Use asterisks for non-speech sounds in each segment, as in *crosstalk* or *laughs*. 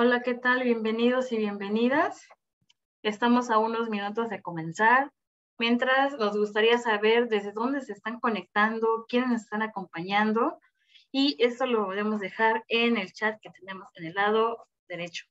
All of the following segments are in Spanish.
Hola, ¿qué tal? Bienvenidos y bienvenidas. Estamos a unos minutos de comenzar. Mientras nos gustaría saber desde dónde se están conectando, quiénes están acompañando y esto lo podemos dejar en el chat que tenemos en el lado derecho.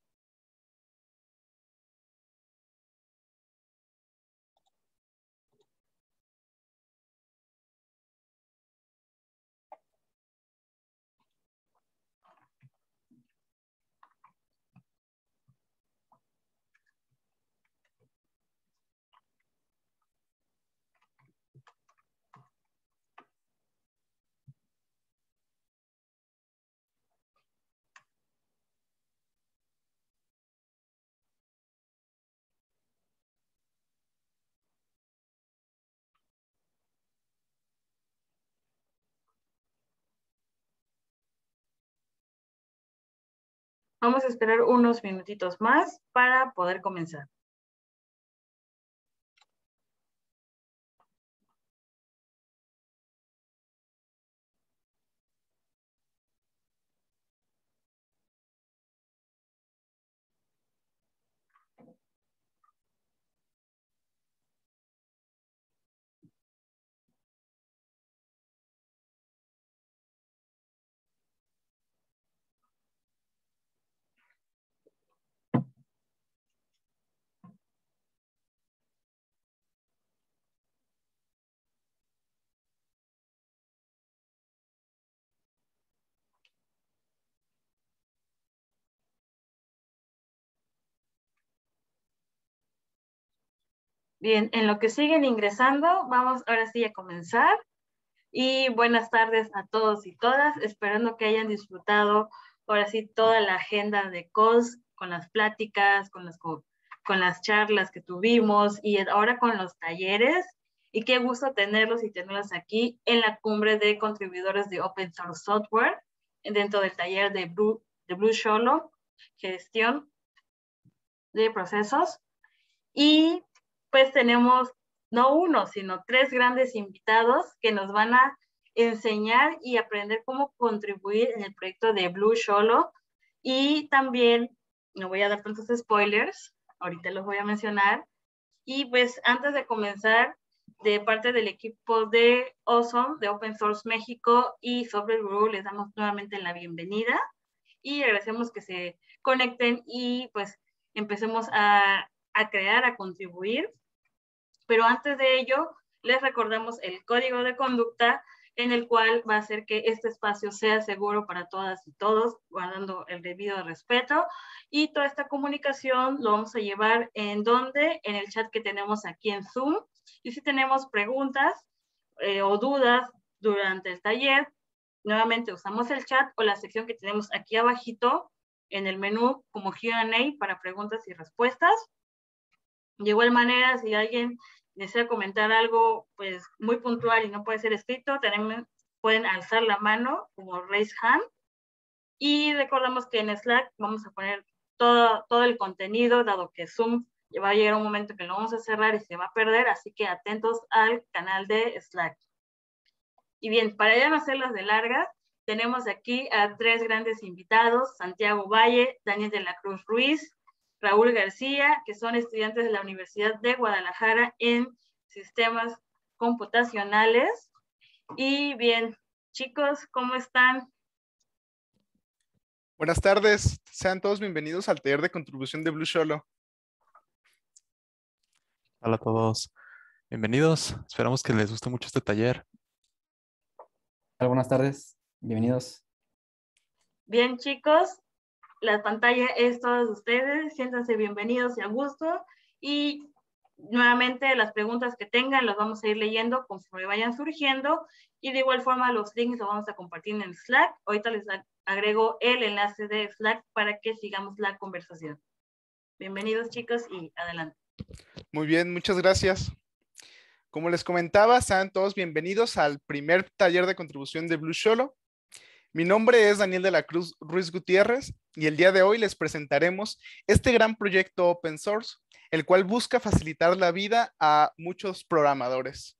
Vamos a esperar unos minutitos más para poder comenzar. Bien, en lo que siguen ingresando, vamos ahora sí a comenzar. Y buenas tardes a todos y todas, esperando que hayan disfrutado ahora sí toda la agenda de COS, con las pláticas, con las, con, las charlas que tuvimos y ahora con los talleres. Y qué gusto tenerlos y tenerlos aquí en la cumbre de contribuidores de Open Source Software dentro del taller de Blue, de Blue Solo, gestión de procesos. Y pues tenemos no uno, sino tres grandes invitados que nos van a enseñar y aprender cómo contribuir en el proyecto de Blue Solo. Y también, no voy a dar tantos spoilers, ahorita los voy a mencionar. Y pues antes de comenzar, de parte del equipo de Awesome, de Open Source México y Sobre el Guru, les damos nuevamente la bienvenida y agradecemos que se conecten y pues empecemos a, a crear, a contribuir pero antes de ello, les recordamos el código de conducta en el cual va a hacer que este espacio sea seguro para todas y todos, guardando el debido respeto. Y toda esta comunicación lo vamos a llevar en donde, en el chat que tenemos aquí en Zoom. Y si tenemos preguntas eh, o dudas durante el taller, nuevamente usamos el chat o la sección que tenemos aquí abajito en el menú como Q&A para preguntas y respuestas. De igual manera, si alguien desea comentar algo pues muy puntual y no puede ser escrito, tenemos, pueden alzar la mano como raise hand. Y recordamos que en Slack vamos a poner todo, todo el contenido, dado que Zoom va a llegar un momento que lo vamos a cerrar y se va a perder, así que atentos al canal de Slack. Y bien, para ya no hacerlas de larga, tenemos aquí a tres grandes invitados, Santiago Valle, Daniel de la Cruz Ruiz Raúl García, que son estudiantes de la Universidad de Guadalajara en sistemas computacionales. Y bien, chicos, ¿cómo están? Buenas tardes, sean todos bienvenidos al taller de contribución de Blue Solo. Hola a todos, bienvenidos, esperamos que les guste mucho este taller. Hola, buenas tardes, bienvenidos. Bien chicos, la pantalla es todas ustedes, siéntanse bienvenidos y a gusto y nuevamente las preguntas que tengan las vamos a ir leyendo conforme vayan surgiendo y de igual forma los links los vamos a compartir en Slack. Ahorita les agrego el enlace de Slack para que sigamos la conversación. Bienvenidos chicos y adelante. Muy bien, muchas gracias. Como les comentaba, sean todos bienvenidos al primer taller de contribución de Blue Solo. Mi nombre es Daniel de la Cruz Ruiz Gutiérrez y el día de hoy les presentaremos este gran proyecto open source, el cual busca facilitar la vida a muchos programadores.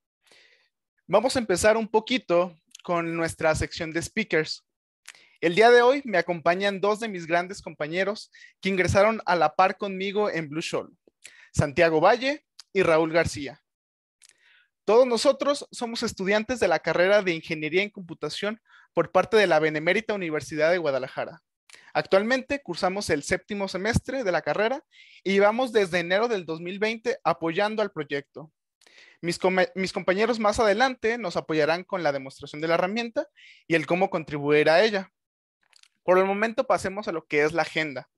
Vamos a empezar un poquito con nuestra sección de speakers. El día de hoy me acompañan dos de mis grandes compañeros que ingresaron a la par conmigo en Blue Show, Santiago Valle y Raúl García. Todos nosotros somos estudiantes de la carrera de Ingeniería en Computación por parte de la Benemérita Universidad de Guadalajara. Actualmente cursamos el séptimo semestre de la carrera y vamos desde enero del 2020 apoyando al proyecto. Mis, compañeros más adelante nos apoyarán con la demostración de la herramienta y el cómo contribuir a ella. Por el momento pasemos a lo que es la agenda.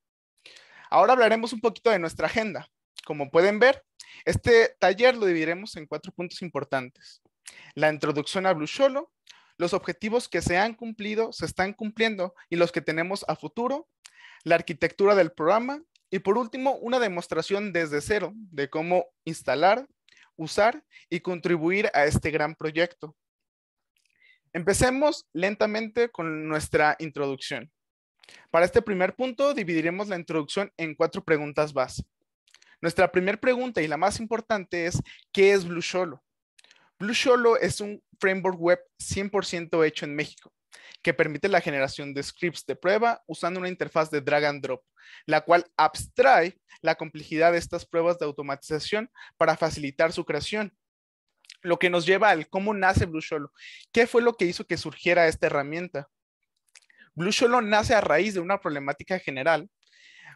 Ahora hablaremos un poquito de nuestra agenda. Como pueden ver, este taller lo dividiremos en cuatro puntos importantes. La introducción a Blue los objetivos que se han cumplido se están cumpliendo y los que tenemos a futuro, la arquitectura del programa y por último una demostración desde cero de cómo instalar, usar y contribuir a este gran proyecto. Empecemos lentamente con nuestra introducción. Para este primer punto dividiremos la introducción en cuatro preguntas base. Nuestra primera pregunta y la más importante es, ¿qué es Blue Solo? Blue Solo es un framework web 100% hecho en México, que permite la generación de scripts de prueba usando una interfaz de drag and drop, la cual abstrae la complejidad de estas pruebas de automatización para facilitar su creación. Lo que nos lleva al cómo nace Blue ¿Qué fue lo que hizo que surgiera esta herramienta? Blue nace a raíz de una problemática general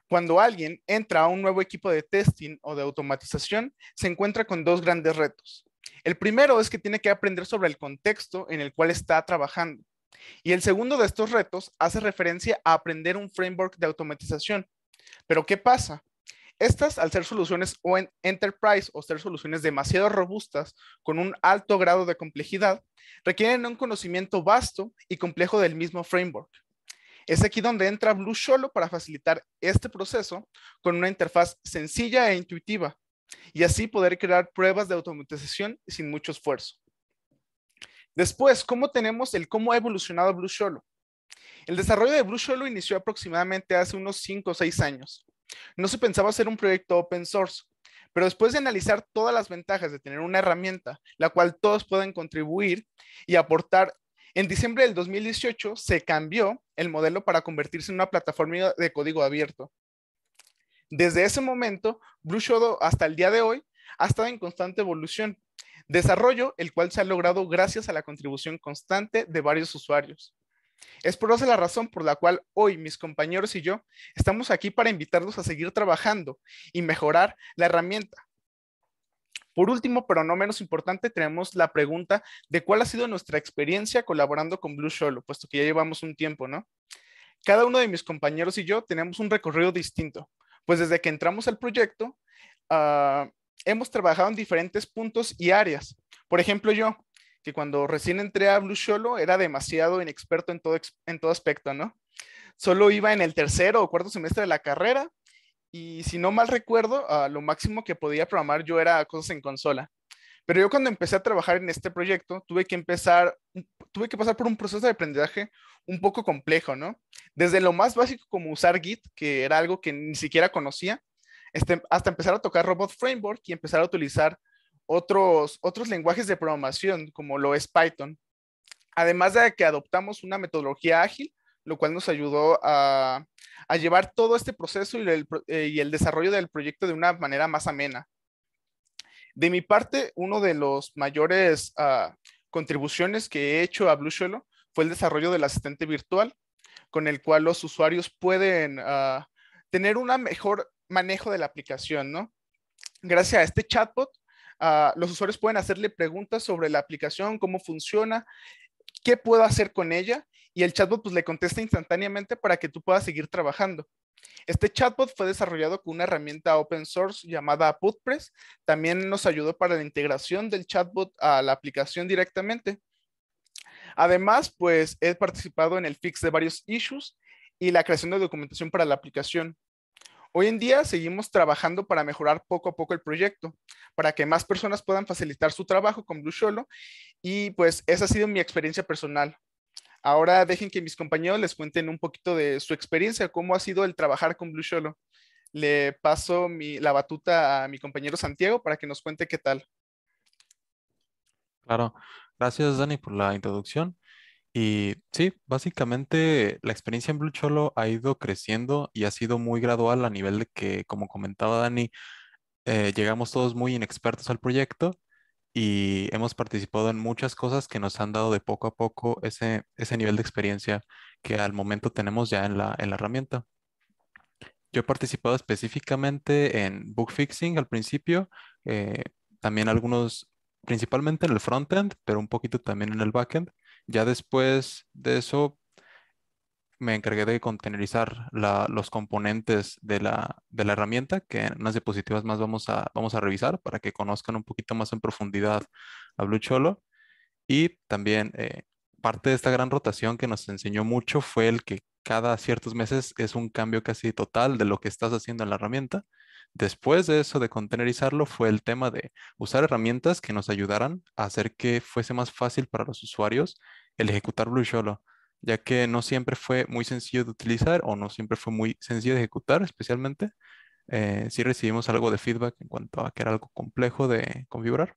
cuando alguien entra a un nuevo equipo de testing o de automatización, se encuentra con dos grandes retos. El primero es que tiene que aprender sobre el contexto en el cual está trabajando. Y el segundo de estos retos hace referencia a aprender un framework de automatización. Pero ¿qué pasa? Estas, al ser soluciones o en enterprise o ser soluciones demasiado robustas con un alto grado de complejidad, requieren un conocimiento vasto y complejo del mismo framework. Es aquí donde entra Blue Solo para facilitar este proceso con una interfaz sencilla e intuitiva, y así poder crear pruebas de automatización sin mucho esfuerzo. Después, ¿cómo tenemos el cómo ha evolucionado Blue El desarrollo de Blue inició aproximadamente hace unos 5 o 6 años. No se pensaba hacer un proyecto open source, pero después de analizar todas las ventajas de tener una herramienta la cual todos pueden contribuir y aportar, en diciembre del 2018 se cambió el modelo para convertirse en una plataforma de código abierto. Desde ese momento, Blue Shadow hasta el día de hoy ha estado en constante evolución, desarrollo el cual se ha logrado gracias a la contribución constante de varios usuarios. Es por eso la razón por la cual hoy mis compañeros y yo estamos aquí para invitarlos a seguir trabajando y mejorar la herramienta. Por último, pero no menos importante, tenemos la pregunta de cuál ha sido nuestra experiencia colaborando con Blue Solo, puesto que ya llevamos un tiempo, ¿no? Cada uno de mis compañeros y yo tenemos un recorrido distinto, pues desde que entramos al proyecto, ah, hemos trabajado en diferentes puntos y áreas. Por ejemplo, yo, que cuando recién entré a Blue Solo era demasiado inexperto en todo, en todo aspecto, ¿no? Solo iba en el tercero o cuarto semestre de la carrera y si no mal recuerdo, ah, lo máximo que podía programar yo era cosas en consola. Pero yo cuando empecé a trabajar en este proyecto, tuve que empezar, tuve que pasar por un proceso de aprendizaje un poco complejo, ¿no? desde lo más básico como usar Git, que era algo que ni siquiera conocía, este, hasta empezar a tocar Robot Framework y empezar a utilizar otros, otros lenguajes de programación, como lo es Python. Además de que adoptamos una metodología ágil, lo cual nos ayudó a, llevar todo este proceso eh, y el, desarrollo del proyecto de una manera más amena. De mi parte, uno de los mayores ah, contribuciones que he hecho a Blueshello fue el desarrollo del asistente virtual, con el cual los usuarios pueden ah, tener un mejor manejo de la aplicación, ¿no? Gracias a este chatbot, ah, los usuarios pueden hacerle preguntas sobre la aplicación, cómo funciona, qué puedo hacer con ella, y el chatbot pues, le contesta instantáneamente para que tú puedas seguir trabajando. Este chatbot fue desarrollado con una herramienta open source llamada PutPress. También nos ayudó para la integración del chatbot a la aplicación directamente. Además, pues he participado en el fix de varios issues y la creación de documentación para la aplicación. Hoy en día seguimos trabajando para mejorar poco a poco el proyecto, para que más personas puedan facilitar su trabajo con Blue Solo y pues esa ha sido mi experiencia personal. Ahora dejen que mis compañeros les cuenten un poquito de su experiencia, cómo ha sido el trabajar con Blue Solo. Le paso la batuta a mi compañero Santiago para que nos cuente qué tal. Claro. Gracias, Dani, por la introducción. Y sí, básicamente la experiencia en Blue Cholo ha ido creciendo y ha sido muy gradual a nivel de que, como comentaba Dani, eh, llegamos todos muy inexpertos al proyecto y hemos participado en muchas cosas que nos han dado de poco a poco ese, ese nivel de experiencia que al momento tenemos ya en la, herramienta. Yo he participado específicamente en book fixing al principio, eh, también algunos principalmente en el frontend, pero un poquito también en el backend. Ya después de eso me encargué de contenerizar los componentes de la, herramienta, que en unas diapositivas más vamos a, revisar para que conozcan un poquito más en profundidad a Blue Cholo. Y también eh, parte de esta gran rotación que nos enseñó mucho fue el que cada ciertos meses es un cambio casi total de lo que estás haciendo en la herramienta Después de eso de contenerizarlo fue el tema de usar herramientas que nos ayudaran a hacer que fuese más fácil para los usuarios el ejecutar Blue Solo, ya que no siempre fue muy sencillo de utilizar o no siempre fue muy sencillo de ejecutar, especialmente. Eh, si recibimos algo de feedback en cuanto a que era algo complejo de configurar.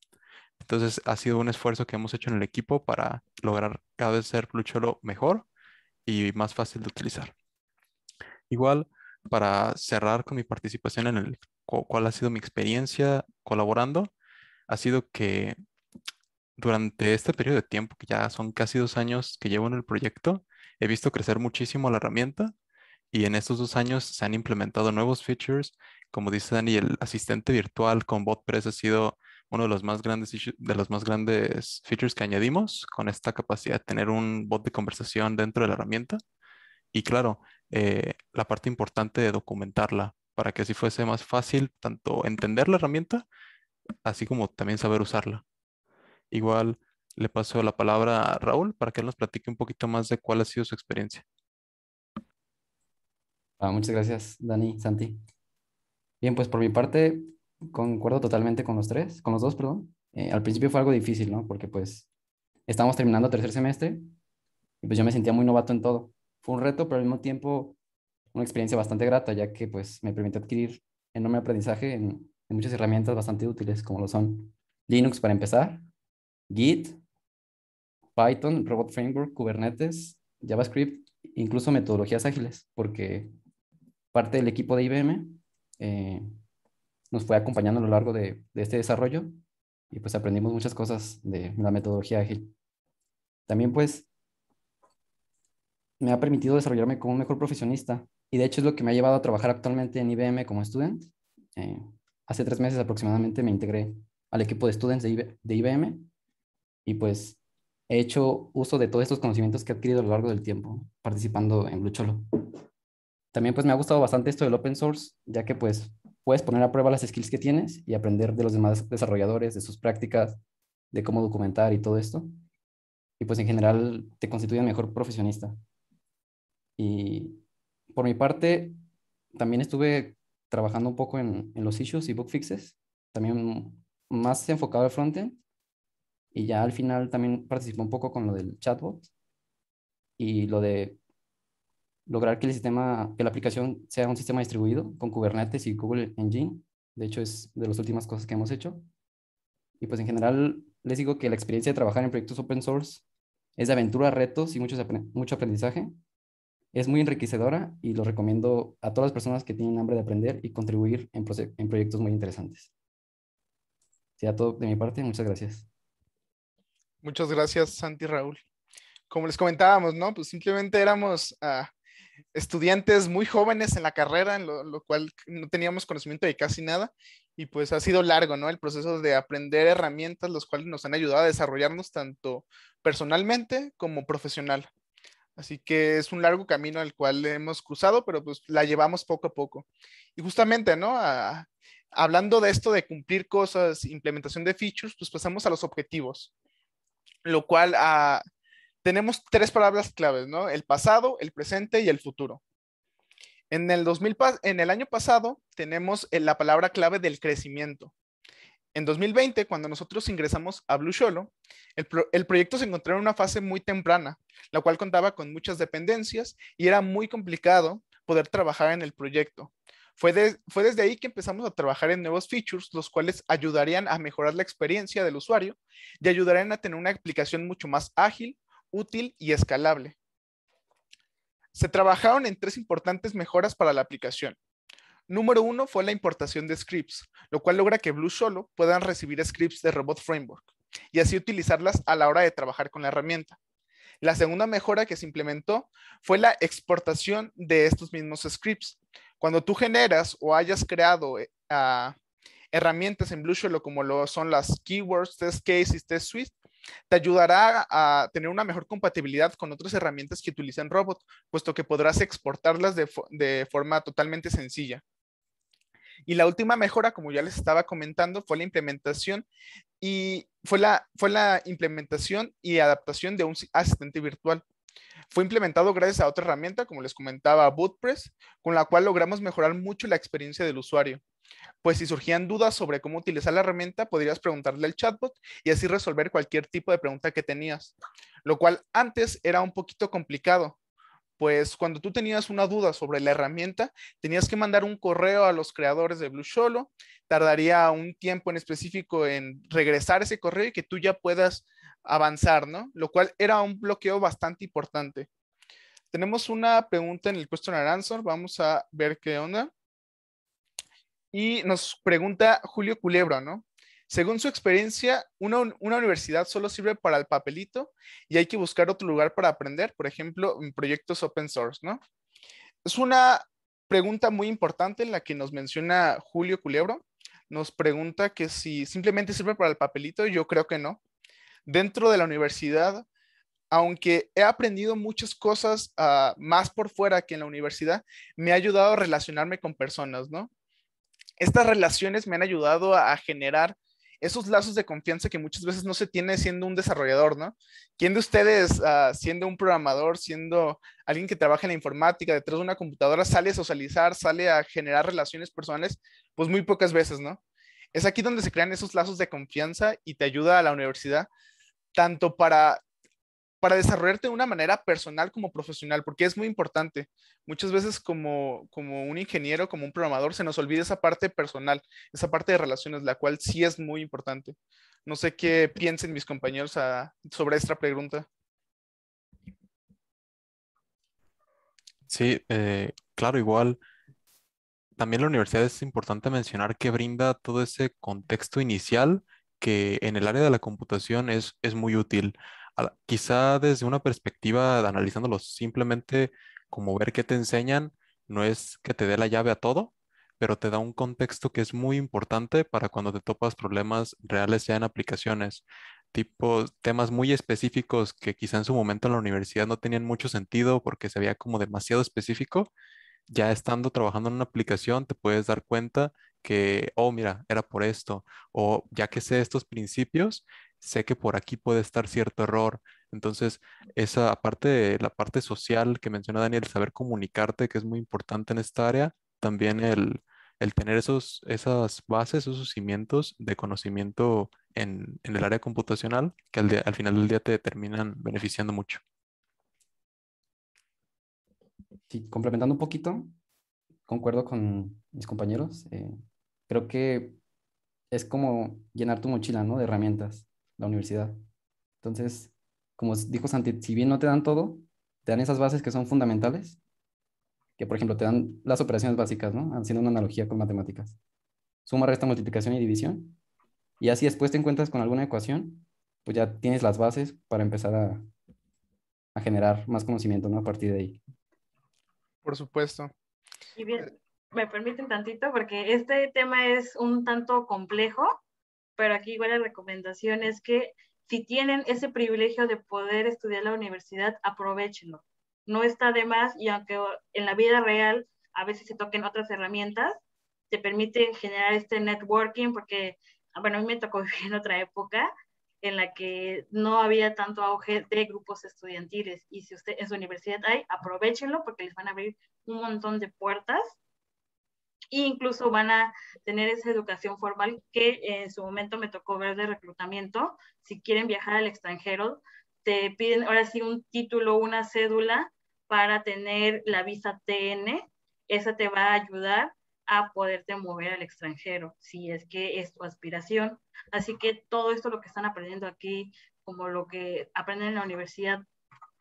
Entonces ha sido un esfuerzo que hemos hecho en el equipo para lograr cada vez ser Blue mejor y más fácil de utilizar. Igual, para cerrar con mi participación en el cuál ha sido mi experiencia colaborando, ha sido que durante este periodo de tiempo, que ya son casi dos años que llevo en el proyecto, he visto crecer muchísimo la herramienta y en estos dos años se han implementado nuevos features. Como dice Dani, el asistente virtual con BotPress ha sido uno de los más grandes, de los más grandes features que añadimos con esta capacidad de tener un bot de conversación dentro de la herramienta. Y claro, eh, la parte importante de documentarla para que así fuese más fácil tanto entender la herramienta, así como también saber usarla. Igual le paso la palabra a Raúl para que él nos platique un poquito más de cuál ha sido su experiencia. Ah, muchas gracias, Dani, Santi. Bien, pues por mi parte, concuerdo totalmente con los tres, con los dos, perdón. Eh, al principio fue algo difícil, ¿no? Porque pues estábamos terminando tercer semestre y pues yo me sentía muy novato en todo fue un reto, pero al mismo tiempo una experiencia bastante grata, ya que pues me permitió adquirir enorme aprendizaje en, muchas herramientas bastante útiles, como lo son Linux para empezar, Git, Python, Robot Framework, Kubernetes, JavaScript, incluso metodologías ágiles, porque parte del equipo de IBM eh, nos fue acompañando a lo largo de, este desarrollo y pues aprendimos muchas cosas de la metodología ágil. También pues me ha permitido desarrollarme como un mejor profesionista y de hecho es lo que me ha llevado a trabajar actualmente en IBM como student. Eh, hace tres meses aproximadamente me integré al equipo de students de, IBM y pues he hecho uso de todos estos conocimientos que he adquirido a lo largo del tiempo participando en Bluecholo. También pues me ha gustado bastante esto del open source, ya que pues puedes poner a prueba las skills que tienes y aprender de los demás desarrolladores, de sus prácticas, de cómo documentar y todo esto. Y pues en general te constituye un mejor profesionista. Y por mi parte, también estuve trabajando un poco en, los issues y bug fixes, también más enfocado al frontend. Y ya al final también participé un poco con lo del chatbot y lo de lograr que el sistema, que la aplicación sea un sistema distribuido con Kubernetes y Google Engine. De hecho, es de las últimas cosas que hemos hecho. Y pues en general les digo que la experiencia de trabajar en proyectos open source es de aventura, retos y mucho aprendizaje. Es muy enriquecedora y lo recomiendo a todas las personas que tienen hambre de aprender y contribuir en, proyectos muy interesantes. Sea todo de mi parte, muchas gracias. Muchas gracias, Santi Raúl. Como les comentábamos, ¿no? Pues simplemente éramos ah, estudiantes muy jóvenes en la carrera, en lo, cual no teníamos conocimiento de casi nada y pues ha sido largo, ¿no? El proceso de aprender herramientas, los cuales nos han ayudado a desarrollarnos tanto personalmente como profesional. Así que es un largo camino al cual hemos cruzado, pero pues la llevamos poco a poco. Y justamente, ¿no? Ah, hablando de esto de cumplir cosas, implementación de features, pues pasamos a los objetivos, lo cual ah, tenemos tres palabras claves, ¿no? El pasado, el presente y el futuro. En en el año pasado tenemos eh, la palabra clave del crecimiento. En 2020, cuando nosotros ingresamos a Blue Sholo, el, proyecto se encontró en una fase muy temprana, la cual contaba con muchas dependencias y era muy complicado poder trabajar en el proyecto. Fue, fue desde ahí que empezamos a trabajar en nuevos features, los cuales ayudarían a mejorar la experiencia del usuario y ayudarían a tener una aplicación mucho más ágil, útil y escalable. Se trabajaron en tres importantes mejoras para la aplicación. Número uno fue la importación de scripts, lo cual logra que Blue solo puedan recibir scripts de Robot Framework y así utilizarlas a la hora de trabajar con la herramienta. La segunda mejora que se implementó fue la exportación de estos mismos scripts. Cuando tú generas o hayas creado eh, herramientas en Blue Solo como lo son las keywords, test cases, test suite, te ayudará a tener una mejor compatibilidad con otras herramientas que utilizan Robot, puesto que podrás exportarlas de forma totalmente sencilla. Y la última mejora, como ya les estaba comentando, fue la implementación y fue la, fue la implementación y adaptación de un asistente virtual. Fue implementado gracias a otra herramienta, como les comentaba, Bootpress, con la cual logramos mejorar mucho la experiencia del usuario. Pues si surgían dudas sobre cómo utilizar la herramienta, podrías preguntarle al chatbot y así resolver cualquier tipo de pregunta que tenías, lo cual antes era un poquito complicado, pues cuando tú tenías una duda sobre la herramienta, tenías que mandar un correo a los creadores de Blue Solo, tardaría un tiempo en específico en regresar ese correo y que tú ya puedas avanzar, ¿no? Lo cual era un bloqueo bastante importante. Tenemos una pregunta en el question and answer, vamos a ver qué onda. Y nos pregunta Julio Culebra, ¿no? Según su experiencia, una, universidad solo sirve para el papelito y hay que buscar otro lugar para aprender, por ejemplo, en proyectos open source, ¿no? Es una pregunta muy importante en la que nos menciona Julio Culebro. Nos pregunta que si simplemente sirve para el papelito, yo creo que no. Dentro de la universidad, aunque he aprendido muchas cosas ah, más por fuera que en la universidad, me ha ayudado a relacionarme con personas, ¿no? Estas relaciones me han ayudado a generar esos lazos de confianza que muchas veces no se tiene siendo un desarrollador, ¿no? ¿Quién de ustedes, ah, siendo un programador, siendo alguien que trabaja en la informática, detrás de una computadora, sale a socializar, sale a generar relaciones personales? Pues muy pocas veces, ¿no? Es aquí donde se crean esos lazos de confianza y te ayuda a la universidad, tanto para para desarrollarte de una manera personal como profesional, porque es muy importante. Muchas veces como, un ingeniero, como un programador, se nos olvida esa parte personal, esa parte de relaciones, la cual sí es muy importante. No sé qué piensen mis compañeros sobre esta pregunta. Sí, eh, claro, igual. También la universidad es importante mencionar que brinda todo ese contexto inicial que en el área de la computación es muy útil quizá desde una perspectiva de analizándolo simplemente como ver qué te enseñan, no es que te dé la llave a todo, pero te da un contexto que es muy importante para cuando te topas problemas reales ya en aplicaciones, tipo temas muy específicos que quizá en su momento en la universidad no tenían mucho sentido porque se veía como demasiado específico, ya estando trabajando en una aplicación te puedes dar cuenta que, oh, mira, era por esto, o ya que sé estos principios, sé que por aquí puede estar cierto error. Entonces, esa parte de la parte social que menciona Daniel, saber comunicarte, que es muy importante en esta área, también el, el tener esos, esas bases, esos cimientos de conocimiento en, en el área computacional, que al, final del día te terminan beneficiando mucho. Sí, complementando un poquito, concuerdo con mis compañeros. Eh, creo que es como llenar tu mochila, ¿no? De herramientas la universidad. Entonces, como dijo Santi, si bien no te dan todo, te dan esas bases que son fundamentales, que por ejemplo te dan las operaciones básicas, ¿no? Haciendo una analogía con matemáticas. Suma, resta, multiplicación y división. Y así después te encuentras con alguna ecuación, pues ya tienes las bases para empezar a, generar más conocimiento, ¿no? A partir de ahí. Por supuesto. Y bien, me permiten tantito porque este tema es un tanto complejo pero aquí igual la recomendación es que si tienen ese privilegio de poder estudiar la universidad, aprovechenlo. No está de más y aunque en la vida real a veces se toquen otras herramientas, te permiten generar este networking porque, ah, bueno, a mí me tocó *laughs* vivir en otra época en la que no había tanto auge de grupos estudiantiles y si usted en su universidad hay, aprovechenlo porque les van a abrir un montón de puertas incluso van a tener esa educación formal que en su momento me tocó ver de reclutamiento. Si quieren viajar al extranjero, te piden ahora sí un título, una cédula para tener la visa TN. Esa te va a ayudar a poderte mover al extranjero, si es que es tu aspiración. Así que todo esto lo que están aprendiendo aquí, como lo que aprenden en la universidad,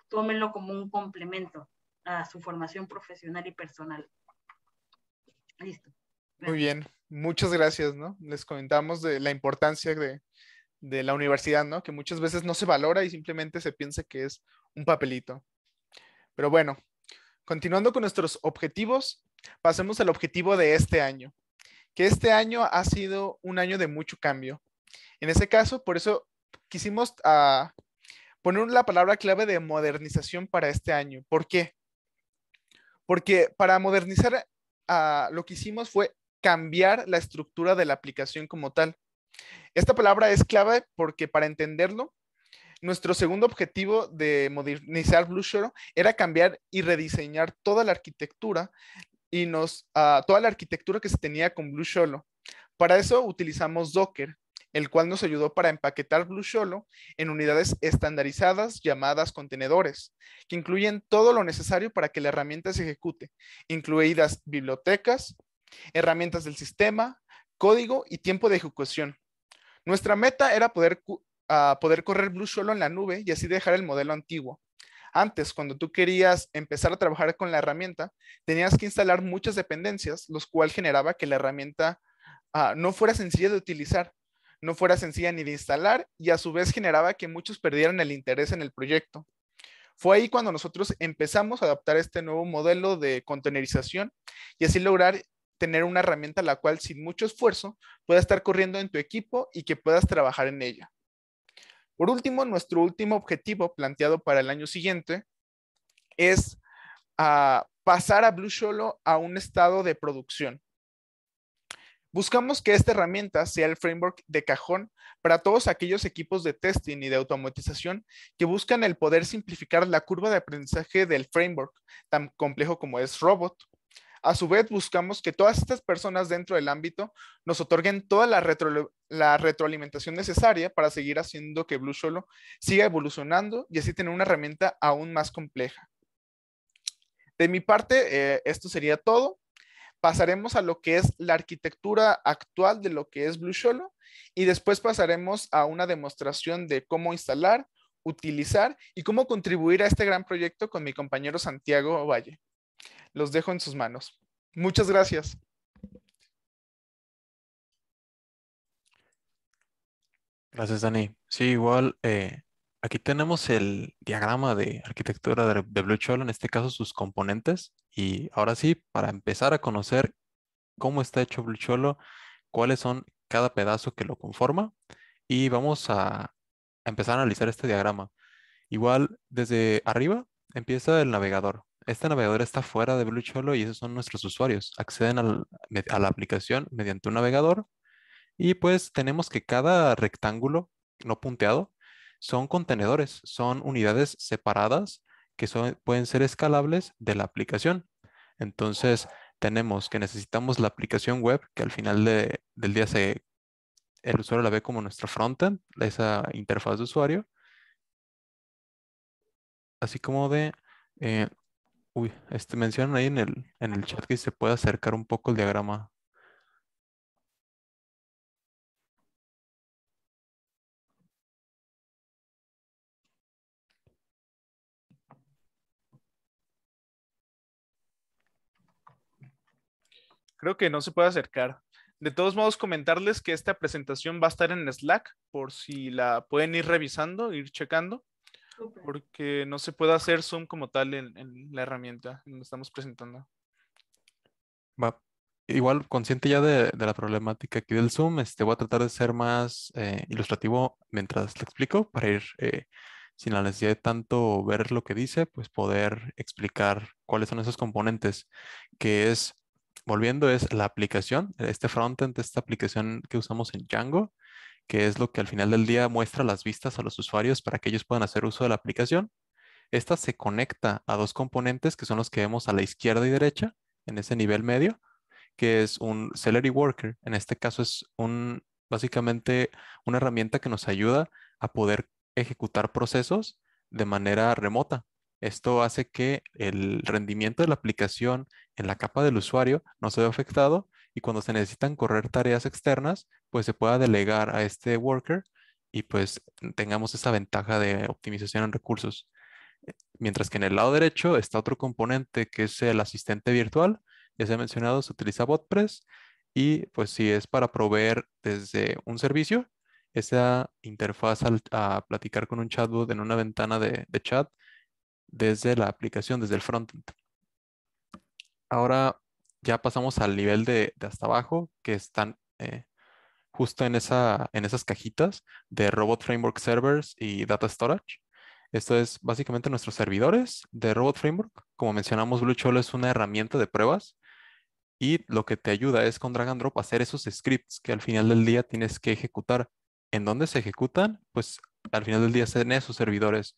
tómenlo como un complemento a su formación profesional y personal. Muy bien, muchas gracias, ¿no? Les comentamos de la importancia de, la universidad, ¿no? Que muchas veces no se valora y simplemente se piensa que es un papelito. Pero bueno, continuando con nuestros objetivos, pasemos al objetivo de este año, que este año ha sido un año de mucho cambio. En ese caso, por eso quisimos ah, poner la palabra clave de modernización para este año. ¿Por qué? Porque para modernizar lo que hicimos fue cambiar la estructura de la aplicación como tal. Esta palabra es clave porque para entenderlo, nuestro segundo objetivo de modernizar Sholo era cambiar y rediseñar toda la arquitectura y nos, ah, toda la arquitectura que se tenía con Blue Sholo Para eso utilizamos Docker, el cual nos ayudó para empaquetar Blue Solo en unidades estandarizadas llamadas contenedores, que incluyen todo lo necesario para que la herramienta se ejecute, incluidas bibliotecas, herramientas del sistema, código y tiempo de ejecución. Nuestra meta era poder, ah, poder correr Blue Solo en la nube y así dejar el modelo antiguo. Antes, cuando tú querías empezar a trabajar con la herramienta, tenías que instalar muchas dependencias, los cual generaba que la herramienta ah, no fuera sencilla de utilizar, no fuera sencilla ni de instalar y a su vez generaba que muchos perdieran el interés en el proyecto. Fue ahí cuando nosotros empezamos a adaptar este nuevo modelo de contenerización y así lograr tener una herramienta la cual sin mucho esfuerzo pueda estar corriendo en tu equipo y que puedas trabajar en ella. Por último, nuestro último objetivo planteado para el año siguiente es ah, pasar a Blue Solo a un estado de producción. Buscamos que esta herramienta sea el framework de cajón para todos aquellos equipos de testing y de automatización que buscan el poder simplificar la curva de aprendizaje del framework, tan complejo como es Robot. A su vez, buscamos que todas estas personas dentro del ámbito nos otorguen toda la, retroalimentación necesaria para seguir haciendo que Blue Solo siga evolucionando y así tener una herramienta aún más compleja. De mi parte, eh, esto sería todo pasaremos a lo que es la arquitectura actual de lo que es Blue Sholo y después pasaremos a una demostración de cómo instalar, utilizar y cómo contribuir a este gran proyecto con mi compañero Santiago Valle. Los dejo en sus manos. Muchas gracias. Gracias, Dani. Sí, igual eh, aquí tenemos el diagrama de arquitectura de, Blue Sholo, en este caso sus componentes. Y ahora sí, para empezar a conocer cómo está hecho Blue cuáles son cada pedazo que lo conforma y vamos a empezar a analizar este diagrama. Igual desde arriba empieza el navegador. Este navegador está fuera de Blucholo y esos son nuestros usuarios. Acceden a la aplicación mediante un navegador y pues tenemos que cada rectángulo no punteado son contenedores, son unidades separadas que pueden ser escalables de la aplicación. Entonces, tenemos que necesitamos la aplicación web, que al final del día se, el usuario la ve como nuestra frontend, esa interfaz de usuario, así como de, eh, uy, este, mencionan ahí en en el chat que se puede acercar un poco el diagrama creo que no se puede acercar. De todos modos, comentarles que esta presentación va a estar en Slack por si la pueden ir revisando, ir checando, porque no se puede hacer Zoom como tal en, la herramienta que estamos presentando. Igual, consciente ya de, la problemática aquí del Zoom, este, voy a tratar de ser más eh, ilustrativo mientras te explico para ir eh, sin la necesidad de tanto ver lo que dice, pues poder explicar cuáles son esos componentes, que es volviendo, es la aplicación, este frontend, esta aplicación que usamos en Django, que es lo que al final del día muestra las vistas a los usuarios para que ellos puedan hacer uso de la aplicación. Esta se conecta a dos componentes que son los que vemos a la izquierda y derecha, en ese nivel medio, que es un Celery Worker. En este caso es un, básicamente una herramienta que nos ayuda a poder ejecutar procesos de manera remota. Esto hace que el rendimiento de la aplicación en la capa del usuario no se vea afectado y cuando se necesitan correr tareas externas, pues se pueda delegar a este worker y pues tengamos esa ventaja de optimización en recursos. Eh, mientras que en el lado derecho está otro componente que es el asistente virtual. Ya se ha mencionado, se utiliza BotPress y pues si es para proveer desde un servicio, esa interfaz a platicar con un chatbot en una ventana de chat desde la aplicación, desde el frontend. Ahora ya pasamos al nivel de, hasta abajo, que están eh, justo en, esas cajitas de Robot Framework Servers y Data Storage. Esto es básicamente nuestros servidores de Robot Framework. Como mencionamos, BlueCholo es una herramienta de pruebas y lo que te ayuda es con drag and drop hacer esos scripts que al final del día tienes que ejecutar. ¿En dónde se ejecutan? Pues al final del día es en esos servidores.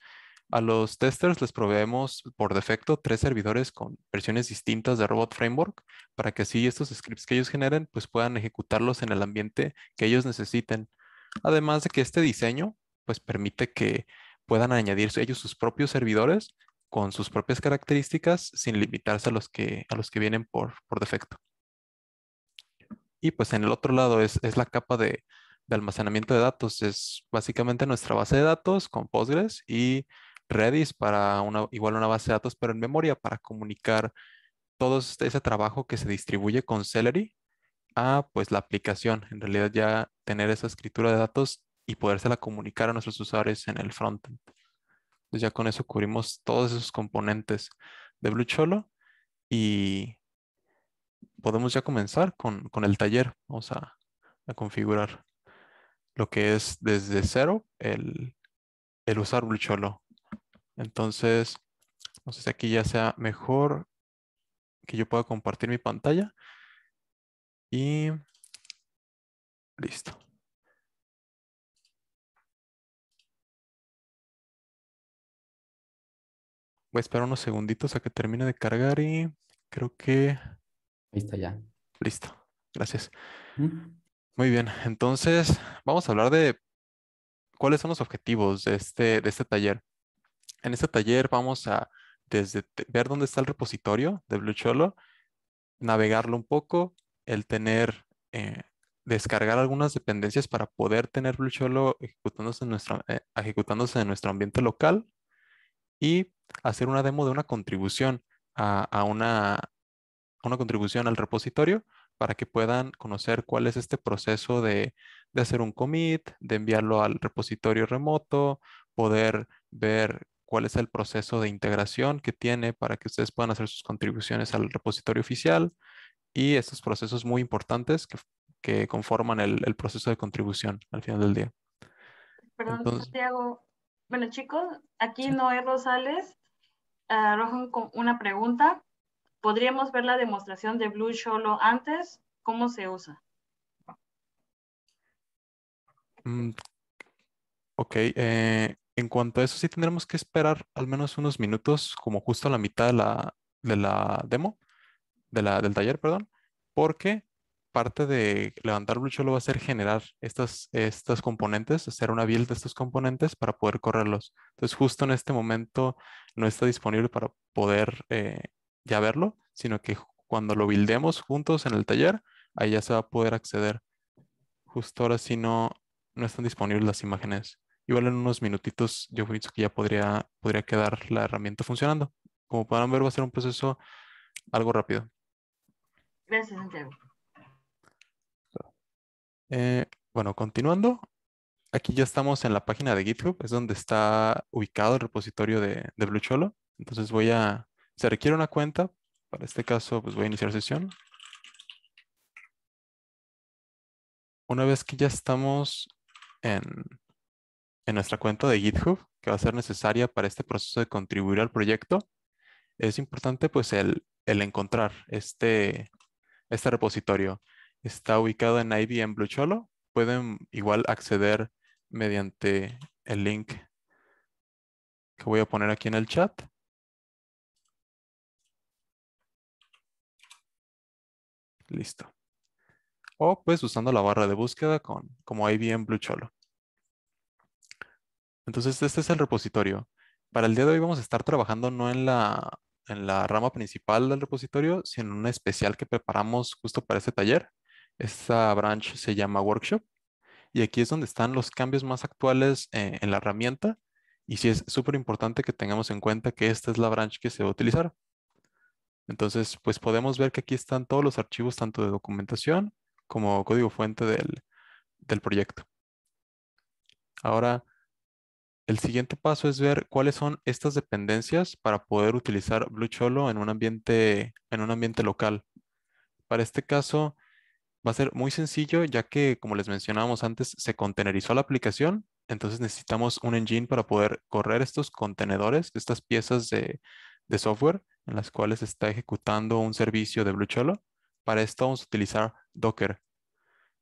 A los testers les proveemos por defecto tres servidores con versiones distintas de Robot Framework para que así estos scripts que ellos generen pues puedan ejecutarlos en el ambiente que ellos necesiten. Además de que este diseño pues permite que puedan añadir ellos sus propios servidores con sus propias características sin limitarse a los que, a los que vienen por, defecto. Y pues en el otro lado es, la capa de, de almacenamiento de datos. Es básicamente nuestra base de datos con Postgres y Redis para igual una base de datos, pero en memoria para comunicar todo este, ese trabajo que se distribuye con Celery a pues la aplicación. En realidad ya tener esa escritura de datos y podérsela comunicar a nuestros usuarios en el frontend. Entonces ya con eso cubrimos todos esos componentes de Blue Cholo y podemos ya comenzar con, el taller. Vamos a, configurar lo que es desde cero el, el usar Blue Cholo. Entonces, no sé si aquí ya sea mejor que yo pueda compartir mi pantalla. Y listo. Voy a esperar unos segunditos a que termine de cargar y creo que... Listo ya. Listo, gracias. Muy bien, entonces vamos a hablar de cuáles son los objetivos de este, de este taller. En este taller vamos a ver dónde está el repositorio de Blue navegarlo un poco, el tener, eh, descargar algunas dependencias para poder tener Blue Cholo eh, ejecutándose en, nuestro ambiente local y hacer una demo de una contribución a, una, contribución al repositorio para que puedan conocer cuál es este proceso de, de, hacer un commit, de enviarlo al repositorio remoto, poder ver cuál es el proceso de integración que tiene para que ustedes puedan hacer sus contribuciones al repositorio oficial y estos procesos muy importantes que, conforman el, proceso de contribución al final del día. Perdón, Santiago. Bueno, chicos, aquí Noé Rosales ah, arrojan una pregunta. ¿Podríamos ver la demostración de Blue Solo antes? ¿Cómo se usa? Mm, ok, eh, en cuanto a eso, sí tendremos que esperar al menos unos minutos, como justo a la mitad de la, demo, de la, del taller, perdón, porque parte de levantar Blue Cholo va a ser generar estas, componentes, hacer una build de estos componentes para poder correrlos. Entonces, justo en este momento no está disponible para poder eh, ya verlo, sino que cuando lo buildemos juntos en el taller, ahí ya se va a poder acceder. Justo ahora sí no, no están disponibles las imágenes. Igual en unos minutitos yo pienso que ya podría, podría quedar la herramienta funcionando. Como podrán ver, va a ser un proceso algo rápido. Gracias, Santiago. Eh, bueno, continuando, aquí ya estamos en la página de GitHub, es donde está ubicado el repositorio de, de Cholo. Entonces voy a, se requiere una cuenta, para este caso pues voy a iniciar sesión. Una vez que ya estamos en, en nuestra cuenta de GitHub que va a ser necesaria para este proceso de contribuir al proyecto, es importante pues el, encontrar este, este repositorio. Está ubicado en IBM Blue Cholo. Pueden igual acceder mediante el link que voy a poner aquí en el chat. Listo. O pues usando la barra de búsqueda con, como IBM Blue Cholo. Entonces, este es el repositorio. Para el día de hoy vamos a estar trabajando no en la, rama principal del repositorio, sino en una especial que preparamos justo para este taller. Esta branch se llama Workshop y aquí es donde están los cambios más actuales eh, en la herramienta y sí es súper importante que tengamos en cuenta que esta es la branch que se va a utilizar. Entonces, pues podemos ver que aquí están todos los archivos, tanto de documentación como código fuente del proyecto. Ahora, el siguiente paso es ver cuáles son estas dependencias para poder utilizar Blue Cholo en un ambiente, en un ambiente local. Para este caso va a ser muy sencillo ya que, como les mencionábamos antes, se contenerizó la aplicación, entonces necesitamos un engine para poder correr estos contenedores, estas piezas de, de software en las cuales se está ejecutando un servicio de Blue Cholo. Para esto vamos a utilizar Docker.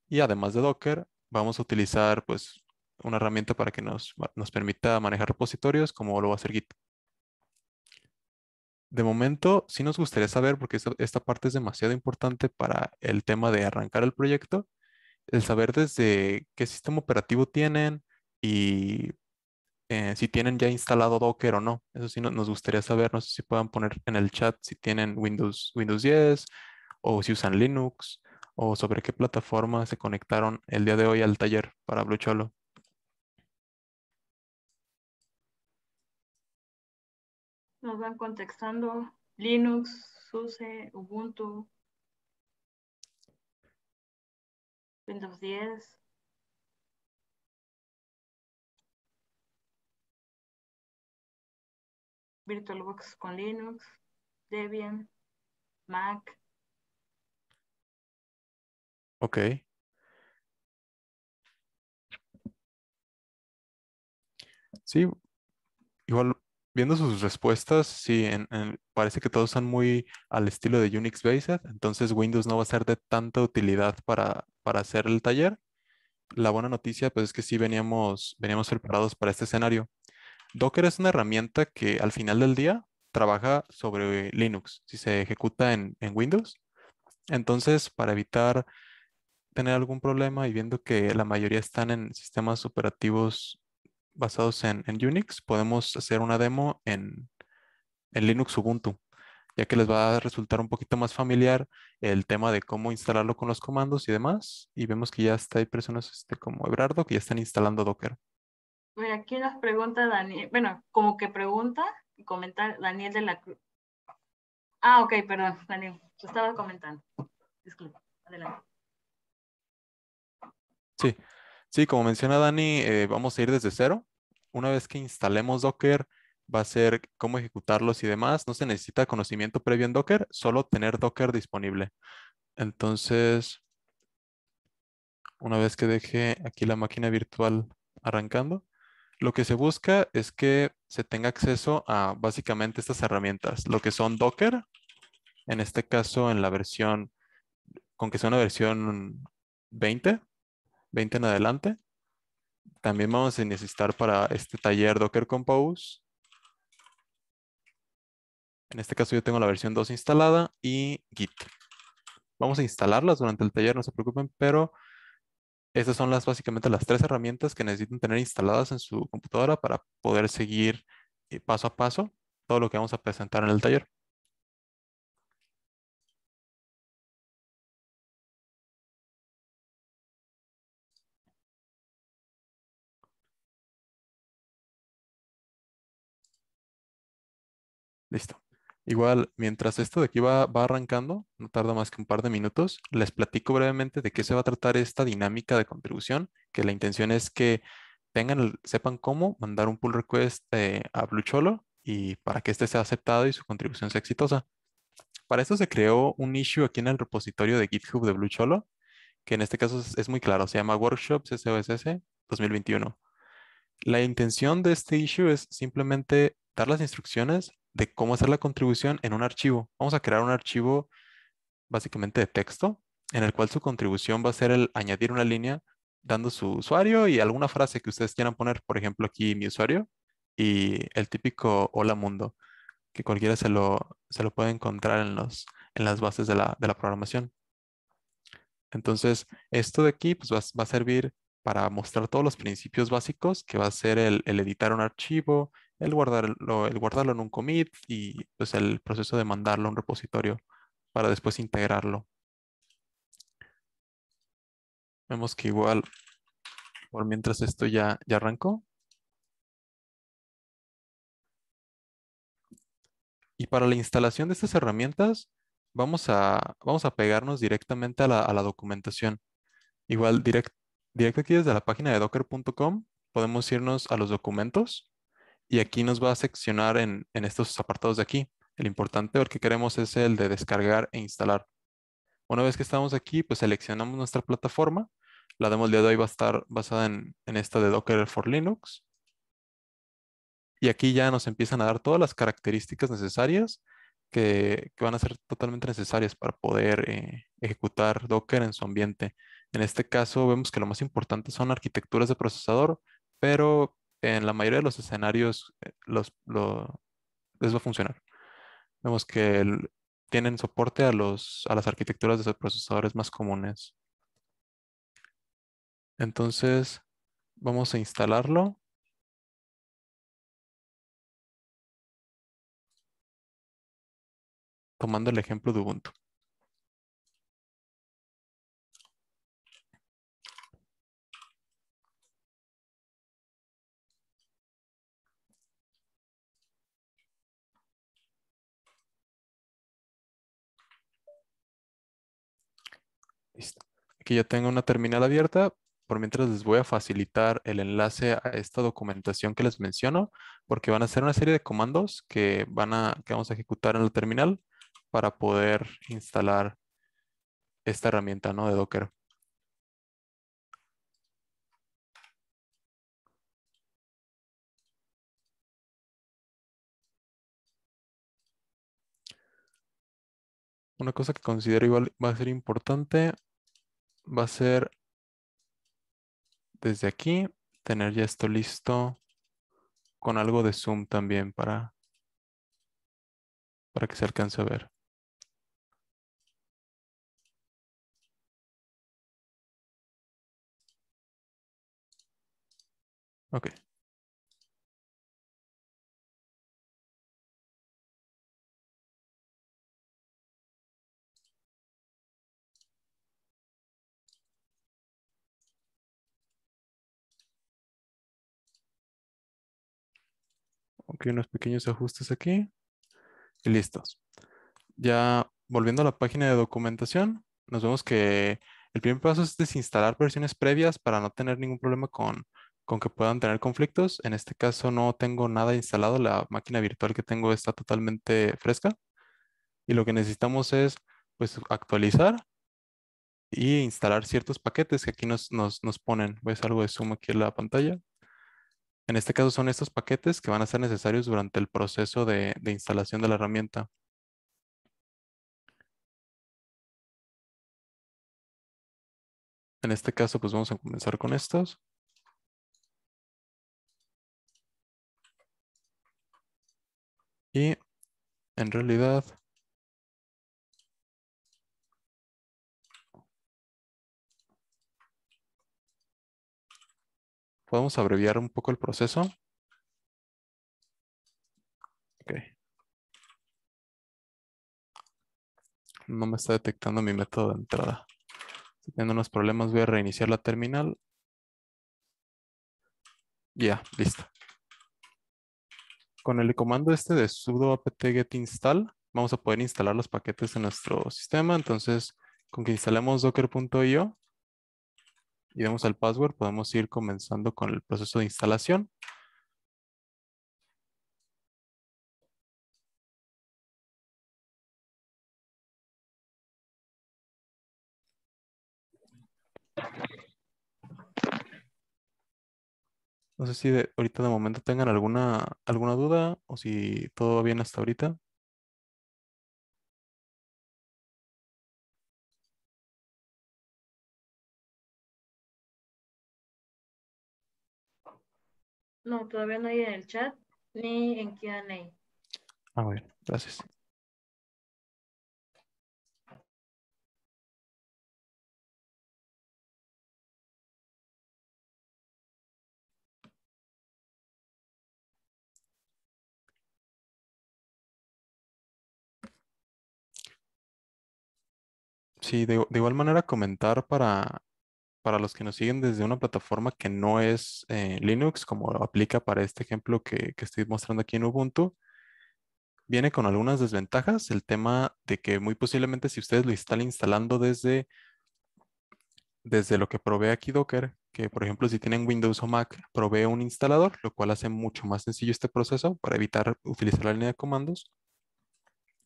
Y además de Docker, vamos a utilizar pues una herramienta para que nos, nos permita manejar repositorios como lo va a hacer Git. De momento, sí nos gustaría saber, porque esta, parte es demasiado importante para el tema de arrancar el proyecto, el saber desde qué sistema operativo tienen y eh, si tienen ya instalado Docker o no. Eso sí nos gustaría saber, no sé si puedan poner en el chat si tienen Windows, Windows 10 o si usan Linux o sobre qué plataforma se conectaron el día de hoy al taller para Blue nos van contextando Linux, SUSE, Ubuntu, Windows 10. VirtualBox con Linux, Debian, Mac. Ok. Sí, igual viendo sus respuestas, sí, parece que todos son muy al estilo de Unix Based, entonces Windows no va a ser de tanta utilidad para, hacer el taller. La buena noticia pues, es que sí veníamos, veníamos preparados para este escenario. Docker es una herramienta que al final del día trabaja sobre Linux, si se ejecuta en, en Windows. Entonces, para evitar tener algún problema y viendo que la mayoría están en sistemas operativos basados en, Unix, podemos hacer una demo en, Linux Ubuntu, ya que les va a resultar un poquito más familiar el tema de cómo instalarlo con los comandos y demás. Y vemos que ya está, hay personas este, como Ebrardo que ya están instalando Docker. Mira, aquí nos pregunta Daniel, bueno, como que pregunta y comenta Daniel de la Cruz. Ah, ok, perdón, Daniel, te estaba comentando. Disculpa, adelante. Sí, Sí, como menciona Dani, eh, vamos a ir desde cero. Una vez que instalemos Docker, va a ser cómo ejecutarlos y demás. No se necesita conocimiento previo en Docker, solo tener Docker disponible. Entonces, una vez que deje aquí la máquina virtual arrancando, lo que se busca es que se tenga acceso a básicamente estas herramientas, lo que son Docker, en este caso en la versión, con que sea una versión 20, 20 en adelante. También vamos a necesitar para este taller Docker Compose. En este caso yo tengo la versión 2 instalada y Git. Vamos a instalarlas durante el taller, no se preocupen, pero estas son las, básicamente las tres herramientas que necesitan tener instaladas en su computadora para poder seguir eh, paso a paso todo lo que vamos a presentar en el taller. Listo. Igual, mientras esto de aquí va, va, arrancando, no tarda más que un par de minutos, les platico brevemente de qué se va a tratar esta dinámica de contribución, que la intención es que tengan, sepan cómo mandar un pull request eh, a Bluecholo y para que este sea aceptado y su contribución sea exitosa. Para esto se creó un issue aquí en el repositorio de GitHub de Bluecholo, que en este caso es, es muy claro, se llama Workshops SOSS 2021. La intención de este issue es simplemente dar las instrucciones de cómo hacer la contribución en un archivo. Vamos a crear un archivo básicamente de texto en el cual su contribución va a ser el añadir una línea dando su usuario y alguna frase que ustedes quieran poner, por ejemplo aquí mi usuario y el típico hola mundo, que cualquiera se lo, puede encontrar en, los, en las bases de la, programación. Entonces, esto de aquí pues, va, a servir para mostrar todos los principios básicos, que va a ser el editar un archivo, el guardarlo, el guardarlo en un commit y pues, el proceso de mandarlo a un repositorio para después integrarlo. Vemos que igual, por mientras esto ya, ya arrancó. Y para la instalación de estas herramientas, vamos a, vamos a pegarnos directamente a la, documentación. Igual, direct, directo aquí desde la página de docker.com, podemos irnos a los documentos y aquí nos va a seccionar en, estos apartados de aquí. El importante el que queremos es el de descargar e instalar. Una vez que estamos aquí, pues seleccionamos nuestra plataforma. La demo día de hoy va a estar basada en, esta de Docker for Linux. Y aquí ya nos empiezan a dar todas las características necesarias que, van a ser totalmente necesarias para poder eh, ejecutar Docker en su ambiente. En este caso vemos que lo más importante son arquitecturas de procesador, pero en la mayoría de los escenarios eh, los, les va a funcionar. Vemos que tienen soporte a, los, a las arquitecturas de los procesadores más comunes. Entonces, vamos a instalarlo. Tomando el ejemplo de Ubuntu. que Aquí ya tengo una terminal abierta. Por mientras les voy a facilitar el enlace a esta documentación que les menciono, porque van a ser una serie de comandos que, van a, que vamos a ejecutar en la terminal para poder instalar esta herramienta ¿no? de Docker. una cosa que considero igual va a ser importante va a ser desde aquí tener ya esto listo con algo de zoom también para, para que se alcance a ver. Ok. Ok, unos pequeños ajustes aquí. Y listos. Ya volviendo a la página de documentación, nos vemos que el primer paso es desinstalar versiones previas para no tener ningún problema con, con que puedan tener conflictos. En este caso no tengo nada instalado, la máquina virtual que tengo está totalmente fresca. Y lo que necesitamos es pues, actualizar y instalar ciertos paquetes que aquí nos, nos, nos ponen. Ves algo de zoom aquí en la pantalla. En este caso son estos paquetes que van a ser necesarios durante el proceso de, instalación de la herramienta. En este caso, pues vamos a comenzar con estos. Y en realidad Vamos a abreviar un poco el proceso. Okay. No me está detectando mi método de entrada. Si unos problemas, voy a reiniciar la terminal. Ya, listo. Con el comando este de sudo apt get install, vamos a poder instalar los paquetes en nuestro sistema. Entonces, con que instalemos docker.io, y vemos al password, podemos ir comenzando con el proceso de instalación. No sé si de, ahorita de momento tengan alguna, alguna duda o si todo va bien hasta ahorita. No, todavía no hay en el chat ni en QA. Ah, bueno, gracias. Sí, de, igual manera comentar para para los que nos siguen desde una plataforma que no es eh, Linux, como lo aplica para este ejemplo que, estoy mostrando aquí en Ubuntu, viene con algunas desventajas. El tema de que muy posiblemente si ustedes lo están instalando desde, desde lo que provee aquí Docker, que por ejemplo si tienen Windows o Mac, provee un instalador, lo cual hace mucho más sencillo este proceso para evitar utilizar la línea de comandos.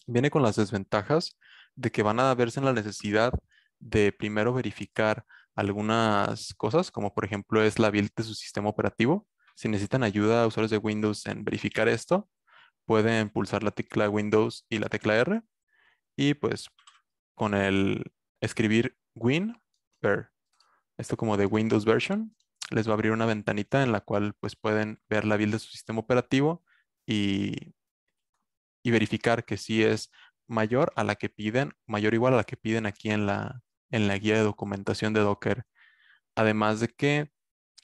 Viene con las desventajas de que van a verse en la necesidad de primero verificar algunas cosas, como por ejemplo es la build de su sistema operativo. Si necesitan ayuda a usuarios de Windows en verificar esto, pueden pulsar la tecla Windows y la tecla R y pues con el escribir Win ver esto como de Windows version, les va a abrir una ventanita en la cual pues pueden ver la build de su sistema operativo y, y verificar que si es mayor a la que piden, mayor o igual a la que piden aquí en la, en la guía de documentación de Docker. Además de que,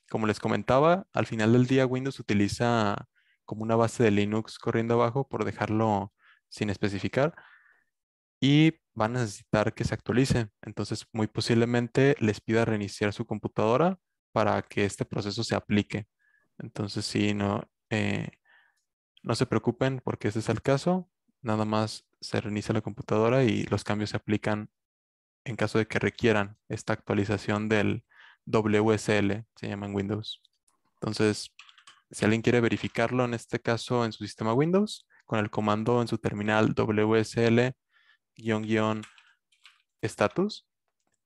como les comentaba, al final del día Windows utiliza como una base de Linux corriendo abajo por dejarlo sin especificar y van a necesitar que se actualice. Entonces, muy posiblemente les pida reiniciar su computadora para que este proceso se aplique. Entonces, si no, eh, no se preocupen porque ese es el caso. Nada más se reinicia la computadora y los cambios se aplican en caso de que requieran esta actualización del WSL, se llama en Windows. Entonces, si alguien quiere verificarlo, en este caso en su sistema Windows, con el comando en su terminal WSL-status,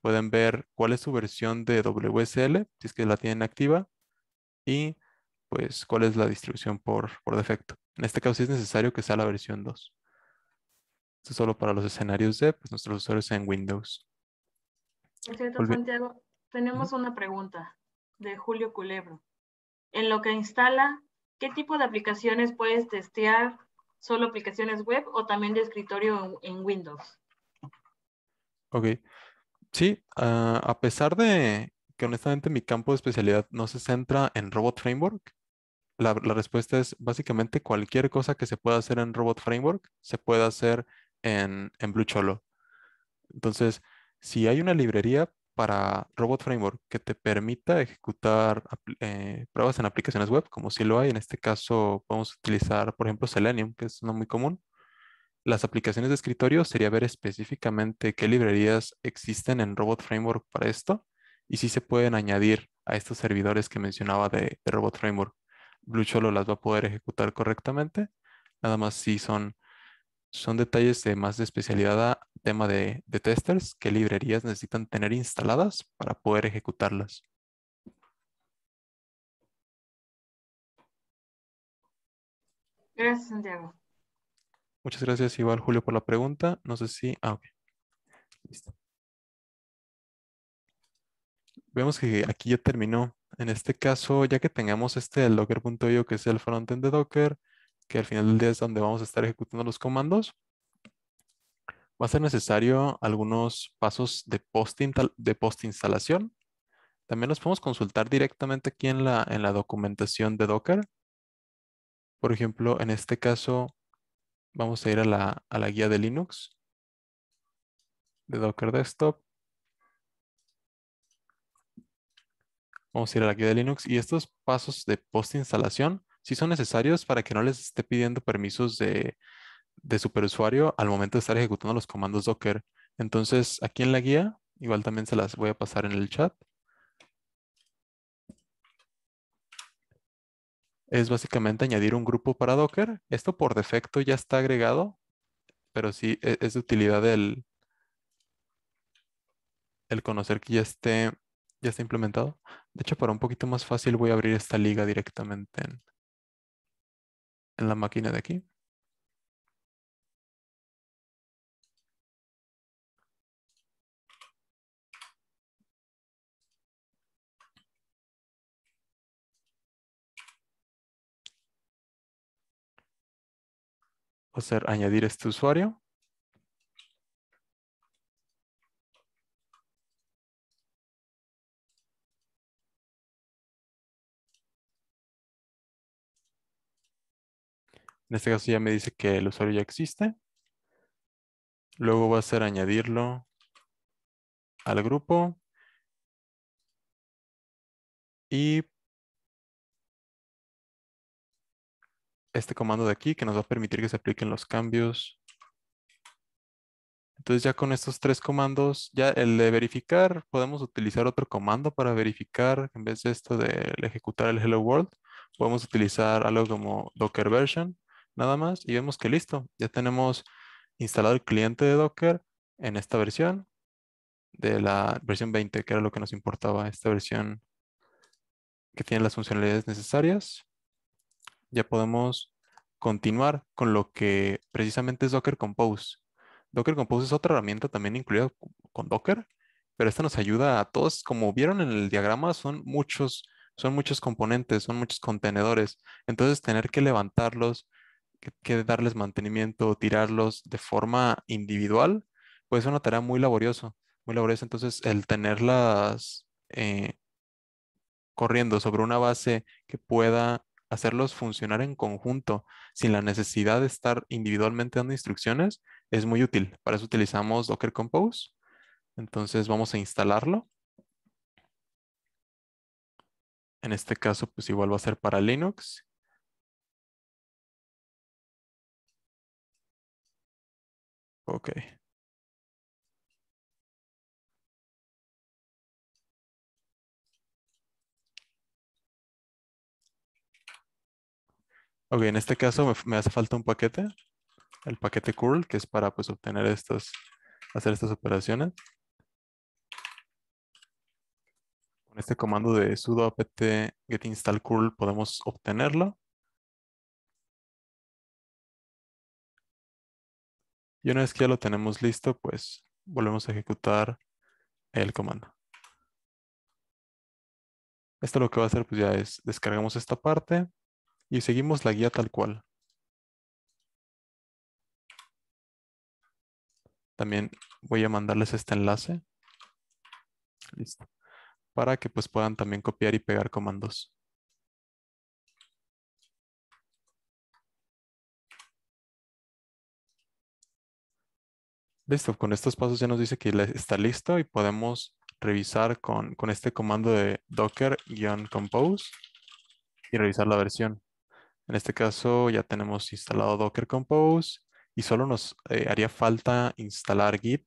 pueden ver cuál es su versión de WSL, si es que la tienen activa, y pues cuál es la distribución por, defecto. En este caso sí es necesario que sea la versión 2. Esto es solo para los escenarios de pues, nuestros usuarios en Windows cierto, Santiago, tenemos una pregunta de Julio Culebro. En lo que instala, ¿qué tipo de aplicaciones puedes testear? ¿Solo aplicaciones web o también de escritorio en, Windows? Ok. Sí, ah, a pesar de que honestamente mi campo de especialidad no se centra en Robot Framework, la, respuesta es básicamente cualquier cosa que se pueda hacer en Robot Framework se puede hacer en, en Blue Cholo. Entonces, si hay una librería para Robot Framework que te permita ejecutar eh, pruebas en aplicaciones web, como si lo hay, en este caso podemos utilizar, por ejemplo, Selenium, que es uno muy común. Las aplicaciones de escritorio sería ver específicamente qué librerías existen en Robot Framework para esto y si se pueden añadir a estos servidores que mencionaba de, Robot Framework. Blue Cholo las va a poder ejecutar correctamente, nada más si son, son detalles de más de especialidad a, tema de, testers, qué librerías necesitan tener instaladas para poder ejecutarlas. Gracias, Santiago. Muchas gracias, igual Julio, por la pregunta. No sé si... Ah, ok. Listo. Vemos que aquí ya terminó. En este caso, ya que tengamos este docker.io, que es el frontend de Docker, que al final del día es donde vamos a estar ejecutando los comandos, va a ser necesario algunos pasos de post, instalación. También los podemos consultar directamente aquí en la, documentación de Docker. Por ejemplo, en este caso, vamos a ir a la, a la guía de Linux de Docker Desktop. Vamos a ir a la guía de Linux y estos pasos de post instalación sí son necesarios para que no les esté pidiendo permisos de, de superusuario al momento de estar ejecutando los comandos Docker. Entonces, aquí en la guía, igual también se las voy a pasar en el chat. Es básicamente añadir un grupo para Docker. Esto por defecto ya está agregado, pero sí e-, es de utilidad el, el conocer que ya esté, ya está implementado. De hecho, para un poquito más fácil voy a abrir esta liga directamente en, en la máquina de aquí. Hacer a añadir este usuario. En este caso ya me dice que el usuario ya existe. Luego va a hacer añadirlo al grupo. Y este comando de aquí que nos va a permitir que se apliquen los cambios. Entonces ya con estos tres comandos, ya el de verificar, podemos utilizar otro comando para verificar, en vez de esto de ejecutar el hello world, podemos utilizar algo como docker version, nada más, y vemos que listo, ya tenemos instalado el cliente de docker en esta versión, de la versión 20, que era lo que nos importaba, esta versión que tiene las funcionalidades necesarias ya podemos continuar con lo que precisamente es Docker Compose. Docker Compose es otra herramienta también incluida con Docker, pero esta nos ayuda a todos. Como vieron en el diagrama, son muchos, son muchos componentes, son muchos contenedores. Entonces, tener que levantarlos, que, darles mantenimiento, tirarlos de forma individual, pues es una tarea muy laboriosa. Muy laboriosa. Entonces, el tenerlas eh, corriendo sobre una base que pueda hacerlos funcionar en conjunto sin la necesidad de estar individualmente dando instrucciones es muy útil. Para eso utilizamos Docker Compose. Entonces vamos a instalarlo. En este caso, pues igual va a ser para Linux. Ok. Ok, en este caso me, hace falta un paquete, el paquete curl, que es para pues, obtener estas, hacer estas operaciones. Con este comando de sudo apt get install curl podemos obtenerlo. Y una vez que ya lo tenemos listo, pues volvemos a ejecutar el comando. Esto lo que va a hacer pues ya es descargamos esta parte, y seguimos la guía tal cual. También voy a mandarles este enlace. Listo. Para que pues puedan también copiar y pegar comandos. Listo, con estos pasos ya nos dice que está listo y podemos revisar con, con este comando de docker-compose y revisar la versión. En este caso ya tenemos instalado Docker Compose y solo nos eh, haría falta instalar Git.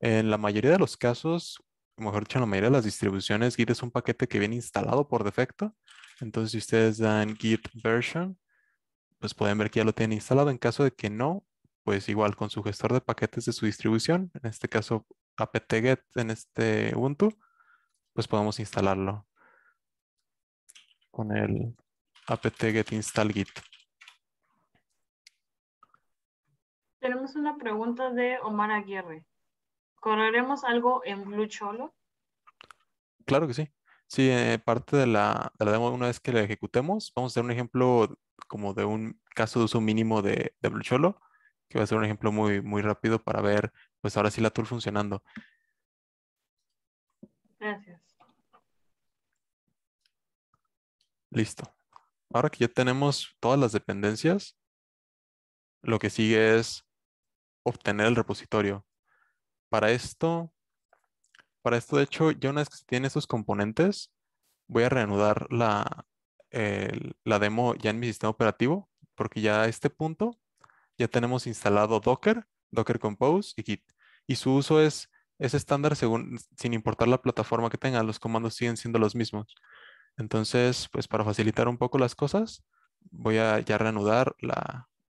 En la mayoría de los casos, mejor dicho, en la mayoría de las distribuciones, Git es un paquete que viene instalado por defecto. Entonces, si ustedes dan Git version, pues pueden ver que ya lo tienen instalado. En caso de que no, pues igual con su gestor de paquetes de su distribución, en este caso apt-get en este Ubuntu, pues podemos instalarlo con el apt get install git. Tenemos una pregunta de Omar Aguirre. ¿Correremos algo en Blue Cholo? Claro que sí. Sí, eh, parte de la, demo, una vez que la ejecutemos, vamos a hacer un ejemplo como de un caso de uso mínimo de, Blue Cholo, que va a ser un ejemplo muy, muy rápido para ver, pues ahora sí la tool funcionando. Gracias. Listo ahora que ya tenemos todas las dependencias, lo que sigue es obtener el repositorio. Para esto, para esto de hecho, ya una vez que se tienen esos componentes, voy a reanudar la, demo ya en mi sistema operativo, porque ya a este punto ya tenemos instalado Docker, Docker Compose y Git. Y su uso es, es estándar según, sin importar la plataforma que tenga, los comandos siguen siendo los mismos. Entonces, pues para facilitar un poco las cosas, voy a ya reanudar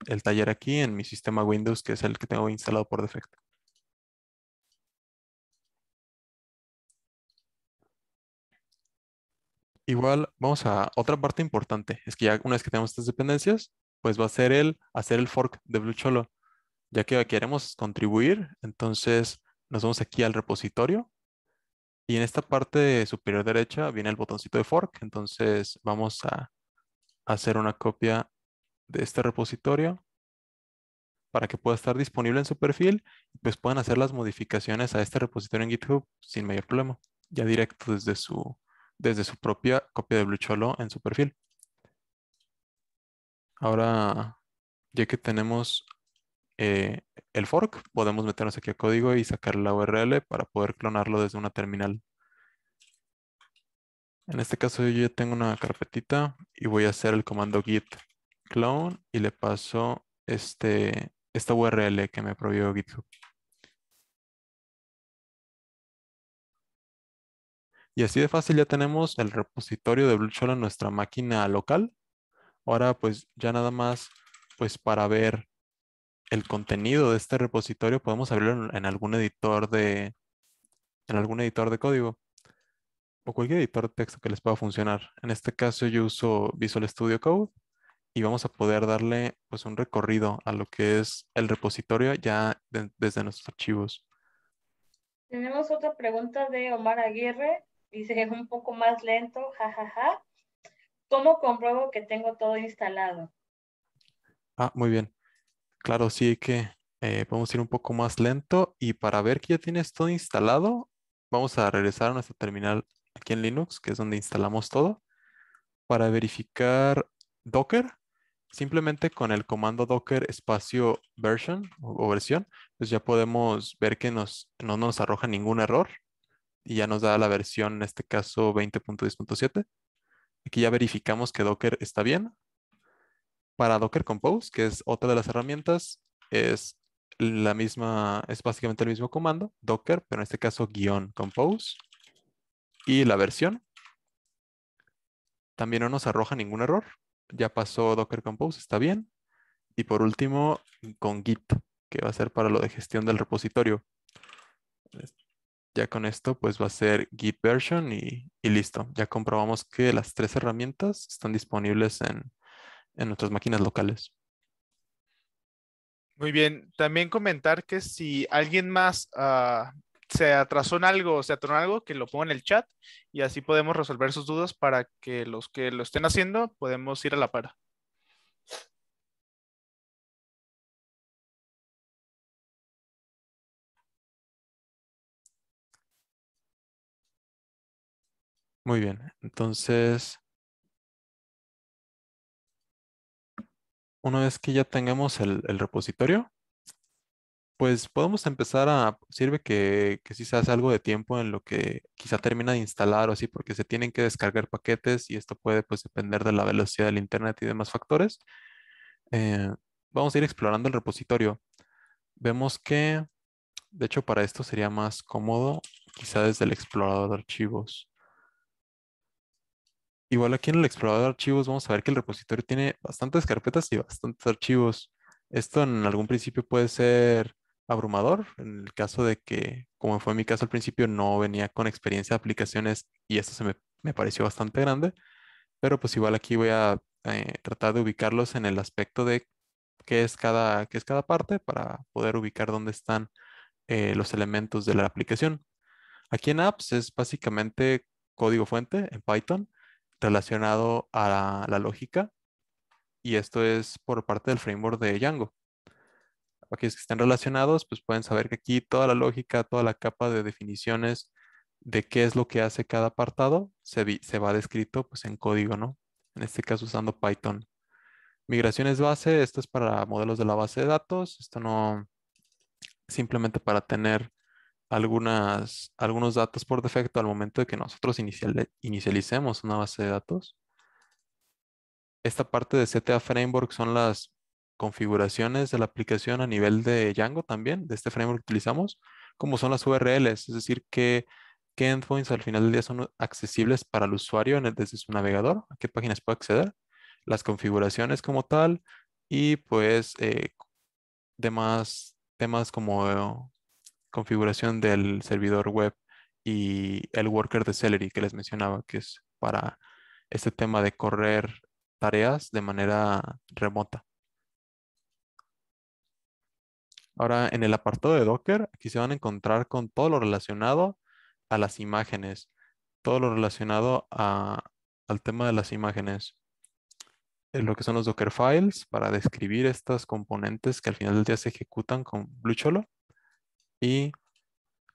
el taller aquí en mi sistema Windows, que es el que tengo instalado por defecto. Igual, vamos a otra parte importante, es que ya una vez que tenemos estas dependencias, pues va a ser el hacer el fork de BlueCholo. Ya que queremos contribuir, entonces nos vamos aquí al repositorio y en esta parte superior derecha viene el botoncito de fork. Entonces vamos a hacer una copia de este repositorio para que pueda estar disponible en su perfil y pues puedan hacer las modificaciones a este repositorio en GitHub sin mayor problema, ya directo desde su, desde su propia copia de Blucholo en su perfil. Ahora, ya que tenemos eh, el fork, podemos meternos aquí a código y sacar la URL para poder clonarlo desde una terminal. En este caso yo ya tengo una carpetita y voy a hacer el comando git clone y le paso este, esta URL que me provió GitHub. Y así de fácil ya tenemos el repositorio de BlueShell en nuestra máquina local. Ahora pues ya nada más pues para ver el contenido de este repositorio podemos abrirlo en, algún editor de en algún editor de código o cualquier editor de texto que les pueda funcionar. En este caso yo uso Visual Studio Code y vamos a poder darle pues un recorrido a lo que es el repositorio ya desde nuestros archivos. Tenemos otra pregunta de Omar Aguirre. Dice, es un poco más lento, jajaja. ¿Cómo compruebo que tengo todo instalado? Ah, muy bien claro, sí que, eh, podemos ir un poco más lento y para ver que ya tienes todo instalado, vamos a regresar a nuestro terminal aquí en Linux, que es donde instalamos todo, para verificar Docker. Simplemente con el comando docker espacio version o, versión, pues ya podemos ver que no nos arroja ningún error y ya nos da la versión, en este caso 20.10.7. Aquí ya verificamos que Docker está bien, para Docker Compose, que es otra de las herramientas, es la misma, es básicamente el mismo comando, Docker, pero en este caso guión compose y la versión. También no nos arroja ningún error. Ya pasó Docker Compose, está bien. Y por último, con Git, que va a ser para lo de gestión del repositorio. Ya con esto, pues va a ser Git version y listo. Ya comprobamos que las tres herramientas están disponibles en, en nuestras máquinas locales. Muy bien, también comentar que si alguien más ah, se atrasó en algo o se atoró en algo, que lo ponga en el chat y así podemos resolver sus dudas para que los que lo estén haciendo podemos ir a la par. Muy bien, entonces una vez que ya tengamos el, repositorio, pues podemos empezar a, sirve que, si se hace algo de tiempo en lo que quizá termina de instalar o así, porque se tienen que descargar paquetes y esto puede pues depender de la velocidad del internet y demás factores. Eh, vamos a ir explorando el repositorio. Vemos que, de hecho para esto sería más cómodo quizá desde el explorador de archivos. Igual aquí en el explorador de archivos vamos a ver que el repositorio tiene bastantes carpetas y bastantes archivos. Esto en algún principio puede ser abrumador, en el caso de que, como fue mi caso al principio, no venía con experiencia de aplicaciones y esto se me, pareció bastante grande, pero pues igual aquí voy a eh, tratar de ubicarlos en el aspecto de qué es cada, qué es cada parte para poder ubicar dónde están eh, los elementos de la aplicación. Aquí en Apps es básicamente código fuente en Python relacionado a la, lógica y esto es por parte del framework de Django. Aquellos que estén relacionados, pues pueden saber que aquí toda la lógica, toda la capa de definiciones de qué es lo que hace cada apartado se, se va descrito pues en código, ¿no? En este caso usando Python. Migraciones base, esto es para modelos de la base de datos, esto no, simplemente para tener algunas, algunos datos por defecto al momento de que nosotros inicialicemos una base de datos. Esta parte de CTA Framework son las configuraciones de la aplicación a nivel de Django también, de este framework que utilizamos, como son las URLs, es decir, qué endpoints al final del día son accesibles para el usuario en el, desde su navegador, a qué páginas puede acceder, las configuraciones como tal y pues eh, demás temas como configuración del servidor web y el worker de Celery que les mencionaba, que es para este tema de correr tareas de manera remota. Ahora, en el apartado de Docker, aquí se van a encontrar con todo lo relacionado a las imágenes, todo lo relacionado al tema de las imágenes. En eh, lo que son los Docker files para describir estas componentes que al final del día se ejecutan con Bluecholo. Y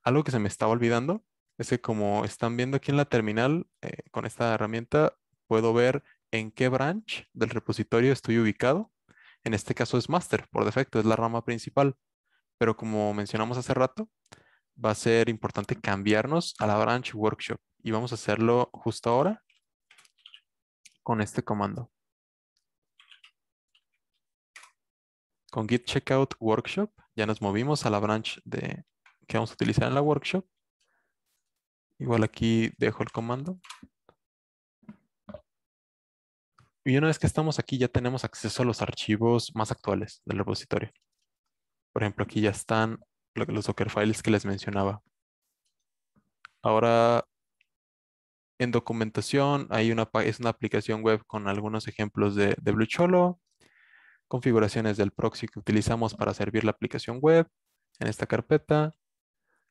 algo que se me estaba olvidando es que como están viendo aquí en la terminal, eh, con esta herramienta puedo ver en qué branch del repositorio estoy ubicado. En este caso es master, por defecto, es la rama principal. Pero como mencionamos hace rato, va a ser importante cambiarnos a la branch workshop y vamos a hacerlo justo ahora con este comando. Con git checkout workshop ya nos movimos a la branch de, que vamos a utilizar en la workshop. Igual aquí dejo el comando. Y una vez que estamos aquí, ya tenemos acceso a los archivos más actuales del repositorio. Por ejemplo, aquí ya están los Docker files que les mencionaba. Ahora, en documentación, hay una, es una aplicación web con algunos ejemplos de, de Blue Cholo, configuraciones del proxy que utilizamos para servir la aplicación web, en esta carpeta,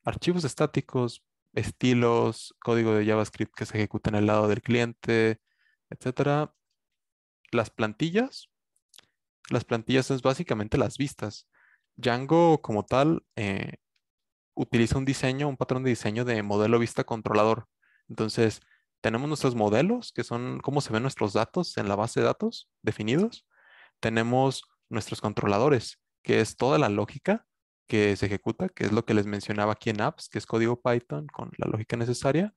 archivos estáticos, estilos, código de JavaScript que se ejecuta en el lado del cliente, etcétera. Las plantillas. Las plantillas son básicamente las vistas. Django como tal eh, utiliza un diseño, un patrón de diseño de modelo vista controlador. Entonces, tenemos nuestros modelos, que son cómo se ven nuestros datos en la base de datos definidos tenemos nuestros controladores, que es toda la lógica que se ejecuta, que es lo que les mencionaba aquí en apps, que es código Python con la lógica necesaria.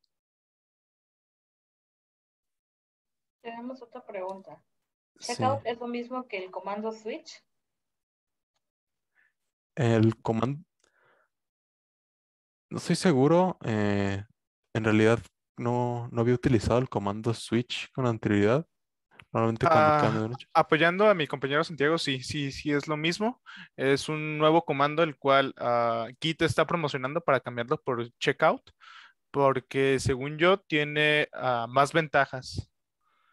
Tenemos otra pregunta. es lo mismo que el comando switch? El comando... No estoy seguro. Eh, en realidad no había utilizado el comando switch con anterioridad. Ah, apoyando a mi compañero Santiago, sí, sí, sí es lo mismo. Es un nuevo comando el cual Kit ah, está promocionando para cambiarlo por checkout, porque según yo tiene ah, más ventajas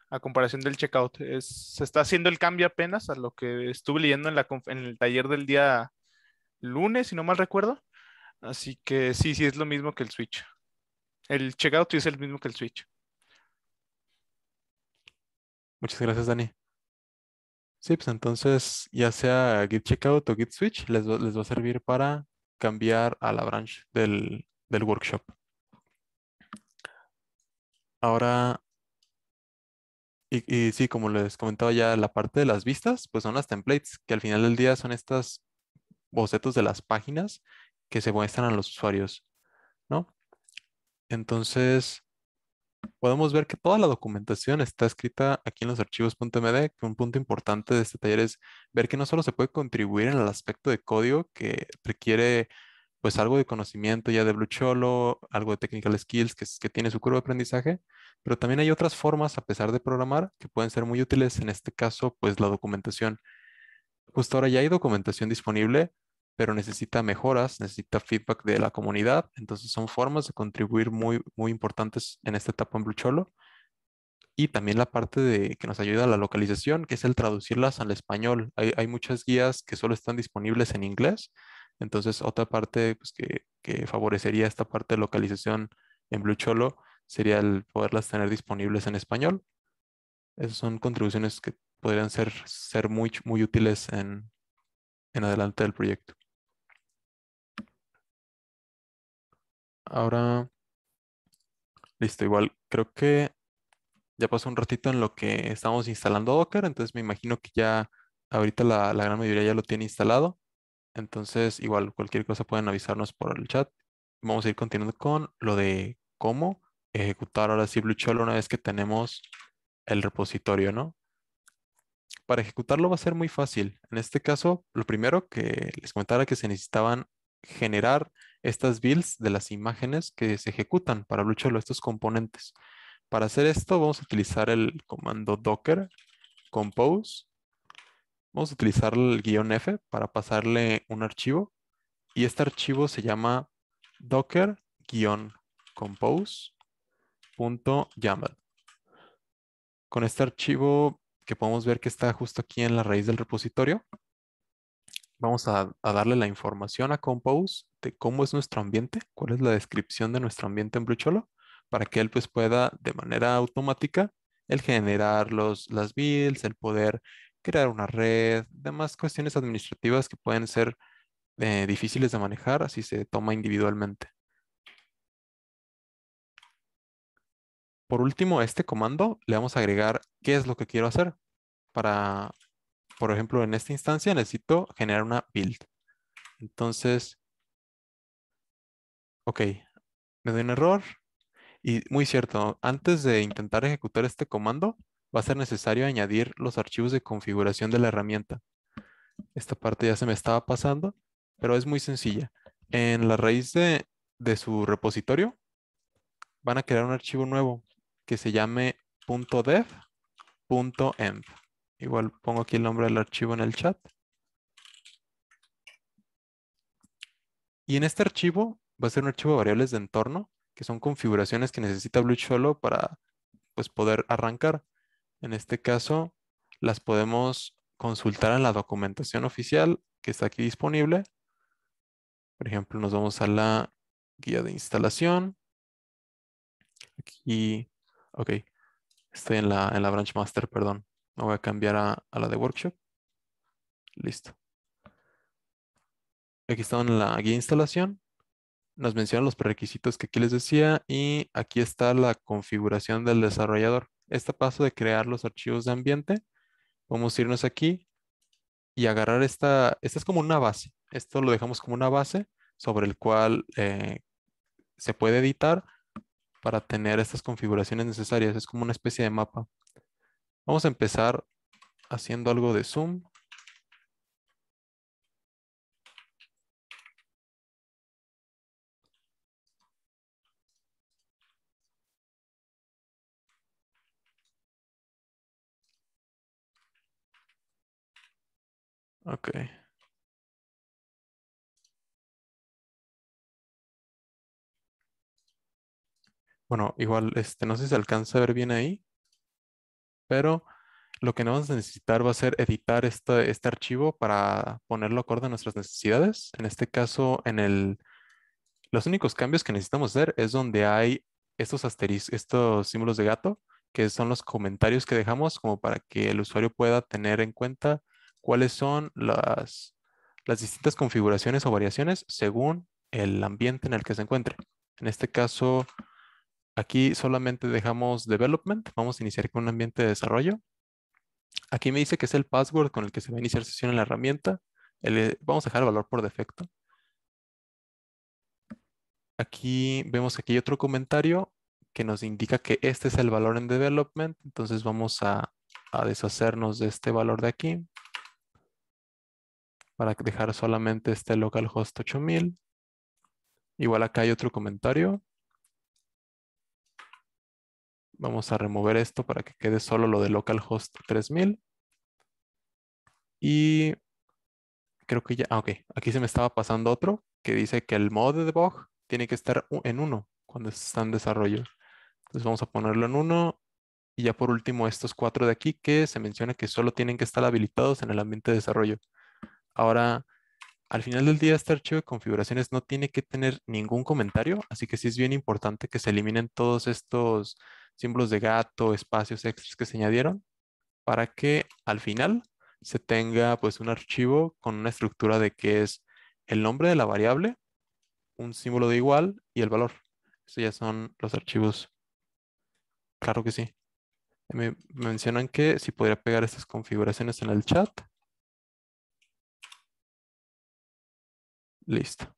a comparación del checkout. se está haciendo el cambio apenas a lo que estuve leyendo en, en el taller del día lunes, si no mal recuerdo. Así que sí, sí es lo mismo que el Switch. El checkout es el mismo que el Switch. Muchas gracias, Dani. Sí, pues entonces ya sea git checkout o git switch les, va a servir para cambiar a la branch del, workshop. Ahora, y, sí, como les comentaba ya, la parte de las vistas, pues son las templates, que al final del día son estas bocetos de las páginas que se muestran a los usuarios, ¿no? Entonces, podemos ver que toda la documentación está escrita aquí en los archivos.md, que un punto importante de este taller es ver que no solo se puede contribuir en el aspecto de código que requiere pues algo de conocimiento ya de Blucholo, algo de technical skills que, tiene su curva de aprendizaje, pero también hay otras formas a pesar de programar que pueden ser muy útiles, en este caso pues la documentación. Justo ahora ya hay documentación disponible, pero necesita mejoras, necesita feedback de la comunidad. Entonces son formas de contribuir muy, muy importantes en esta etapa en Blucholo. Y también la parte de que nos ayuda a la localización, que es el traducirlas al español. Hay, muchas guías que solo están disponibles en inglés. Entonces otra parte pues, que, favorecería esta parte de localización en Blucholo sería el poderlas tener disponibles en español. Esas son contribuciones que podrían ser, ser muy, muy útiles en adelante del proyecto. Ahora, listo, igual creo que ya pasó un ratito en lo que estamos instalando Docker, entonces me imagino que ya ahorita la, gran mayoría ya lo tiene instalado. Entonces, igual, cualquier cosa pueden avisarnos por el chat. Vamos a ir continuando con lo de cómo ejecutar ahora sí cholo una vez que tenemos el repositorio, ¿no? Para ejecutarlo va a ser muy fácil. En este caso, lo primero que les comentaba que se necesitaban generar estas builds de las imágenes que se ejecutan para luchar estos componentes. Para hacer esto vamos a utilizar el comando docker compose. Vamos a utilizar el guión F para pasarle un archivo y este archivo se llama docker-compose.yaml. Con este archivo que podemos ver que está justo aquí en la raíz del repositorio, vamos a, darle la información a Compose de cómo es nuestro ambiente, cuál es la descripción de nuestro ambiente en Brucholo, para que él pues pueda de manera automática el generar las builds, el poder crear una red, demás cuestiones administrativas que pueden ser eh, difíciles de manejar así se toma individualmente. Por último, a este comando le vamos a agregar qué es lo que quiero hacer para por ejemplo, en esta instancia necesito generar una build. Entonces, ok, me doy un error. Y muy cierto, antes de intentar ejecutar este comando, va a ser necesario añadir los archivos de configuración de la herramienta. Esta parte ya se me estaba pasando, pero es muy sencilla. En la raíz de, de su repositorio, van a crear un archivo nuevo que se llame .dev.env. Igual pongo aquí el nombre del archivo en el chat. Y en este archivo va a ser un archivo de variables de entorno, que son configuraciones que necesita Blue solo para pues, poder arrancar. En este caso, las podemos consultar en la documentación oficial que está aquí disponible. Por ejemplo, nos vamos a la guía de instalación. Aquí, ok, estoy en la, en la branch master, perdón voy a cambiar a, la de workshop. Listo. Aquí está en la guía de instalación. Nos mencionan los prerequisitos que aquí les decía y aquí está la configuración del desarrollador. Este paso de crear los archivos de ambiente, vamos a irnos aquí y agarrar esta, esta es como una base. Esto lo dejamos como una base sobre el cual eh, se puede editar para tener estas configuraciones necesarias. Es como una especie de mapa. Vamos a empezar haciendo algo de zoom. Ok. Bueno, igual, este, no sé si se alcanza a ver bien ahí pero lo que no vamos a necesitar va a ser editar este, archivo para ponerlo acorde a nuestras necesidades. En este caso, en el, los únicos cambios que necesitamos hacer es donde hay estos asteriscos, estos símbolos de gato, que son los comentarios que dejamos como para que el usuario pueda tener en cuenta cuáles son las, las distintas configuraciones o variaciones según el ambiente en el que se encuentre. En este caso, Aquí solamente dejamos development. Vamos a iniciar con un ambiente de desarrollo. Aquí me dice que es el password con el que se va a iniciar sesión en la herramienta. Eh, vamos a dejar el valor por defecto. Aquí vemos que aquí hay otro comentario que nos indica que este es el valor en development. Entonces vamos a, a deshacernos de este valor de aquí para dejar solamente este localhost 8000. Igual acá hay otro comentario Vamos a remover esto para que quede solo lo de localhost 3000. Y creo que ya, ah, ok, aquí se me estaba pasando otro que dice que el modo de debug tiene que estar en uno cuando está en desarrollo. Entonces vamos a ponerlo en uno y ya por último estos cuatro de aquí que se menciona que solo tienen que estar habilitados en el ambiente de desarrollo. Ahora, al final del día este archivo de configuraciones no tiene que tener ningún comentario, así que sí es bien importante que se eliminen todos estos símbolos de gato, espacios extras que se añadieron, para que al final se tenga pues un archivo con una estructura de que es el nombre de la variable, un símbolo de igual y el valor. Estos ya son los archivos. Claro que sí. Me mencionan que si podría pegar estas configuraciones en el chat. Listo.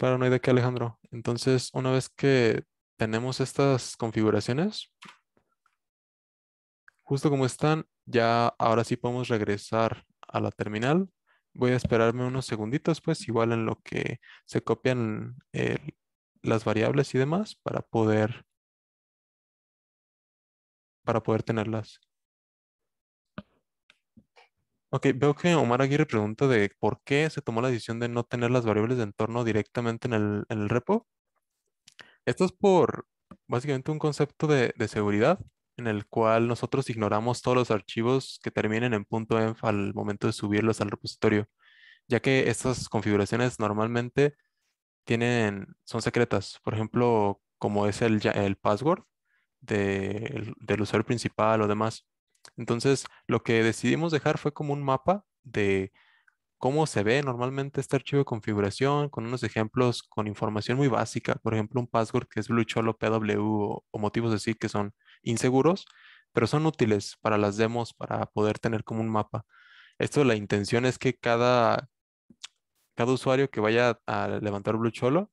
Claro, no hay de qué, Alejandro. Entonces, una vez que tenemos estas configuraciones, justo como están, ya ahora sí podemos regresar a la terminal. Voy a esperarme unos segunditos, pues igual en lo que se copian eh, las variables y demás para poder para poder tenerlas. Ok, veo que Omar Aguirre pregunta de por qué se tomó la decisión de no tener las variables de entorno directamente en el, repo. Esto es por básicamente un concepto de, seguridad en el cual nosotros ignoramos todos los archivos que terminen en .env al momento de subirlos al repositorio, ya que estas configuraciones normalmente tienen, son secretas. Por ejemplo, como es el, password del usuario principal o demás. Entonces, lo que decidimos dejar fue como un mapa de cómo se ve normalmente este archivo de configuración, con unos ejemplos, con información muy básica, por ejemplo, un password que es bluecholo PW o, motivos así que son inseguros, pero son útiles para las demos, para poder tener como un mapa. Esto, la intención es que cada, usuario que vaya a levantar bluecholo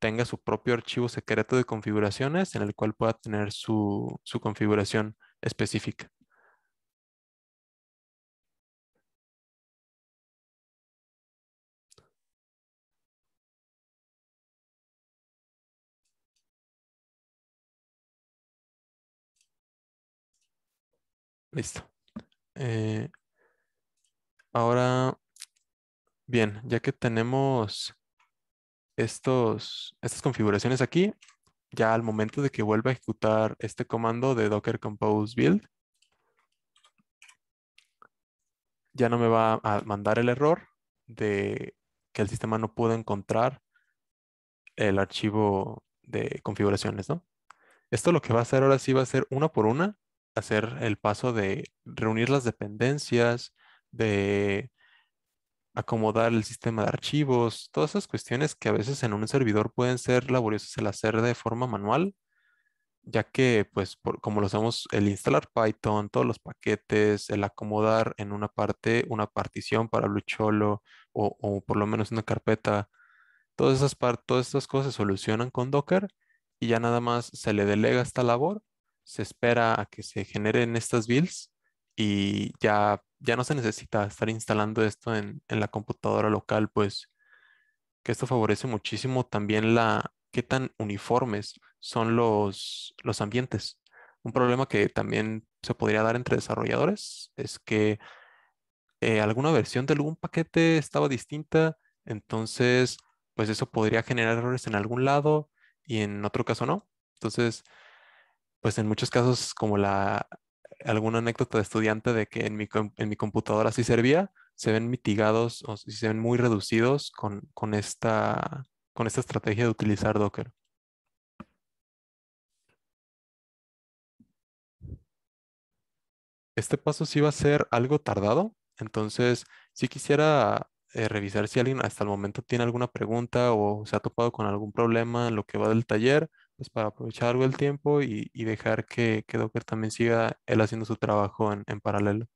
tenga su propio archivo secreto de configuraciones en el cual pueda tener su configuración específica. Listo. Eh, ahora, bien, ya que tenemos estos, estas configuraciones aquí, ya al momento de que vuelva a ejecutar este comando de docker compose build, ya no me va a mandar el error de que el sistema no pudo encontrar el archivo de configuraciones, ¿no? Esto lo que va a hacer ahora sí va a ser una por una hacer el paso de reunir las dependencias, de acomodar el sistema de archivos, todas esas cuestiones que a veces en un servidor pueden ser laboriosas el hacer de forma manual, ya que pues como lo sabemos, el instalar Python, todos los paquetes, el acomodar en una parte una partición para Lucholo o, por lo menos una carpeta, todas esas, todas cosas se solucionan con Docker y ya nada más se le delega esta labor se espera a que se generen estas builds y ya, ya no se necesita estar instalando esto en, la computadora local, pues que esto favorece muchísimo también la qué tan uniformes son los, los ambientes. Un problema que también se podría dar entre desarrolladores es que eh, alguna versión de algún paquete estaba distinta, entonces pues eso podría generar errores en algún lado y en otro caso no. Entonces, pues en muchos casos como la alguna anécdota de estudiante de que en mi, computadora sí servía, se ven mitigados o se ven muy reducidos con, esta, estrategia de utilizar Docker. Este paso sí va a ser algo tardado, entonces sí quisiera eh, revisar si alguien hasta el momento tiene alguna pregunta o se ha topado con algún problema en lo que va del taller pues, para aprovechar algo el tiempo y, dejar que, que, Docker también siga él haciendo su trabajo en paralelo.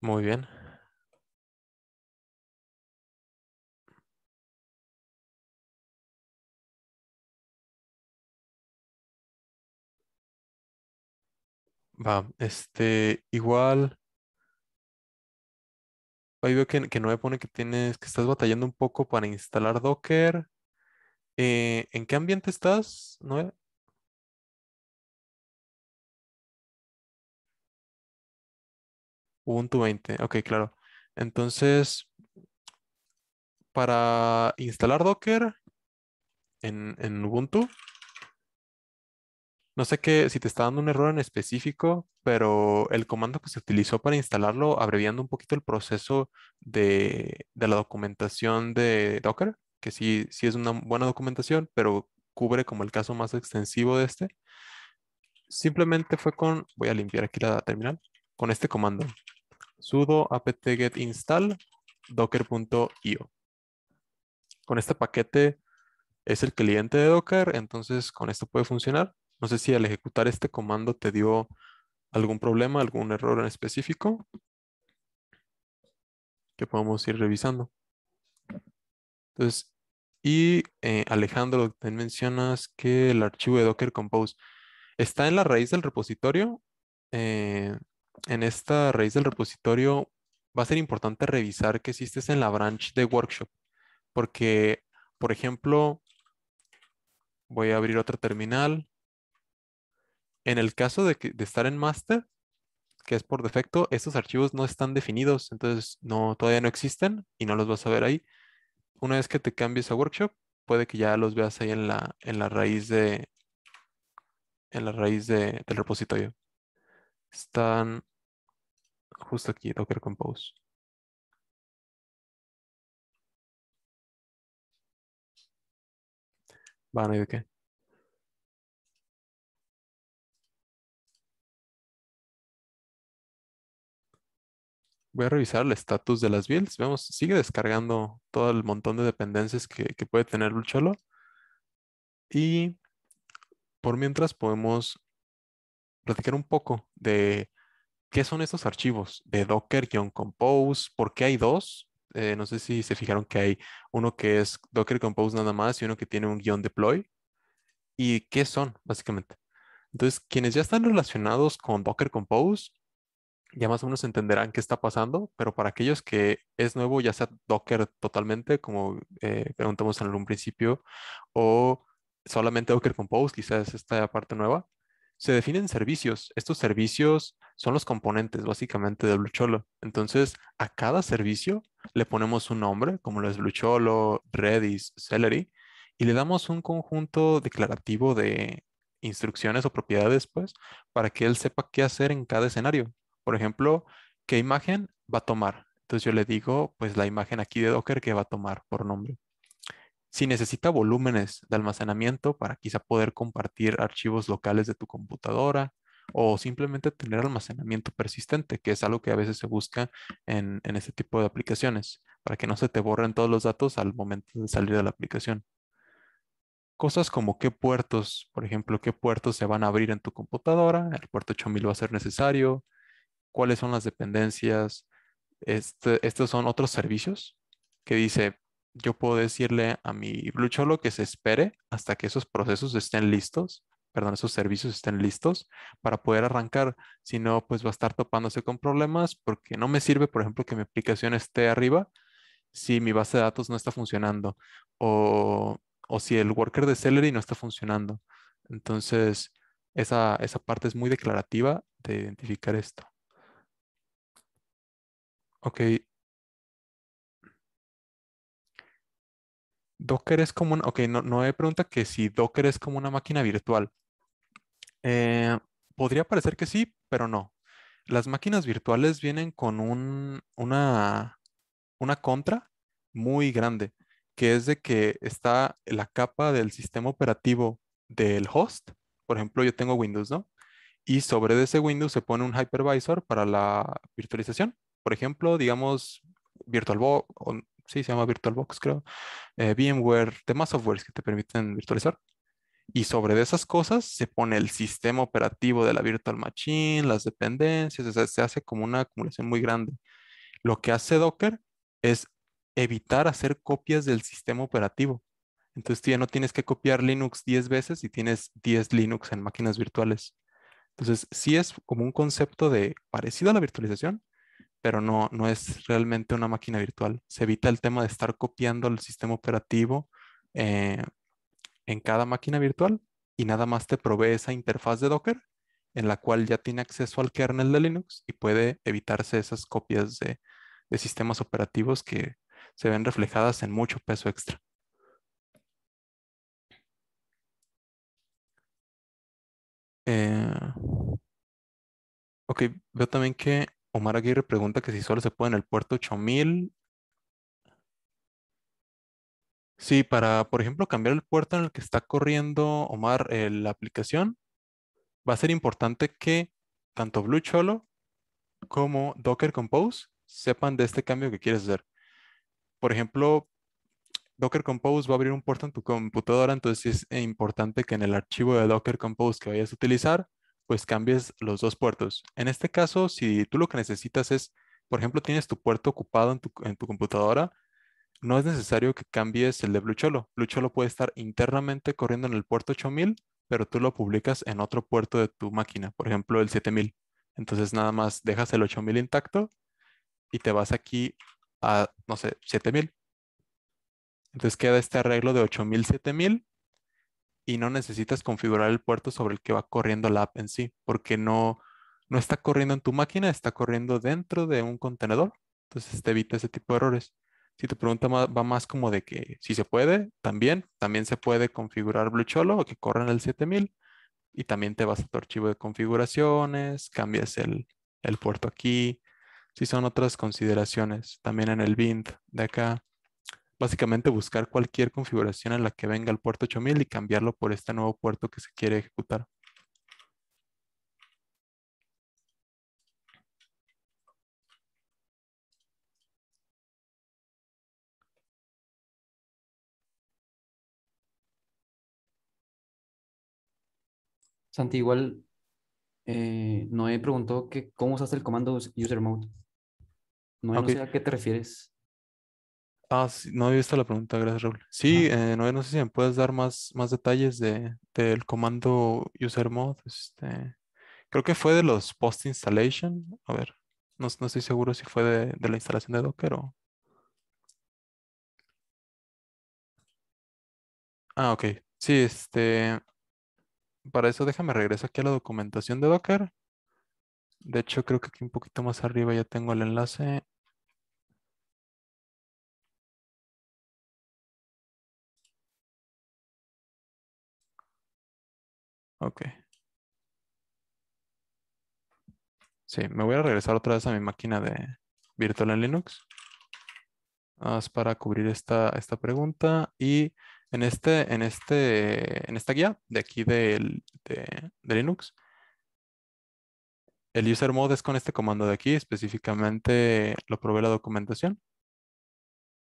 Muy bien. Va, este, igual. Ahí veo que, que no me pone que tienes, que estás batallando un poco para instalar Docker. Eh, ¿en qué ambiente estás, no? Ubuntu 20, ok, claro. Entonces, para instalar Docker en, Ubuntu, no sé qué, si te está dando un error en específico, pero el comando que se utilizó para instalarlo, abreviando un poquito el proceso de, de la documentación de Docker, que sí, sí es una buena documentación, pero cubre como el caso más extensivo de este, simplemente fue con, voy a limpiar aquí la terminal, con este comando, sudo apt-get install docker.io. Con este paquete es el cliente de Docker, entonces con esto puede funcionar. No sé si al ejecutar este comando te dio algún problema, algún error en específico que podemos ir revisando. Entonces, y eh, Alejandro, también mencionas que el archivo de Docker Compose está en la raíz del repositorio. Eh, en esta raíz del repositorio va a ser importante revisar que existes en la branch de workshop, porque, por ejemplo, voy a abrir otra terminal. En el caso de, estar en master, que es por defecto, estos archivos no están definidos, entonces no, todavía no existen y no los vas a ver ahí. Una vez que te cambies a workshop, puede que ya los veas ahí en la, en la raíz de en la raíz del repositorio. Están justo aquí, Docker Compose. Van, ¿y de qué? Voy a revisar el estatus de las builds. Vemos, sigue descargando todo el montón de dependencias que, que puede tener Lucholo. Y por mientras podemos platicar un poco de ¿Qué son estos archivos de Docker-compose? ¿Por qué hay dos? Eh, no sé si se fijaron que hay uno que es Docker Compose nada más y uno que tiene un guión deploy. ¿Y qué son, básicamente? Entonces, quienes ya están relacionados con Docker Compose, ya más o menos entenderán qué está pasando, pero para aquellos que es nuevo, ya sea Docker totalmente, como eh, preguntamos en algún principio, o solamente Docker Compose, quizás esta parte nueva, se definen servicios. Estos servicios son los componentes básicamente de Blue Entonces, a cada servicio le ponemos un nombre, como lo es Blue Redis, Celery, y le damos un conjunto declarativo de instrucciones o propiedades, pues, para que él sepa qué hacer en cada escenario. Por ejemplo, qué imagen va a tomar. Entonces yo le digo, pues, la imagen aquí de Docker que va a tomar por nombre. Si necesita volúmenes de almacenamiento para quizá poder compartir archivos locales de tu computadora o simplemente tener almacenamiento persistente, que es algo que a veces se busca en, este tipo de aplicaciones, para que no se te borren todos los datos al momento de salir de la aplicación. Cosas como qué puertos, por ejemplo, qué puertos se van a abrir en tu computadora, el puerto 8000 va a ser necesario, cuáles son las dependencias, este, estos son otros servicios que dice, yo puedo decirle a mi Blue que se espere hasta que esos procesos estén listos, perdón, esos servicios estén listos para poder arrancar. Si no, pues va a estar topándose con problemas porque no me sirve, por ejemplo, que mi aplicación esté arriba si mi base de datos no está funcionando o, si el worker de Celery no está funcionando. Entonces, esa, esa parte es muy declarativa de identificar esto. Ok, Docker es como una, ok, no, no pregunta que si Docker es como una máquina virtual. Eh, podría parecer que sí, pero no. Las máquinas virtuales vienen con un, una, una contra muy grande, que es de que está la capa del sistema operativo del host. Por ejemplo, yo tengo Windows, ¿no? Y sobre ese Windows se pone un hypervisor para la virtualización. Por ejemplo, digamos VirtualBox, sí, se llama VirtualBox, creo, eh, VMware, demás softwares que te permiten virtualizar. Y sobre esas cosas se pone el sistema operativo de la virtual machine, las dependencias, se hace como una acumulación muy grande. Lo que hace Docker es evitar hacer copias del sistema operativo. Entonces tú ya no tienes que copiar Linux 10 veces si tienes 10 Linux en máquinas virtuales. Entonces sí es como un concepto de parecido a la virtualización, pero no, no es realmente una máquina virtual. Se evita el tema de estar copiando el sistema operativo eh, en cada máquina virtual y nada más te provee esa interfaz de Docker en la cual ya tiene acceso al kernel de Linux y puede evitarse esas copias de, sistemas operativos que se ven reflejadas en mucho peso extra. Eh, ok, veo también que Omar Aguirre pregunta que si solo se puede en el puerto 8000. Sí, para, por ejemplo, cambiar el puerto en el que está corriendo Omar eh, la aplicación, va a ser importante que tanto Blue Cholo como Docker Compose sepan de este cambio que quieres hacer. Por ejemplo, Docker Compose va a abrir un puerto en tu computadora, entonces es importante que en el archivo de Docker Compose que vayas a utilizar pues cambies los dos puertos. En este caso, si tú lo que necesitas es, por ejemplo, tienes tu puerto ocupado en tu, computadora, no es necesario que cambies el de Blucholo. Blucholo puede estar internamente corriendo en el puerto 8000, pero tú lo publicas en otro puerto de tu máquina, por ejemplo, el 7000. Entonces nada más dejas el 8000 intacto y te vas aquí a, no sé, 7000. Entonces queda este arreglo de 8000, 7000 y no necesitas configurar el puerto sobre el que va corriendo la app en sí, porque no, no está corriendo en tu máquina, está corriendo dentro de un contenedor. Entonces te evita ese tipo de errores. Si tu pregunta va más como de que si se puede, también, también se puede configurar Bluecholo o que corra en el 7000 y también te vas a tu archivo de configuraciones, cambias el, el puerto aquí. Si son otras consideraciones, también en el bind de acá básicamente buscar cualquier configuración en la que venga el puerto 8000 y cambiarlo por este nuevo puerto que se quiere ejecutar. Santi, igual no eh, Noé preguntó que cómo usaste el comando user mode. no sé a qué te refieres. Ah, no he visto la pregunta, gracias Raúl. Sí, eh, no, sé si me puedes dar más, detalles de, del comando user mode. Este, creo que fue de los post installation. A ver, no, estoy seguro si fue de, la instalación de Docker o. Ah, ok. Sí, este. Para eso déjame regresar aquí a la documentación de Docker. De hecho, creo que aquí un poquito más arriba ya tengo el enlace. Ok. Sí, me voy a regresar otra vez a mi máquina de virtual en Linux. para cubrir esta, pregunta. Y este, en, este, en, esta guía de aquí de, Linux, el user mode es con este comando de aquí, específicamente lo probé la documentación.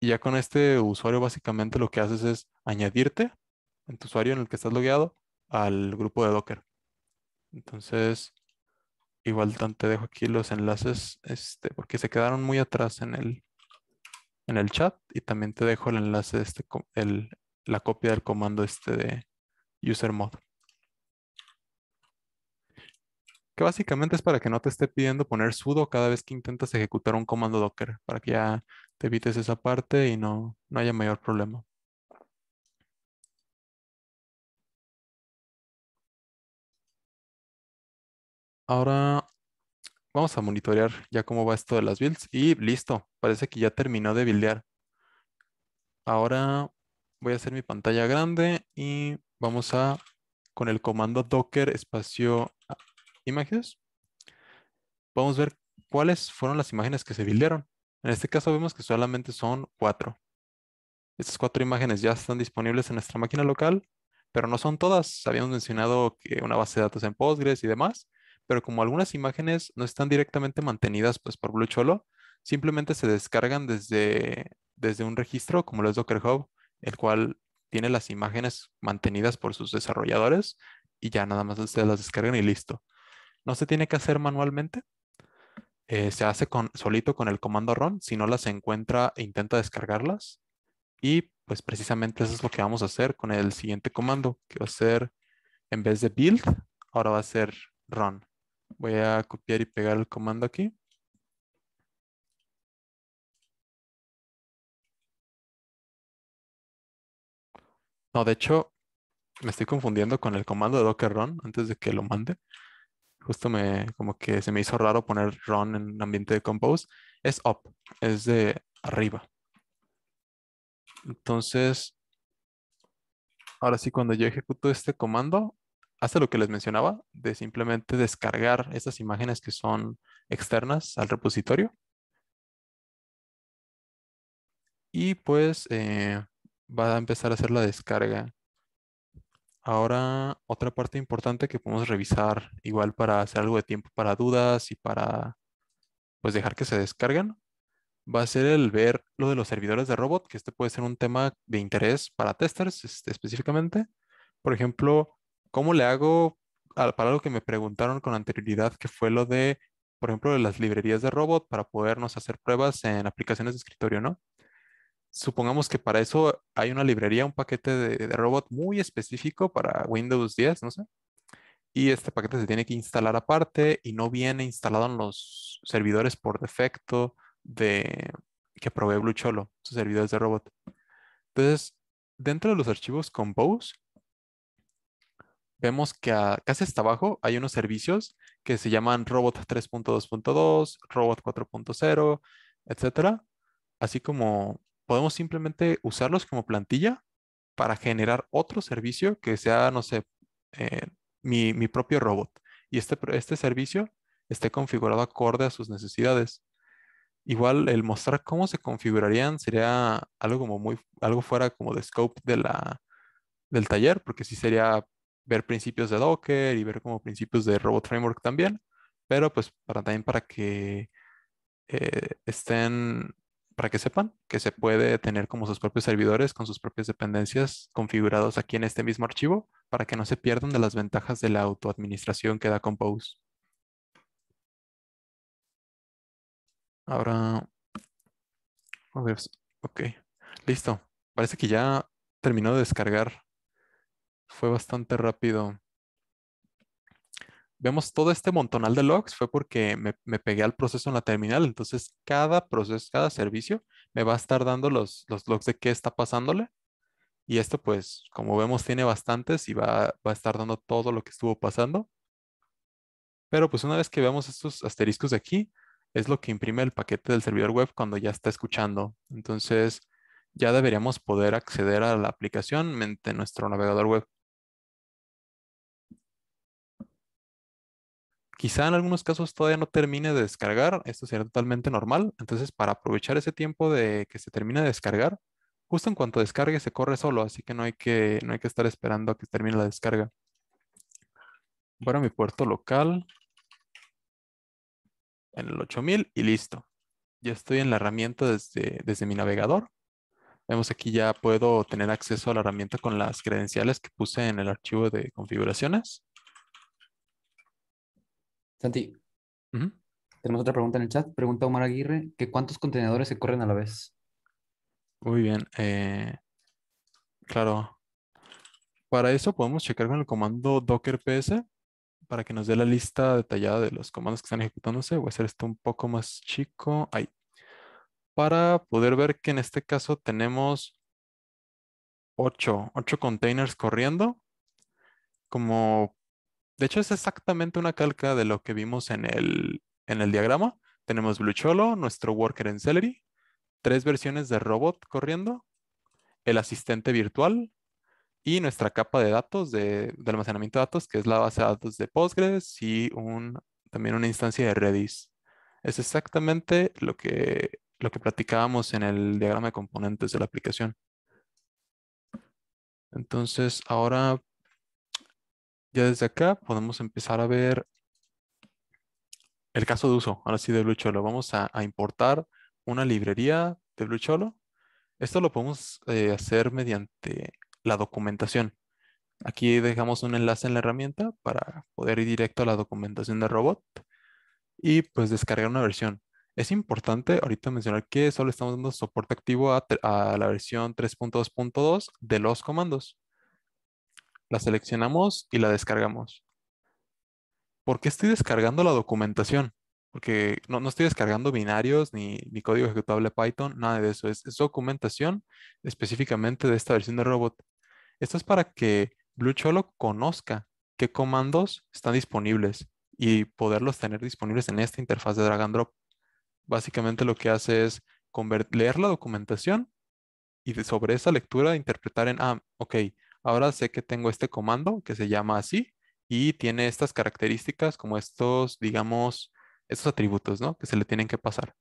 Y ya con este usuario básicamente lo que haces es añadirte en tu usuario en el que estás logueado al grupo de Docker. Entonces, igual te dejo aquí los enlaces, este, porque se quedaron muy atrás en el, en el chat y también te dejo el enlace, de este, el, la copia del comando este de usermod. Que básicamente es para que no te esté pidiendo poner sudo cada vez que intentas ejecutar un comando Docker, para que ya te evites esa parte y no, no haya mayor problema. Ahora vamos a monitorear ya cómo va esto de las builds. Y listo, parece que ya terminó de buildear. Ahora voy a hacer mi pantalla grande y vamos a, con el comando docker espacio imágenes, vamos a ver cuáles fueron las imágenes que se buildearon. En este caso vemos que solamente son cuatro. Estas cuatro imágenes ya están disponibles en nuestra máquina local, pero no son todas. Habíamos mencionado que una base de datos en Postgres y demás, pero como algunas imágenes no están directamente mantenidas pues, por Blue Cholo, simplemente se descargan desde, desde un registro como lo es Docker Hub, el cual tiene las imágenes mantenidas por sus desarrolladores y ya nada más ustedes las descargan y listo. No se tiene que hacer manualmente. Eh, se hace con, solito con el comando run. Si no las encuentra, e intenta descargarlas. Y pues precisamente eso es lo que vamos a hacer con el siguiente comando, que va a ser, en vez de build, ahora va a ser run. Voy a copiar y pegar el comando aquí. No, de hecho, me estoy confundiendo con el comando de Docker Run antes de que lo mande. Justo me, como que se me hizo raro poner Run en ambiente de Compose. Es up, es de arriba. Entonces, ahora sí, cuando yo ejecuto este comando, hasta lo que les mencionaba, de simplemente descargar esas imágenes que son externas al repositorio. Y pues eh, va a empezar a hacer la descarga. Ahora, otra parte importante que podemos revisar, igual para hacer algo de tiempo para dudas y para pues dejar que se descarguen, va a ser el ver lo de los servidores de robot, que este puede ser un tema de interés para testers este, específicamente. Por ejemplo, ¿cómo le hago al para lo que me preguntaron con anterioridad, que fue lo de, por ejemplo, de las librerías de robot para podernos hacer pruebas en aplicaciones de escritorio, ¿no? Supongamos que para eso hay una librería, un paquete de, robot muy específico para Windows 10, no sé. Y este paquete se tiene que instalar aparte y no viene instalado en los servidores por defecto de, que provee Blue Cholo, sus servidores de robot. Entonces, dentro de los archivos Compose, vemos que casi hasta abajo hay unos servicios que se llaman Robot 3.2.2, Robot 4.0, etcétera. Así como podemos simplemente usarlos como plantilla para generar otro servicio que sea, no sé, eh, mi, propio robot. Y este, este servicio esté configurado acorde a sus necesidades. Igual el mostrar cómo se configurarían sería algo como muy, algo fuera como de scope de la, del taller, porque sí sería ver principios de Docker y ver como principios de Robot Framework también, pero pues para también para que eh, estén, para que sepan que se puede tener como sus propios servidores con sus propias dependencias configurados aquí en este mismo archivo para que no se pierdan de las ventajas de la autoadministración que da Compose. Ahora, a ver, ok, listo. Parece que ya terminó de descargar fue bastante rápido. Vemos todo este montonal de logs fue porque me, pegué al proceso en la terminal. Entonces, cada proceso, cada servicio me va a estar dando los, los logs de qué está pasándole. Y esto, pues, como vemos, tiene bastantes y va, a estar dando todo lo que estuvo pasando. Pero pues una vez que vemos estos asteriscos de aquí, es lo que imprime el paquete del servidor web cuando ya está escuchando. Entonces, ya deberíamos poder acceder a la aplicación mediante nuestro navegador web. Quizá en algunos casos todavía no termine de descargar, esto será totalmente normal, entonces para aprovechar ese tiempo de que se termine de descargar, justo en cuanto descargue se corre solo, así que no hay que, no hay que estar esperando a que termine la descarga. Voy mi puerto local, en el 8000 y listo. Ya estoy en la herramienta desde, desde mi navegador. Vemos aquí ya puedo tener acceso a la herramienta con las credenciales que puse en el archivo de configuraciones. Santi, tenemos otra pregunta en el chat. Pregunta Omar Aguirre, ¿qué ¿cuántos contenedores se corren a la vez? Muy bien. Eh, claro. Para eso podemos checar con el comando docker ps para que nos dé la lista detallada de los comandos que están ejecutándose. Voy a hacer esto un poco más chico. Ahí. Para poder ver que en este caso tenemos 8, 8 containers corriendo. Como de hecho, es exactamente una calca de lo que vimos en el, en el diagrama. Tenemos Blue Cholo, nuestro worker en Celery, tres versiones de robot corriendo, el asistente virtual y nuestra capa de datos, de, almacenamiento de datos, que es la base de datos de Postgres y también una instancia de Redis. Es exactamente lo que, lo que platicábamos en el diagrama de componentes de la aplicación. Entonces, ahora ya desde acá podemos empezar a ver el caso de uso, ahora sí, de Blue Cholo. Vamos a, importar una librería de Blue Esto lo podemos eh, hacer mediante la documentación. Aquí dejamos un enlace en la herramienta para poder ir directo a la documentación de robot y pues descargar una versión. Es importante ahorita mencionar que solo estamos dando soporte activo a la versión 3.2.2 de los comandos la seleccionamos y la descargamos. ¿Por qué estoy descargando la documentación? Porque no, estoy descargando binarios ni, código ejecutable Python, nada de eso. Es, documentación específicamente de esta versión de robot. Esto es para que Blue Cholo conozca qué comandos están disponibles y poderlos tener disponibles en esta interfaz de drag and drop. Básicamente lo que hace es leer la documentación y sobre esa lectura interpretar en, ah, ok, ahora sé que tengo este comando que se llama así y tiene estas características como estos, digamos, estos atributos, ¿no? Que se le tienen que pasar.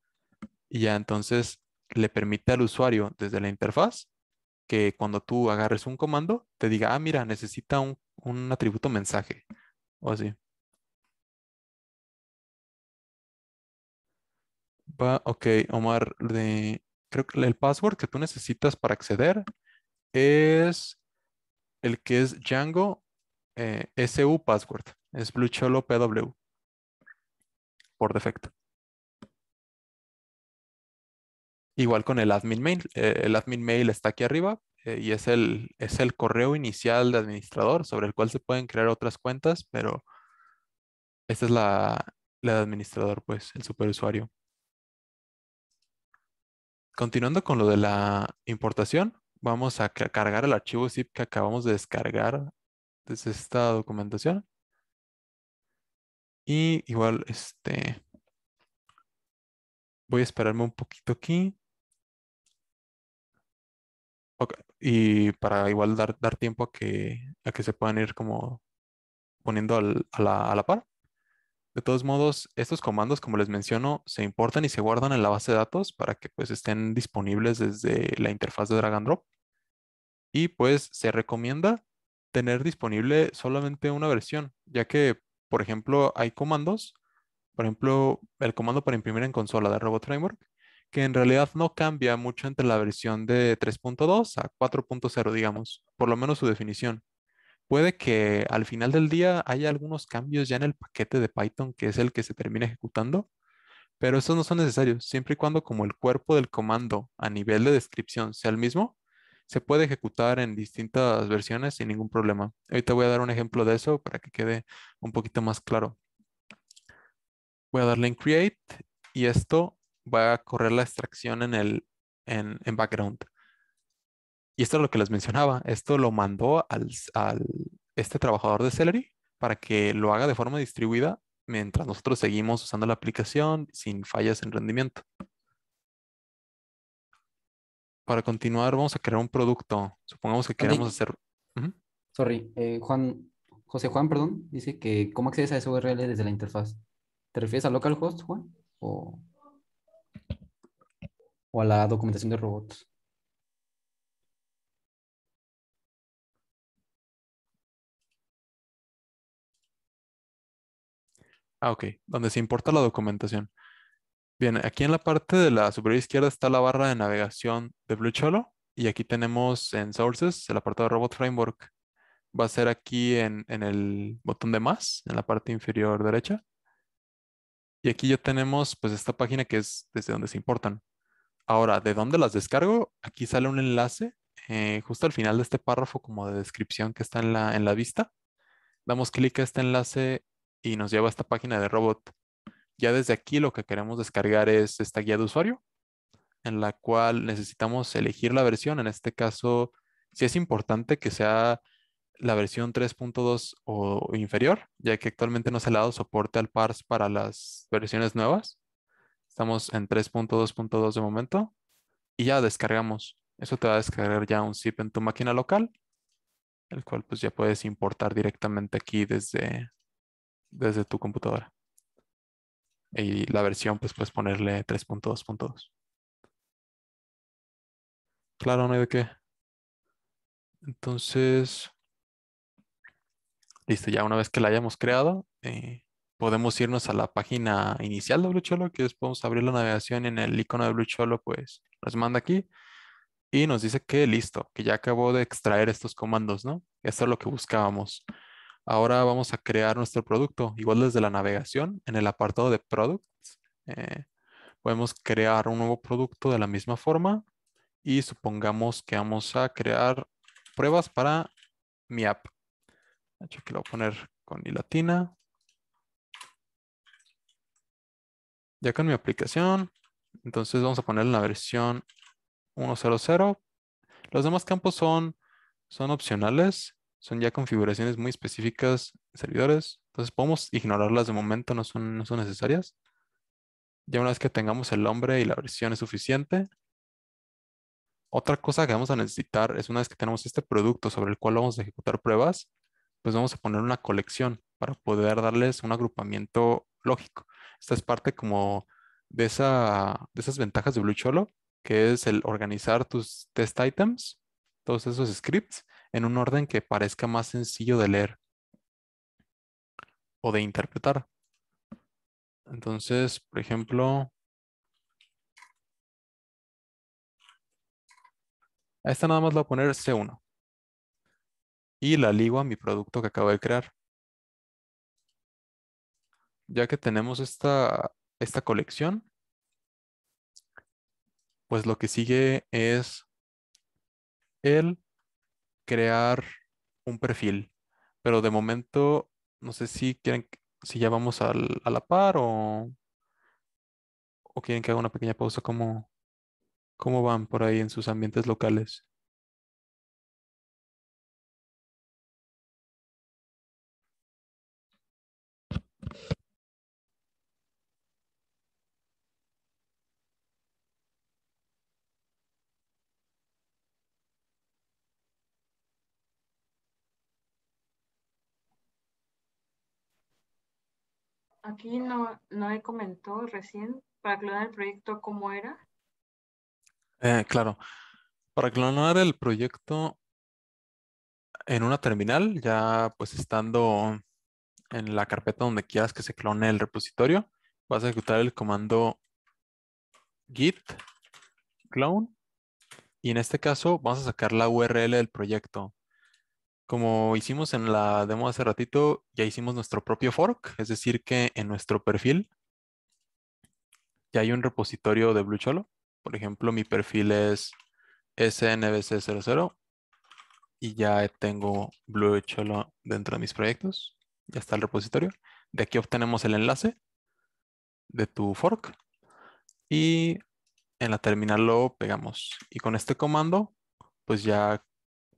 Y ya entonces le permite al usuario desde la interfaz que cuando tú agarres un comando te diga, ah, mira, necesita un, atributo mensaje o así. ok, Omar, creo que el password que tú necesitas para acceder es el que es Django eh, SU password. Es Cholo PW por defecto. Igual con el admin mail. Eh, el admin mail está aquí arriba eh, y es el, correo inicial de administrador sobre el cual se pueden crear otras cuentas, pero esta es la, la de administrador, pues, el superusuario. Continuando con lo de la importación, vamos a cargar el archivo zip que acabamos de descargar desde esta documentación. Y igual, este, voy a esperarme un poquito aquí. Okay. Y para igual dar, tiempo a que, a que se puedan ir como poniendo a, la, a la par. De todos modos, estos comandos, como les menciono, se importan y se guardan en la base de datos para que pues, estén disponibles desde la interfaz de drag and drop. Y pues se recomienda tener disponible solamente una versión, ya que, por ejemplo, hay comandos, por ejemplo, el comando para imprimir en consola de Robot Framework, que en realidad no cambia mucho entre la versión de 3.2 a 4.0, digamos, por lo menos su definición. Puede que al final del día haya algunos cambios ya en el paquete de Python, que es el que se termina ejecutando, pero esos no son necesarios, siempre y cuando como el cuerpo del comando a nivel de descripción sea el mismo, se puede ejecutar en distintas versiones sin ningún problema. Ahorita voy a dar un ejemplo de eso para que quede un poquito más claro. Voy a darle en create y esto va a correr la extracción en el background. Y esto es lo que les mencionaba. Esto lo mandó al, este trabajador de Celery para que lo haga de forma distribuida mientras nosotros seguimos usando la aplicación sin fallas en rendimiento. Para continuar, vamos a crear un producto. Supongamos que queremos hacer... Sorry, eh, Juan, José Juan, perdón, dice que ¿cómo accedes a esa URL desde la interfaz? ¿Te refieres a localhost, Juan? o a la documentación de robots? Ah, ok, donde se importa la documentación. Bien, aquí en la parte de la superior izquierda está la barra de navegación de Blue Cholo y aquí tenemos en Sources el apartado de Robot Framework. Va a ser aquí en, el botón de más, en la parte inferior derecha. Y aquí ya tenemos pues esta página que es desde donde se importan. Ahora, ¿de dónde las descargo? Aquí sale un enlace eh, justo al final de este párrafo como de descripción que está en la, en la vista. Damos clic a este enlace y nos lleva a esta página de robot. Ya desde aquí lo que queremos descargar es esta guía de usuario, en la cual necesitamos elegir la versión. En este caso, si es importante que sea la versión 3.2 o inferior, ya que actualmente no se ha dado soporte al parse para las versiones nuevas. Estamos en 3.2.2 de momento y ya descargamos. Eso te va a descargar ya un zip en tu máquina local, el cual pues ya puedes importar directamente aquí desde, desde tu computadora. Y la versión, pues puedes ponerle 3.2.2. Claro, no hay de qué. Entonces, listo, ya una vez que la hayamos creado, eh, podemos irnos a la página inicial de BlueCholo, que es podemos abrir la navegación en el icono de BlueCholo, pues nos manda aquí y nos dice que listo, que ya acabó de extraer estos comandos, ¿no? Esto es lo que buscábamos. Ahora vamos a crear nuestro producto. Igual desde la navegación, en el apartado de Products, eh, podemos crear un nuevo producto de la misma forma. Y supongamos que vamos a crear pruebas para mi app. hecho, aquí lo voy a poner con i latina. Ya con mi aplicación, entonces vamos a poner la versión 1.0.0. Los demás campos son, son opcionales son ya configuraciones muy específicas de servidores, entonces podemos ignorarlas de momento, no son, no son necesarias. Ya una vez que tengamos el nombre y la versión es suficiente. Otra cosa que vamos a necesitar es una vez que tenemos este producto sobre el cual vamos a ejecutar pruebas, pues vamos a poner una colección para poder darles un agrupamiento lógico. Esta es parte como de, esa, de esas ventajas de Blue Cholo, que es el organizar tus test items, todos esos scripts, en un orden que parezca más sencillo de leer o de interpretar. Entonces, por ejemplo, a esta nada más la voy a poner C1 y la ligo a mi producto que acabo de crear. Ya que tenemos esta, esta colección, pues lo que sigue es el crear un perfil, pero de momento no sé si quieren, si ya vamos a la par o, o quieren que haga una pequeña pausa, como cómo van por ahí en sus ambientes locales. Aquí no, no he comentado recién para clonar el proyecto cómo era. Eh, claro. Para clonar el proyecto en una terminal, ya pues estando en la carpeta donde quieras que se clone el repositorio, vas a ejecutar el comando git clone y en este caso vas a sacar la URL del proyecto. Como hicimos en la demo hace ratito, ya hicimos nuestro propio fork, es decir que en nuestro perfil ya hay un repositorio de Blue Cholo. Por ejemplo, mi perfil es snbc00 y ya tengo Blue Cholo dentro de mis proyectos. Ya está el repositorio. De aquí obtenemos el enlace de tu fork y en la terminal lo pegamos. Y con este comando, pues ya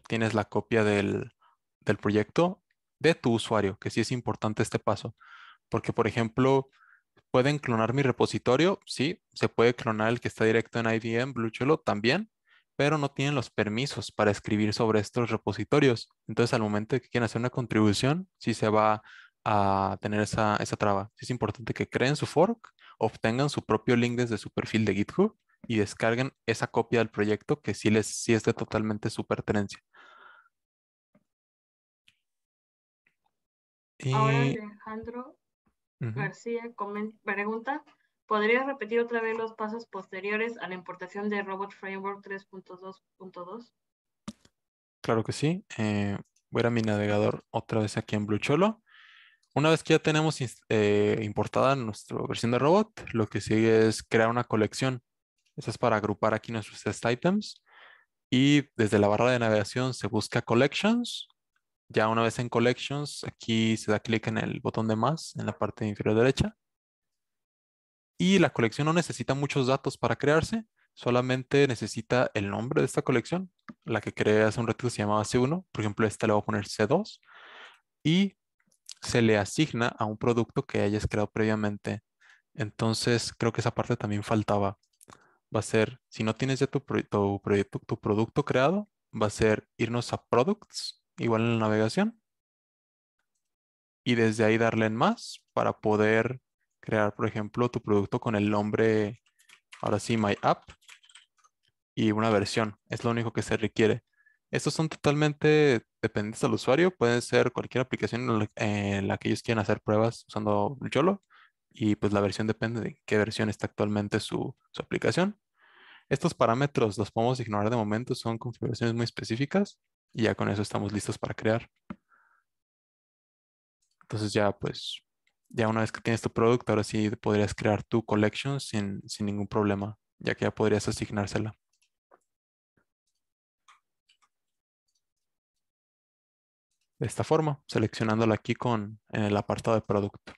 tienes la copia del, del proyecto de tu usuario, que sí es importante este paso, porque por ejemplo, pueden clonar mi repositorio, sí, se puede clonar el que está directo en IDM, Bluechelo también, pero no tienen los permisos para escribir sobre estos repositorios. Entonces, al momento de que quieran hacer una contribución, sí se va a tener esa, esa traba. Es importante que creen su fork, obtengan su propio link desde su perfil de GitHub y descarguen esa copia del proyecto que sí, les, sí es de totalmente su pertenencia. Ahora Alejandro García pregunta, ¿podrías repetir otra vez los pasos posteriores a la importación de Robot Framework 3.2.2? Claro que sí. Eh, voy a, mi navegador otra vez aquí en Bluecholo. Una vez que ya tenemos eh, importada nuestra versión de robot, lo que sigue es crear una colección. Esa es para agrupar aquí nuestros test items. Y desde la barra de navegación se busca collections ya una vez en Collections, aquí se da clic en el botón de más en la parte inferior derecha. Y la colección no necesita muchos datos para crearse, solamente necesita el nombre de esta colección. La que creé hace un ratito se llamaba C1, por ejemplo, esta le voy a poner C2. Y se le asigna a un producto que hayas creado previamente. Entonces, creo que esa parte también faltaba. Va a ser, si no tienes ya tu, tu producto creado, va a ser irnos a Products igual en la navegación. Y desde ahí darle en más para poder crear, por ejemplo, tu producto con el nombre, ahora sí, My App, y una versión. Es lo único que se requiere. Estos son totalmente dependientes al usuario. Pueden ser cualquier aplicación en la que ellos quieran hacer pruebas usando YOLO. Y pues la versión depende de qué versión está actualmente su, su aplicación. Estos parámetros los podemos ignorar de momento, son configuraciones muy específicas y ya con eso estamos listos para crear. Entonces ya pues, ya una vez que tienes tu producto, ahora sí podrías crear tu collection sin, sin ningún problema, ya que ya podrías asignársela. De esta forma, seleccionándola aquí con, en el apartado de producto.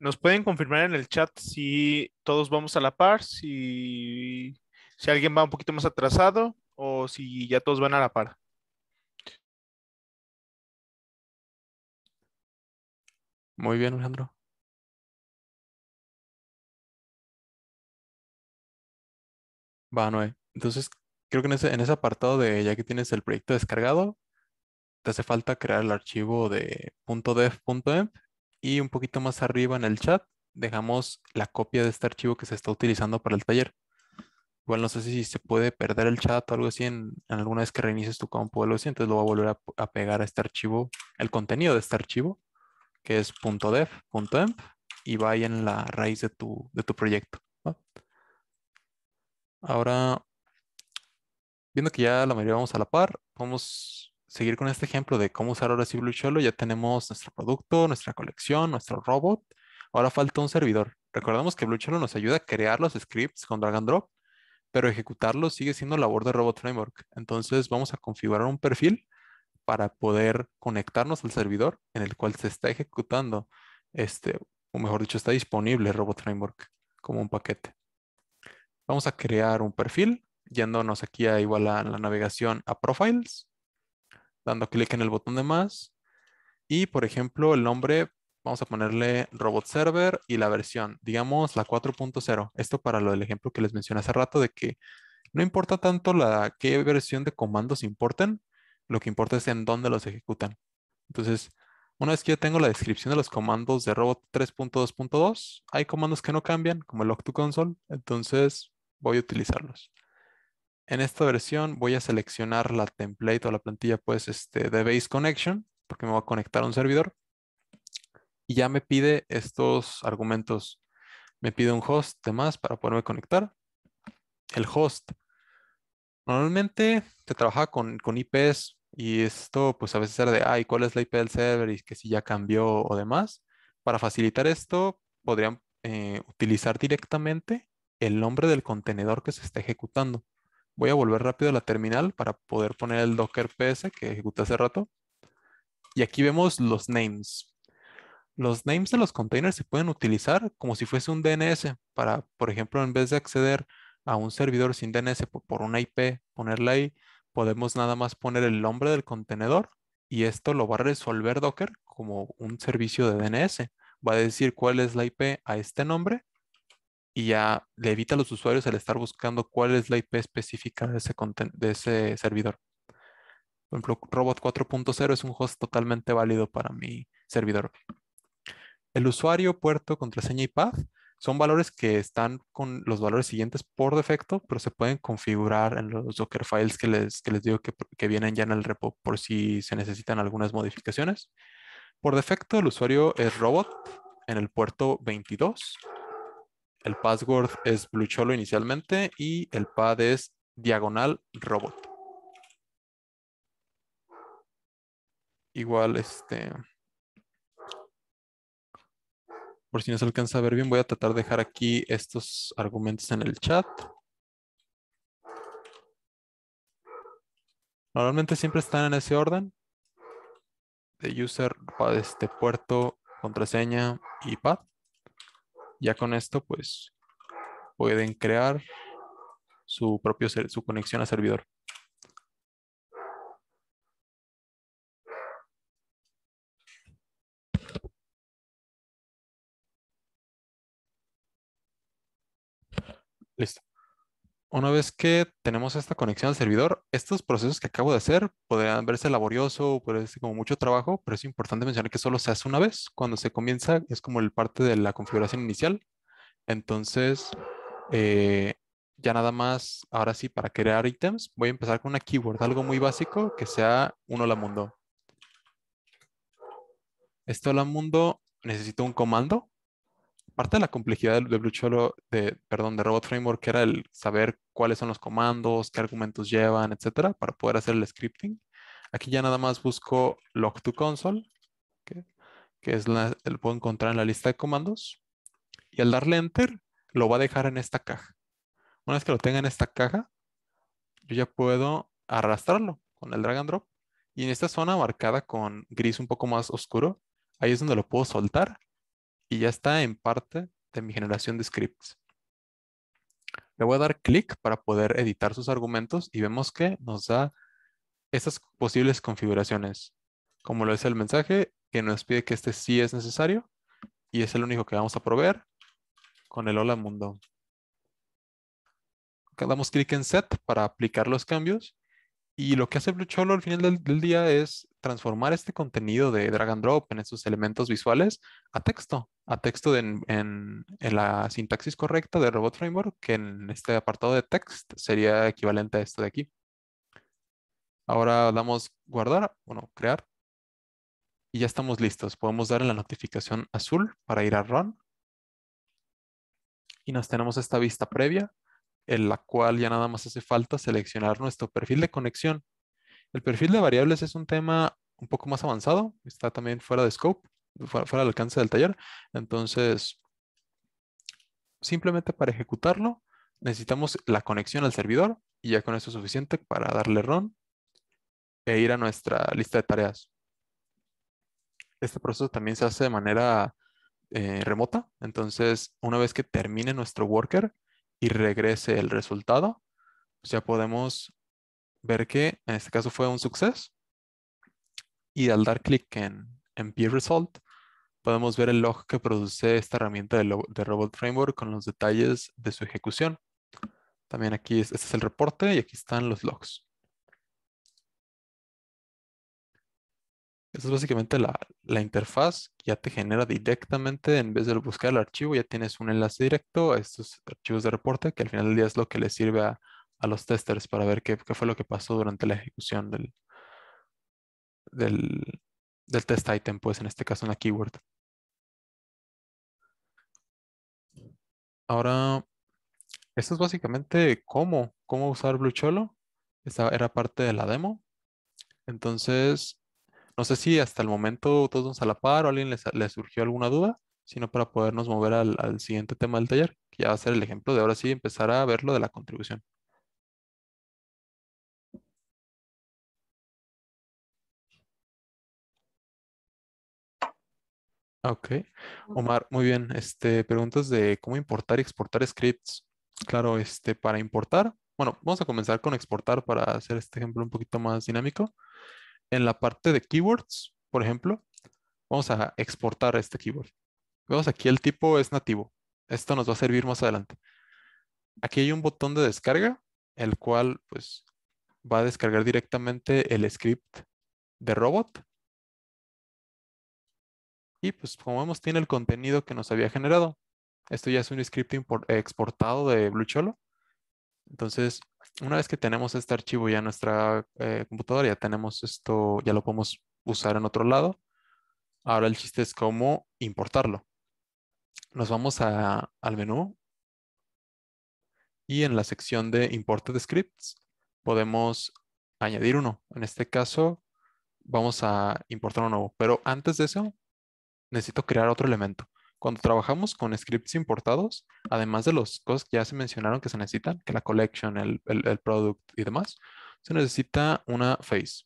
¿Nos pueden confirmar en el chat si todos vamos a la par? Si si alguien va un poquito más atrasado o si ya todos van a la par. Muy bien, Alejandro. Va, Noé. Entonces, creo que en ese, apartado de ya que tienes el proyecto descargado, te hace falta crear el archivo de .dev.env y un poquito más arriba en el chat dejamos la copia de este archivo que se está utilizando para el taller. Igual no sé si se puede perder el chat o algo así en, alguna vez que reinicies tu compu o así, entonces lo va a volver a, pegar a este archivo, el contenido de este archivo, que es .def.env y va ahí en la raíz de tu, proyecto. Ahora, viendo que ya la mayoría vamos a la par, vamos a seguir con este ejemplo de cómo usar ahora sí Cholo. Ya tenemos nuestro producto, nuestra colección, nuestro robot. Ahora falta un servidor. Recordemos que Bluecholo nos ayuda a crear los scripts con drag and drop pero ejecutarlo sigue siendo labor de Robot Framework. Entonces vamos a configurar un perfil para poder conectarnos al servidor en el cual se está ejecutando, este, o mejor dicho, está disponible Robot Framework como un paquete. Vamos a crear un perfil, yéndonos aquí a igual a la navegación a Profiles, dando clic en el botón de más, y por ejemplo el nombre vamos a ponerle robot server y la versión, digamos la 4.0. Esto para lo del ejemplo que les mencioné hace rato de que no importa tanto la qué versión de comandos importen, lo que importa es en dónde los ejecutan. Entonces, una vez que yo tengo la descripción de los comandos de robot 3.2.2, hay comandos que no cambian, como el to console, entonces voy a utilizarlos. En esta versión voy a seleccionar la template o la plantilla pues, este, de base connection, porque me va a conectar a un servidor y ya me pide estos argumentos. Me pide un host de más para poderme conectar. El host. Normalmente se trabaja con, con IPs y esto pues a veces era de, ay, ¿cuál es la IP del server? Y que si ya cambió o demás. Para facilitar esto, podrían eh, utilizar directamente el nombre del contenedor que se está ejecutando. Voy a volver rápido a la terminal para poder poner el docker ps que ejecuté hace rato. Y aquí vemos los names los names de los containers se pueden utilizar como si fuese un DNS para, por ejemplo, en vez de acceder a un servidor sin DNS por una IP, ponerla ahí, podemos nada más poner el nombre del contenedor y esto lo va a resolver Docker como un servicio de DNS. Va a decir cuál es la IP a este nombre y ya le evita a los usuarios el estar buscando cuál es la IP específica de ese, de ese servidor. Por ejemplo, Robot 4.0 es un host totalmente válido para mi servidor el usuario, puerto, contraseña y path son valores que están con los valores siguientes por defecto, pero se pueden configurar en los Docker files que les, les digo que, vienen ya en el repo por si se necesitan algunas modificaciones. Por defecto, el usuario es robot en el puerto 22. El password es bluecholo inicialmente y el pad es diagonal robot. Igual, este, por si no se alcanza a ver bien, voy a tratar de dejar aquí estos argumentos en el chat. Normalmente siempre están en ese orden. De user, este puerto, contraseña y pad. Ya con esto, pues, pueden crear su propio su conexión a servidor. Listo. Una vez que tenemos esta conexión al servidor, estos procesos que acabo de hacer podrían verse laborioso, puede ser como mucho trabajo, pero es importante mencionar que solo se hace una vez. Cuando se comienza es como el parte de la configuración inicial. Entonces, eh, ya nada más, ahora sí, para crear ítems, voy a empezar con una keyword, algo muy básico que sea un hola mundo. Este hola mundo necesita un comando parte de la complejidad de, de, perdón, de Robot Framework, que era el saber cuáles son los comandos, qué argumentos llevan, etcétera, para poder hacer el scripting. Aquí ya nada más busco log to console, que, es la, lo puedo encontrar en la lista de comandos. Y al darle enter, lo va a dejar en esta caja. Una vez que lo tenga en esta caja, yo ya puedo arrastrarlo con el drag and drop. Y en esta zona marcada con gris un poco más oscuro, ahí es donde lo puedo soltar y ya está en parte de mi generación de scripts. Le voy a dar clic para poder editar sus argumentos y vemos que nos da estas posibles configuraciones, como lo es el mensaje que nos pide que este sí es necesario y es el único que vamos a proveer con el hola mundo. Acá damos clic en set para aplicar los cambios y lo que hace Blue al final del día es transformar este contenido de drag and drop en esos elementos visuales a texto, a texto en, en, la sintaxis correcta de Robot Framework, que en este apartado de text sería equivalente a esto de aquí. Ahora damos guardar, bueno, crear. Y ya estamos listos. Podemos dar en la notificación azul para ir a run. Y nos tenemos esta vista previa en la cual ya nada más hace falta seleccionar nuestro perfil de conexión el perfil de variables es un tema un poco más avanzado, está también fuera de scope, fuera, del alcance del taller. Entonces, simplemente para ejecutarlo, necesitamos la conexión al servidor y ya con eso es suficiente para darle run e ir a nuestra lista de tareas. Este proceso también se hace de manera eh, remota, entonces una vez que termine nuestro worker y regrese el resultado, ya podemos ver que en este caso fue un suceso y al dar clic en, en Result podemos ver el log que produce esta herramienta de, de, Robot Framework con los detalles de su ejecución. También aquí es, este es el reporte y aquí están los logs. Esta es básicamente la, la, interfaz que ya te genera directamente, en vez de buscar el archivo, ya tienes un enlace directo a estos archivos de reporte, que al final del día es lo que le sirve a, a los testers para ver qué, fue lo que pasó durante la ejecución del, del, test item, pues en este caso una keyword. Ahora, esto es básicamente cómo, cómo usar Bluecholo. Esta era parte de la demo. Entonces, no sé si hasta el momento todos vamos a la par o alguien le surgió alguna duda, sino para podernos mover al, al siguiente tema del taller, que ya va a ser el ejemplo de ahora sí empezar a ver lo de la contribución. Ah, ok. Omar, muy bien. Este, preguntas de cómo importar y exportar scripts. Claro, este, para importar, bueno, vamos a comenzar con exportar para hacer este ejemplo un poquito más dinámico. En la parte de keywords, por ejemplo, vamos a exportar este keyword. Vemos aquí el tipo es nativo. Esto nos va a servir más adelante. Aquí hay un botón de descarga, el cual pues va a descargar directamente el script de robot y pues como vemos tiene el contenido que nos había generado. Esto ya es un script exportado de Bluecholo. Entonces, una vez que tenemos este archivo ya en nuestra eh, computadora, ya tenemos esto, ya lo podemos usar en otro lado. Ahora el chiste es cómo importarlo. Nos vamos a, al menú y en la sección de Imported Scripts podemos añadir uno. En este caso, vamos a importar uno nuevo. Pero antes de eso, necesito crear otro elemento. Cuando trabajamos con scripts importados, además de los cosas que ya se mencionaron que se necesitan, que la collection, el, product y demás, se necesita una face.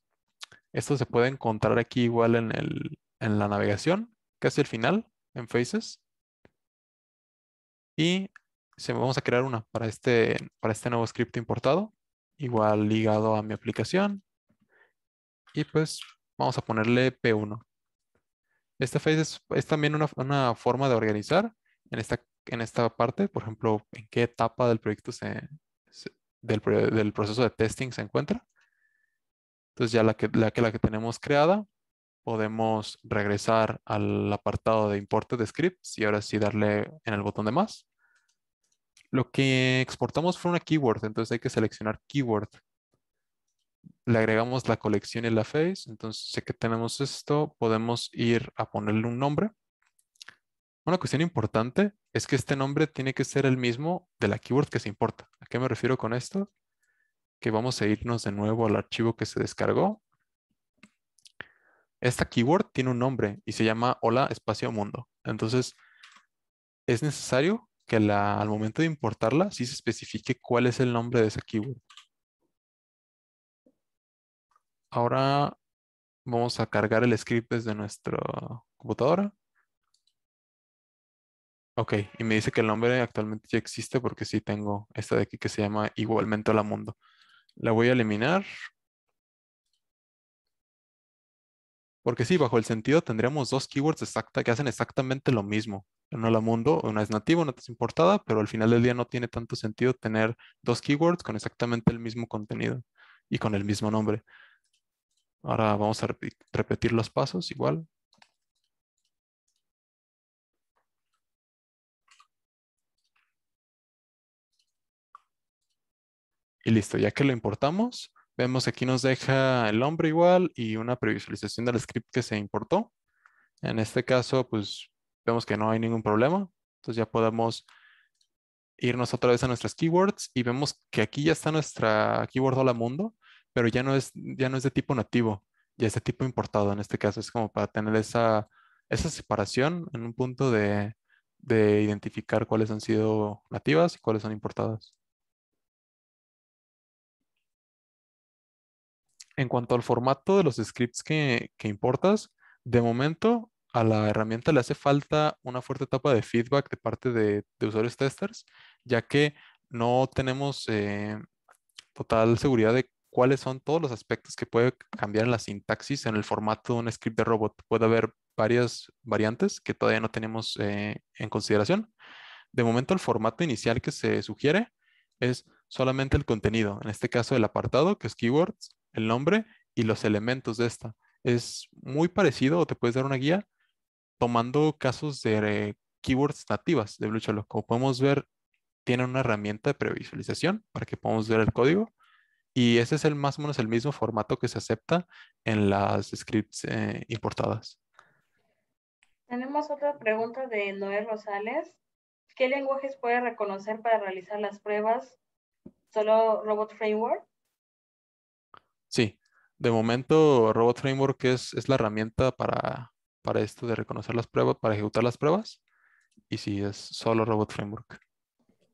Esto se puede encontrar aquí igual en, la navegación, casi al final, en faces. Y se, vamos a crear una para este, para este nuevo script importado, igual ligado a mi aplicación. Y pues vamos a ponerle P1. Esta phase es, también una, una, forma de organizar en esta, en esta parte, por ejemplo, en qué etapa del proyecto se, del, proceso de testing se encuentra. Entonces ya la que, la que, la que tenemos creada, podemos regresar al apartado de importe de scripts y ahora sí darle en el botón de más. Lo que exportamos fue una keyword, entonces hay que seleccionar keyword le agregamos la colección y la face. Entonces, sé que tenemos esto, podemos ir a ponerle un nombre. Una cuestión importante es que este nombre tiene que ser el mismo de la keyword que se importa. ¿A qué me refiero con esto? Que vamos a irnos de nuevo al archivo que se descargó. Esta keyword tiene un nombre y se llama hola espacio mundo. Entonces, es necesario que al momento de importarla sí se especifique cuál es el nombre de esa keyword. Ahora vamos a cargar el script desde nuestra computadora. Ok, y me dice que el nombre actualmente ya existe porque sí tengo esta de aquí que se llama igualmente hola la mundo. La voy a eliminar. Porque sí, bajo el sentido tendríamos dos keywords exacta, que hacen exactamente lo mismo. Una la mundo, una es nativa, una es importada, pero al final del día no tiene tanto sentido tener dos keywords con exactamente el mismo contenido y con el mismo nombre. Ahora vamos a repetir los pasos igual. Y listo, ya que lo importamos, vemos que aquí nos deja el nombre igual y una previsualización del script que se importó. En este caso, pues vemos que no hay ningún problema. Entonces ya podemos irnos otra vez a nuestras keywords y vemos que aquí ya está nuestra keyword Hola Mundo pero ya no es, ya no es de tipo nativo, ya es de tipo importado en este caso. Es como para tener esa, separación en un punto de, identificar cuáles han sido nativas y cuáles son importadas. En cuanto al formato de los scripts que, importas, de momento a la herramienta le hace falta una fuerte etapa de feedback de parte de, de usuarios testers, ya que no tenemos eh, total seguridad de cuáles son todos los aspectos que puede cambiar la sintaxis en el formato de un script de robot. Puede haber varias variantes que todavía no tenemos eh, en consideración. De momento, el formato inicial que se sugiere es solamente el contenido, en este caso el apartado, que es keywords, el nombre y los elementos de esta. Es muy parecido o te puedes dar una guía tomando casos de keywords nativas de Blue Como podemos ver, tiene una herramienta de previsualización para que podamos ver el código y ese es el más o menos el mismo formato que se acepta en las scripts eh, importadas. Tenemos otra pregunta de Noé Rosales. ¿Qué lenguajes puede reconocer para realizar las pruebas? ¿Solo Robot Framework? Sí, de momento Robot Framework es, la herramienta para, para esto de reconocer las pruebas, para ejecutar las pruebas. Y sí, es solo Robot Framework.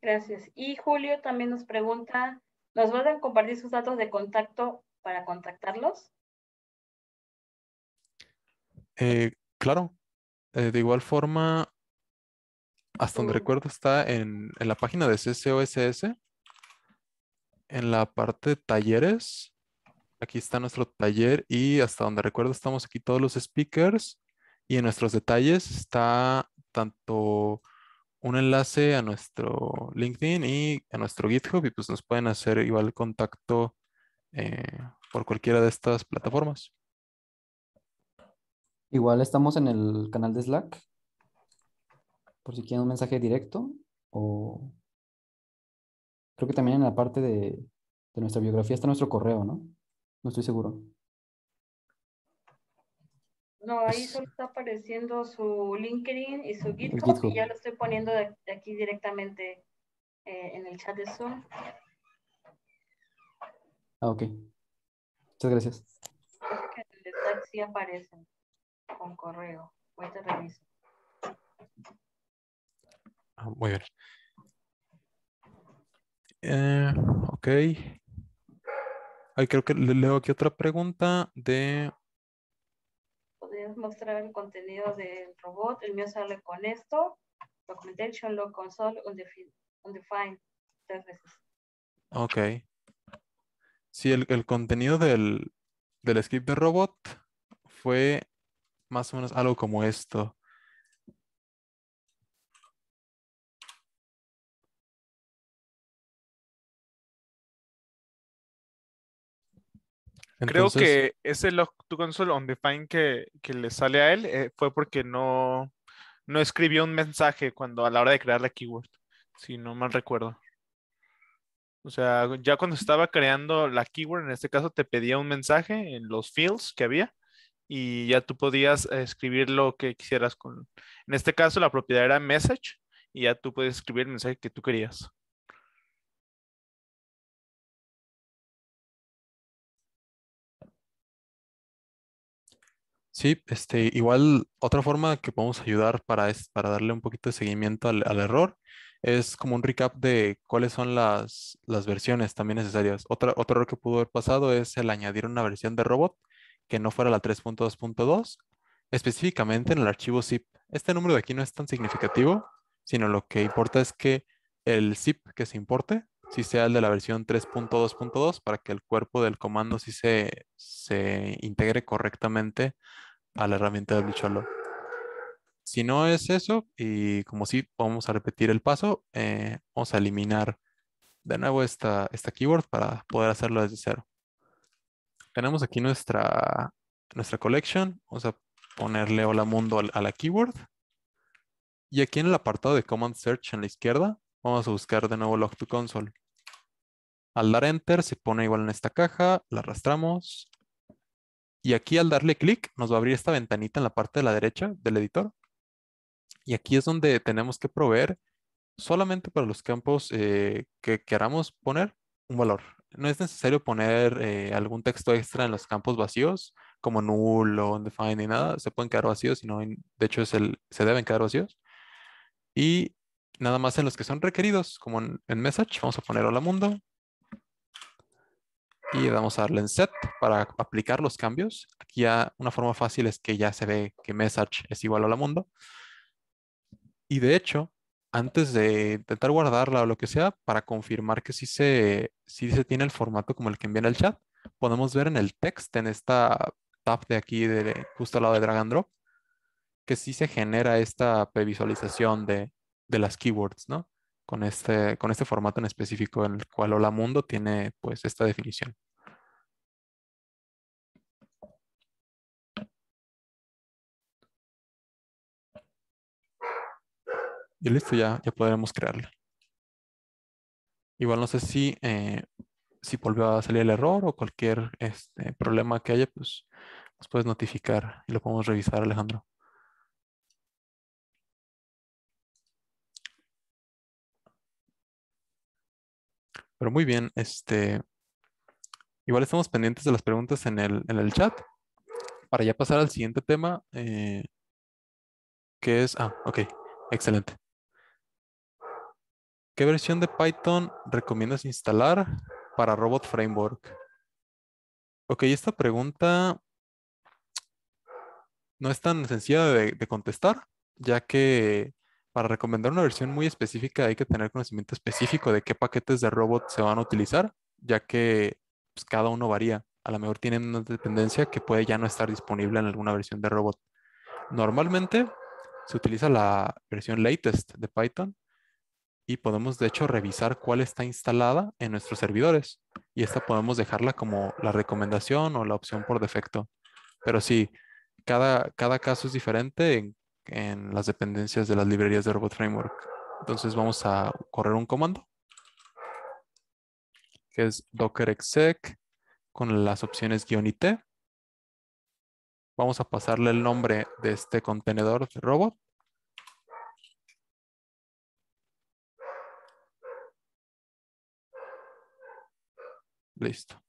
Gracias. Y Julio también nos pregunta, ¿Nos van a compartir sus datos de contacto para contactarlos? Eh, claro. Eh, de igual forma, hasta donde mm. recuerdo está en, la página de CCOSS, en la parte de talleres. Aquí está nuestro taller y hasta donde recuerdo estamos aquí todos los speakers y en nuestros detalles está tanto un enlace a nuestro LinkedIn y a nuestro GitHub y pues nos pueden hacer igual contacto eh, por cualquiera de estas plataformas. Igual estamos en el canal de Slack por si quieren un mensaje directo o creo que también en la parte de, de nuestra biografía está nuestro correo, ¿no? No estoy seguro. No, ahí solo está apareciendo su LinkedIn y su GitHub, y ya lo estoy poniendo de, aquí directamente eh, en el chat de Zoom. Ah, ok. Muchas gracias. Es que en el chat sí aparecen con correo. Voy a revisar. Ah, muy bien. Eh, ok. Ahí creo que leo aquí otra pregunta de mostrar el contenido del robot. El mío sale con esto. Documentation, log console, undefined. undefined tres veces. Ok. si el, el contenido del, del script de robot fue más o menos algo como esto. Creo que ese Lock to Console on Define que, que le sale a él eh, fue porque no, no escribió un mensaje cuando a la hora de crear la keyword, si no mal recuerdo. O sea, ya cuando estaba creando la keyword, en este caso te pedía un mensaje en los fields que había y ya tú podías escribir lo que quisieras con. En este caso, la propiedad era message y ya tú podías escribir el mensaje que tú querías. Sí, este, igual otra forma que podemos ayudar para, para darle un poquito de seguimiento al, error es como un recap de cuáles son las, versiones también necesarias. Otra, otro error que pudo haber pasado es el añadir una versión de robot que no fuera la 3.2.2, específicamente en el archivo zip. Este número de aquí no es tan significativo, sino lo que importa es que el zip que se importe si sea el de la versión 3.2.2 para que el cuerpo del comando sí se, se integre correctamente a la herramienta de Bicholo, Si no es eso, y como si vamos a repetir el paso, eh, vamos a eliminar de nuevo esta, esta keyword para poder hacerlo desde cero. Tenemos aquí nuestra, nuestra collection, vamos a ponerle hola mundo a la keyword. Y aquí en el apartado de Command Search en la izquierda, vamos a buscar de nuevo Log to Console. Al dar Enter se pone igual en esta caja, la arrastramos, y aquí al darle clic nos va a abrir esta ventanita en la parte de la derecha del editor. Y aquí es donde tenemos que proveer solamente para los campos eh, que queramos poner un valor. No es necesario poner eh, algún texto extra en los campos vacíos, como null o undefined ni nada. Se pueden quedar vacíos, sino de hecho es el, se deben quedar vacíos. Y nada más en los que son requeridos, como en, en message, vamos a poner hola mundo y vamos a darle en set para aplicar los cambios. Aquí ya una forma fácil es que ya se ve que message es igual a la mundo. Y de hecho, antes de intentar guardarla o lo que sea, para confirmar que sí se, sí se tiene el formato como el que envía en el chat, podemos ver en el text, en esta tab de aquí, de, justo al lado de drag and drop, que sí se genera esta previsualización de, de las keywords, ¿no? con este, con este formato en específico en el cual Hola Mundo tiene pues esta definición. Y listo, ya, ya podremos crearlo. Igual no sé si, eh, si volvió a salir el error o cualquier este, problema que haya, pues nos puedes notificar y lo podemos revisar, Alejandro. Pero muy bien, este, igual estamos pendientes de las preguntas en el, chat. Para ya pasar al siguiente tema, eh, que es, ah, ok, excelente. ¿Qué versión de Python recomiendas instalar para Robot Framework? Ok, esta pregunta no es tan sencilla de contestar, ya que para recomendar una versión muy específica hay que tener conocimiento específico de qué paquetes de robot se van a utilizar, ya que pues, cada uno varía. A lo mejor tienen una dependencia que puede ya no estar disponible en alguna versión de robot. Normalmente se utiliza la versión latest de Python y podemos de hecho revisar cuál está instalada en nuestros servidores y esta podemos dejarla como la recomendación o la opción por defecto. Pero sí, cada, cada caso es diferente en en las dependencias de las librerías de Robot Framework. Entonces vamos a correr un comando que es docker exec con las opciones guión y t. Vamos a pasarle el nombre de este contenedor de robot. Listo.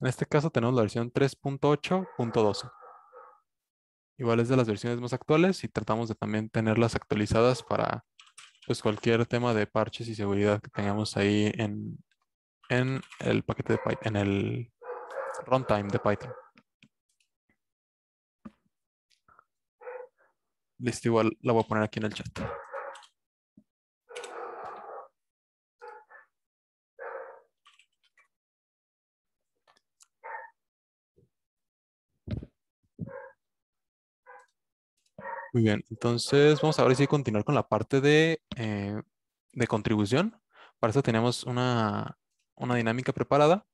En este caso tenemos la versión 3.8.12. Igual es de las versiones más actuales y tratamos de también tenerlas actualizadas para pues, cualquier tema de parches y seguridad que tengamos ahí en, el paquete de en el runtime de Python. Listo, igual la voy a poner aquí en el chat. Muy bien, entonces vamos a ver si continuar con la parte eh, de, contribución. Para eso tenemos una, dinámica preparada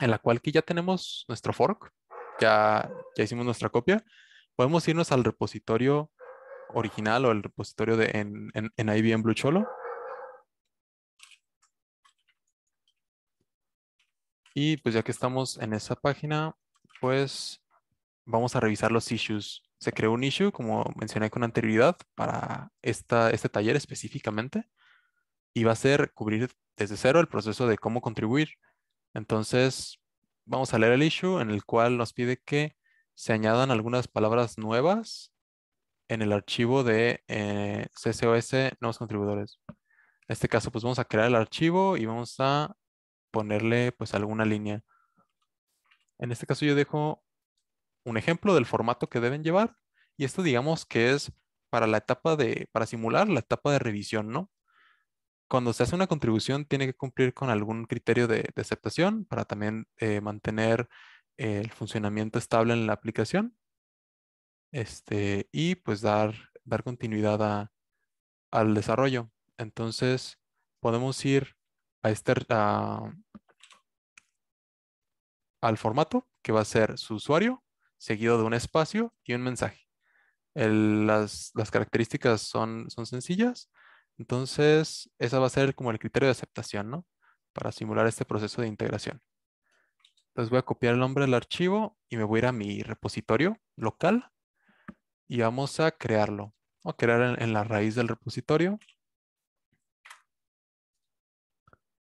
en la cual que ya tenemos nuestro fork, ya, ya hicimos nuestra copia. Podemos irnos al repositorio original o el repositorio de, en, en, en IBM Blue Cholo. Y pues ya que estamos en esa página, pues vamos a revisar los issues se creó un issue, como mencioné con anterioridad, para esta, este taller específicamente, y va a ser cubrir desde cero el proceso de cómo contribuir. Entonces, vamos a leer el issue en el cual nos pide que se añadan algunas palabras nuevas en el archivo de eh, CCOS Nuevos Contribuidores. En este caso, pues vamos a crear el archivo y vamos a ponerle pues alguna línea. En este caso yo dejo un ejemplo del formato que deben llevar y esto digamos que es para la etapa de, para simular la etapa de revisión, ¿no? Cuando se hace una contribución tiene que cumplir con algún criterio de, aceptación para también eh, mantener eh, el funcionamiento estable en la aplicación este, y pues dar, dar continuidad al desarrollo. Entonces podemos ir a este, al formato que va a ser su usuario, seguido de un espacio y un mensaje. las, características son, son sencillas, entonces esa va a ser como el criterio de aceptación, ¿no? Para simular este proceso de integración. Entonces voy a copiar el nombre del archivo y me voy a ir a mi repositorio local y vamos a crearlo. o a crear en la raíz del repositorio.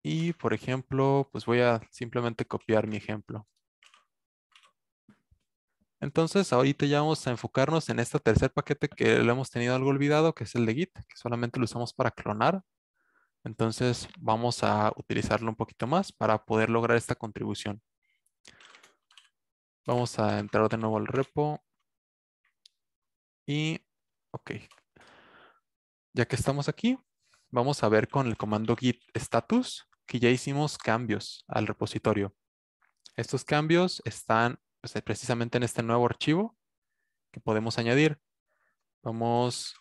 Y por ejemplo, pues voy a simplemente copiar mi ejemplo. Entonces, ahorita ya vamos a enfocarnos en este tercer paquete que lo hemos tenido algo olvidado, que es el de Git, que solamente lo usamos para clonar. Entonces, vamos a utilizarlo un poquito más para poder lograr esta contribución. Vamos a entrar de nuevo al repo. Y, ok. Ya que estamos aquí, vamos a ver con el comando git status que ya hicimos cambios al repositorio. Estos cambios están este, precisamente en este nuevo archivo que podemos añadir. Vamos,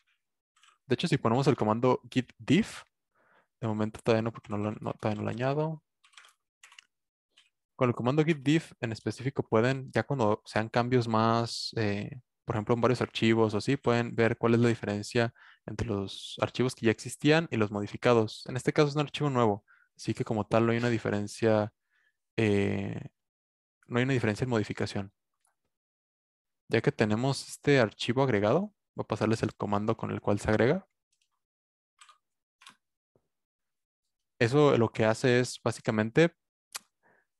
de hecho si ponemos el comando git diff, de momento todavía no porque no, todavía no lo añado. Con el comando git diff en específico pueden, ya cuando sean cambios más, eh, por ejemplo en varios archivos o así, pueden ver cuál es la diferencia entre los archivos que ya existían y los modificados. En este caso es un archivo nuevo, así que como tal no hay una diferencia eh, no hay una diferencia en modificación. Ya que tenemos este archivo agregado, voy a pasarles el comando con el cual se agrega. Eso lo que hace es básicamente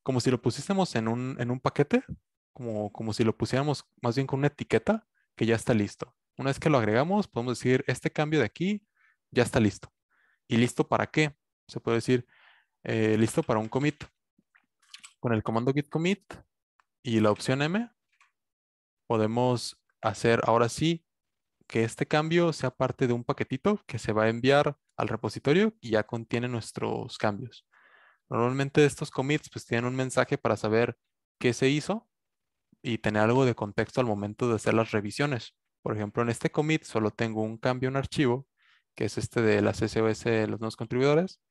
como si lo pusiésemos en un, paquete, como, si lo pusiéramos más bien con una etiqueta que ya está listo. Una vez que lo agregamos, podemos decir, este cambio de aquí ya está listo. ¿Y listo para qué? Se puede decir, eh, listo para un commit con el comando git commit y la opción M, podemos hacer ahora sí que este cambio sea parte de un paquetito que se va a enviar al repositorio y ya contiene nuestros cambios. Normalmente estos commits pues tienen un mensaje para saber qué se hizo y tener algo de contexto al momento de hacer las revisiones. Por ejemplo, en este commit solo tengo un cambio en archivo, que es este de las SOS de los nuevos contribuidores,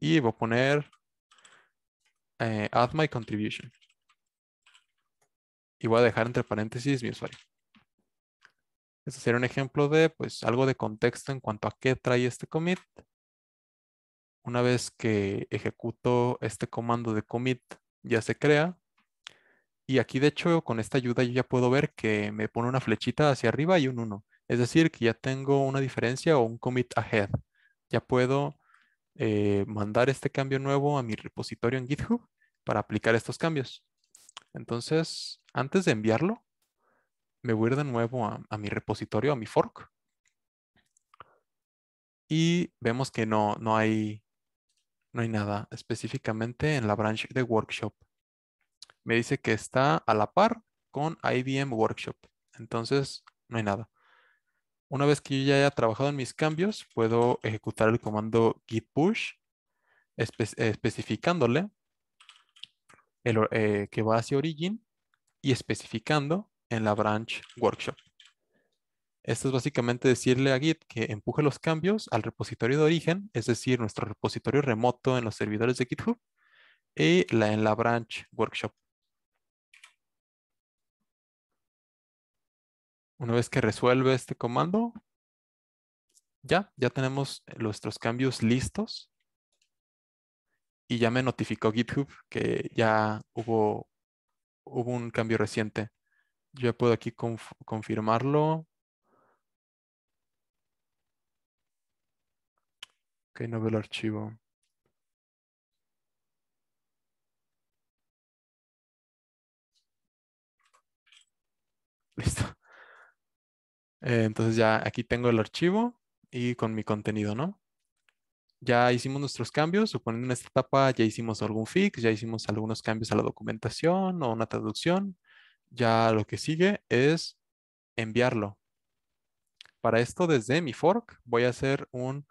y voy a poner eh, add my contribution. Y voy a dejar entre paréntesis mi usuario. Este sería un ejemplo de pues, algo de contexto en cuanto a qué trae este commit. Una vez que ejecuto este comando de commit, ya se crea. Y aquí, de hecho, con esta ayuda yo ya puedo ver que me pone una flechita hacia arriba y un 1. Es decir, que ya tengo una diferencia o un commit ahead. Ya puedo eh, mandar este cambio nuevo a mi repositorio en GitHub para aplicar estos cambios. Entonces, antes de enviarlo, me voy a de nuevo a, mi repositorio, a mi fork. Y vemos que no, hay, no hay nada específicamente en la branch de workshop. Me dice que está a la par con IBM Workshop. Entonces, no hay nada. Una vez que yo ya haya trabajado en mis cambios, puedo ejecutar el comando git push especificándole eh, que va hacia origin y especificando en la branch workshop. Esto es básicamente decirle a Git que empuje los cambios al repositorio de origen, es decir, nuestro repositorio remoto en los servidores de GitHub y la, en la branch workshop. Una vez que resuelve este comando, ya, ya tenemos eh, nuestros cambios listos. Y ya me notificó GitHub que ya hubo, hubo un cambio reciente. Yo puedo aquí confirmarlo. Ok, no veo el archivo. Listo. Eh, entonces ya aquí tengo el archivo y con mi contenido, ¿no? Ya hicimos nuestros cambios, suponiendo en esta etapa ya hicimos algún fix, ya hicimos algunos cambios a la documentación o una traducción. Ya lo que sigue es enviarlo. Para esto desde mi fork voy a hacer un...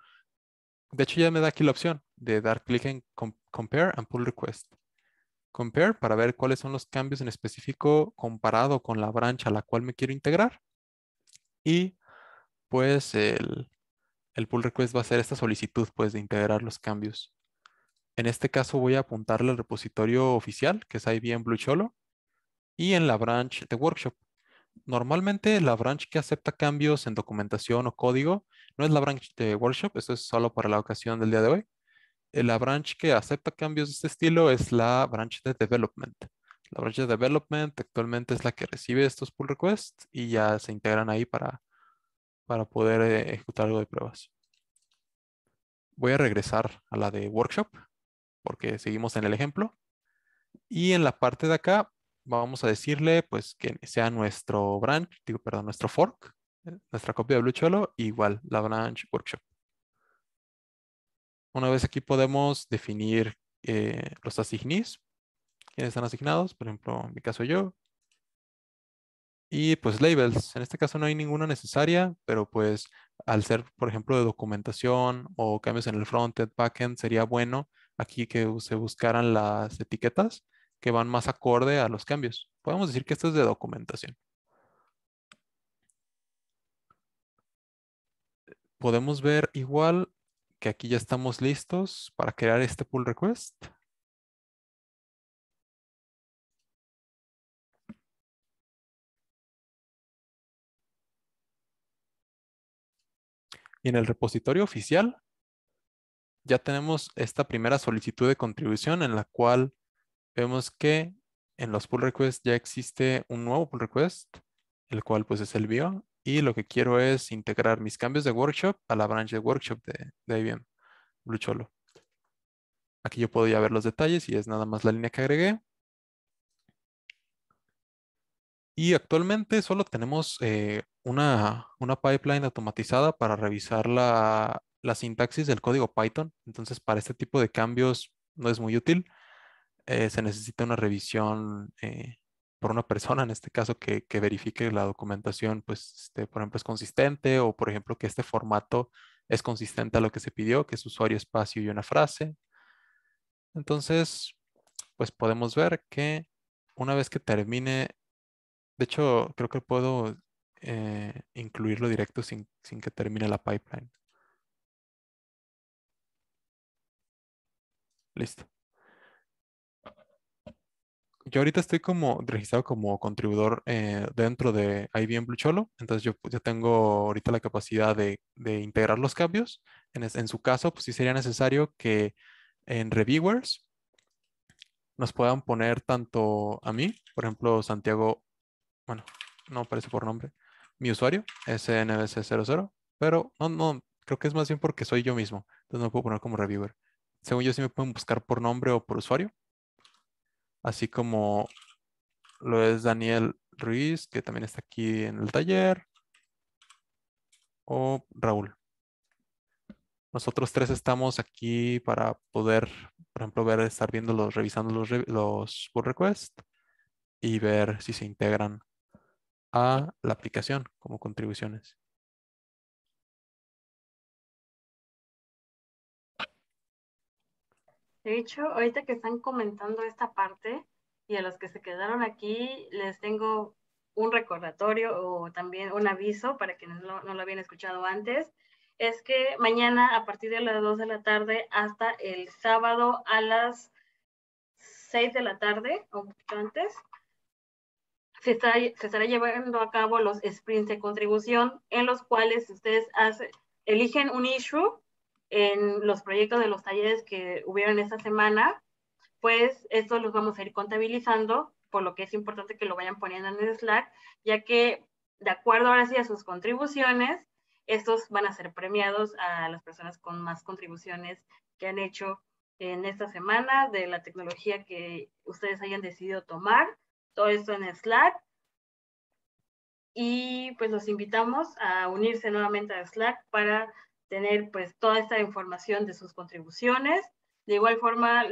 De hecho ya me da aquí la opción de dar clic en Compare and Pull Request. Compare para ver cuáles son los cambios en específico comparado con la brancha a la cual me quiero integrar y pues el, pull request va a ser esta solicitud pues de integrar los cambios. En este caso voy a apuntarle al repositorio oficial, que es IBM Blue Cholo, y en la branch de workshop. Normalmente la branch que acepta cambios en documentación o código no es la branch de workshop, eso es solo para la ocasión del día de hoy. Eh, la branch que acepta cambios de este estilo es la branch de development. La branch de development actualmente es la que recibe estos pull requests y ya se integran ahí para, para poder eh, ejecutar algo de pruebas. Voy a regresar a la de workshop porque seguimos en el ejemplo. Y en la parte de acá vamos a decirle pues que sea nuestro branch, digo, perdón, nuestro fork, eh, nuestra copia de Bluecholo, igual la branch workshop. Una vez aquí podemos definir eh, los asignees quienes están asignados, por ejemplo, en mi caso yo. Y pues labels, en este caso no hay ninguna necesaria, pero pues al ser, por ejemplo, de documentación o cambios en el frontend, backend, sería bueno aquí que se buscaran las etiquetas que van más acorde a los cambios. Podemos decir que esto es de documentación. Podemos ver igual que aquí ya estamos listos para crear este pull request. Y en el repositorio oficial ya tenemos esta primera solicitud de contribución en la cual vemos que en los pull requests ya existe un nuevo pull request, el cual pues es el bio, y lo que quiero es integrar mis cambios de workshop a la branch de workshop de, de IBM, Blue Aquí yo puedo ya ver los detalles y es nada más la línea que agregué. Y actualmente solo tenemos eh, una, pipeline automatizada para revisar la, la, sintaxis del código Python. Entonces, para este tipo de cambios no es muy útil. Eh, se necesita una revisión eh, por una *laughs* persona, en este caso, que, verifique la documentación, pues, este, por ejemplo, es consistente o, por ejemplo, que este formato es consistente a lo que se pidió, que es usuario, espacio y una frase. Entonces, pues podemos ver que una vez que termine de hecho, creo que puedo eh, incluirlo directo sin, que termine la pipeline. Listo. Yo ahorita estoy como registrado como contribuidor eh, dentro de IBM Blue Cholo, entonces yo, pues, ya tengo ahorita la capacidad de, integrar los cambios. En, en, su caso, pues sí sería necesario que en reviewers nos puedan poner tanto a mí, por ejemplo, Santiago bueno, no aparece por nombre, mi usuario, SNBC00, pero no, no, creo que es más bien porque soy yo mismo, entonces no me puedo poner como reviewer. Según yo sí me pueden buscar por nombre o por usuario, así como lo es Daniel Ruiz, que también está aquí en el taller, o Raúl. Nosotros tres estamos aquí para poder, por ejemplo, ver, estar viendo los, revisando los, los pull requests y ver si se integran a la aplicación como contribuciones. De hecho, ahorita que están comentando esta parte y a los que se quedaron aquí, les tengo un recordatorio o también un aviso para quienes no, lo habían escuchado antes. Es que mañana a partir de las 2 de la tarde hasta el sábado a las 6 de la tarde o antes, se, está, estará llevando a cabo los sprints de contribución en los cuales ustedes eligen un issue en los proyectos de los talleres que hubieron esta semana, pues estos los vamos a ir contabilizando, por lo que es importante que lo vayan poniendo en el Slack, ya que de acuerdo ahora sí a sus contribuciones, estos van a ser premiados a las personas con más contribuciones que han hecho en esta semana de la tecnología que ustedes hayan decidido tomar todo esto en Slack. Y pues los invitamos a unirse nuevamente a Slack para tener pues toda esta información de sus contribuciones. De igual forma,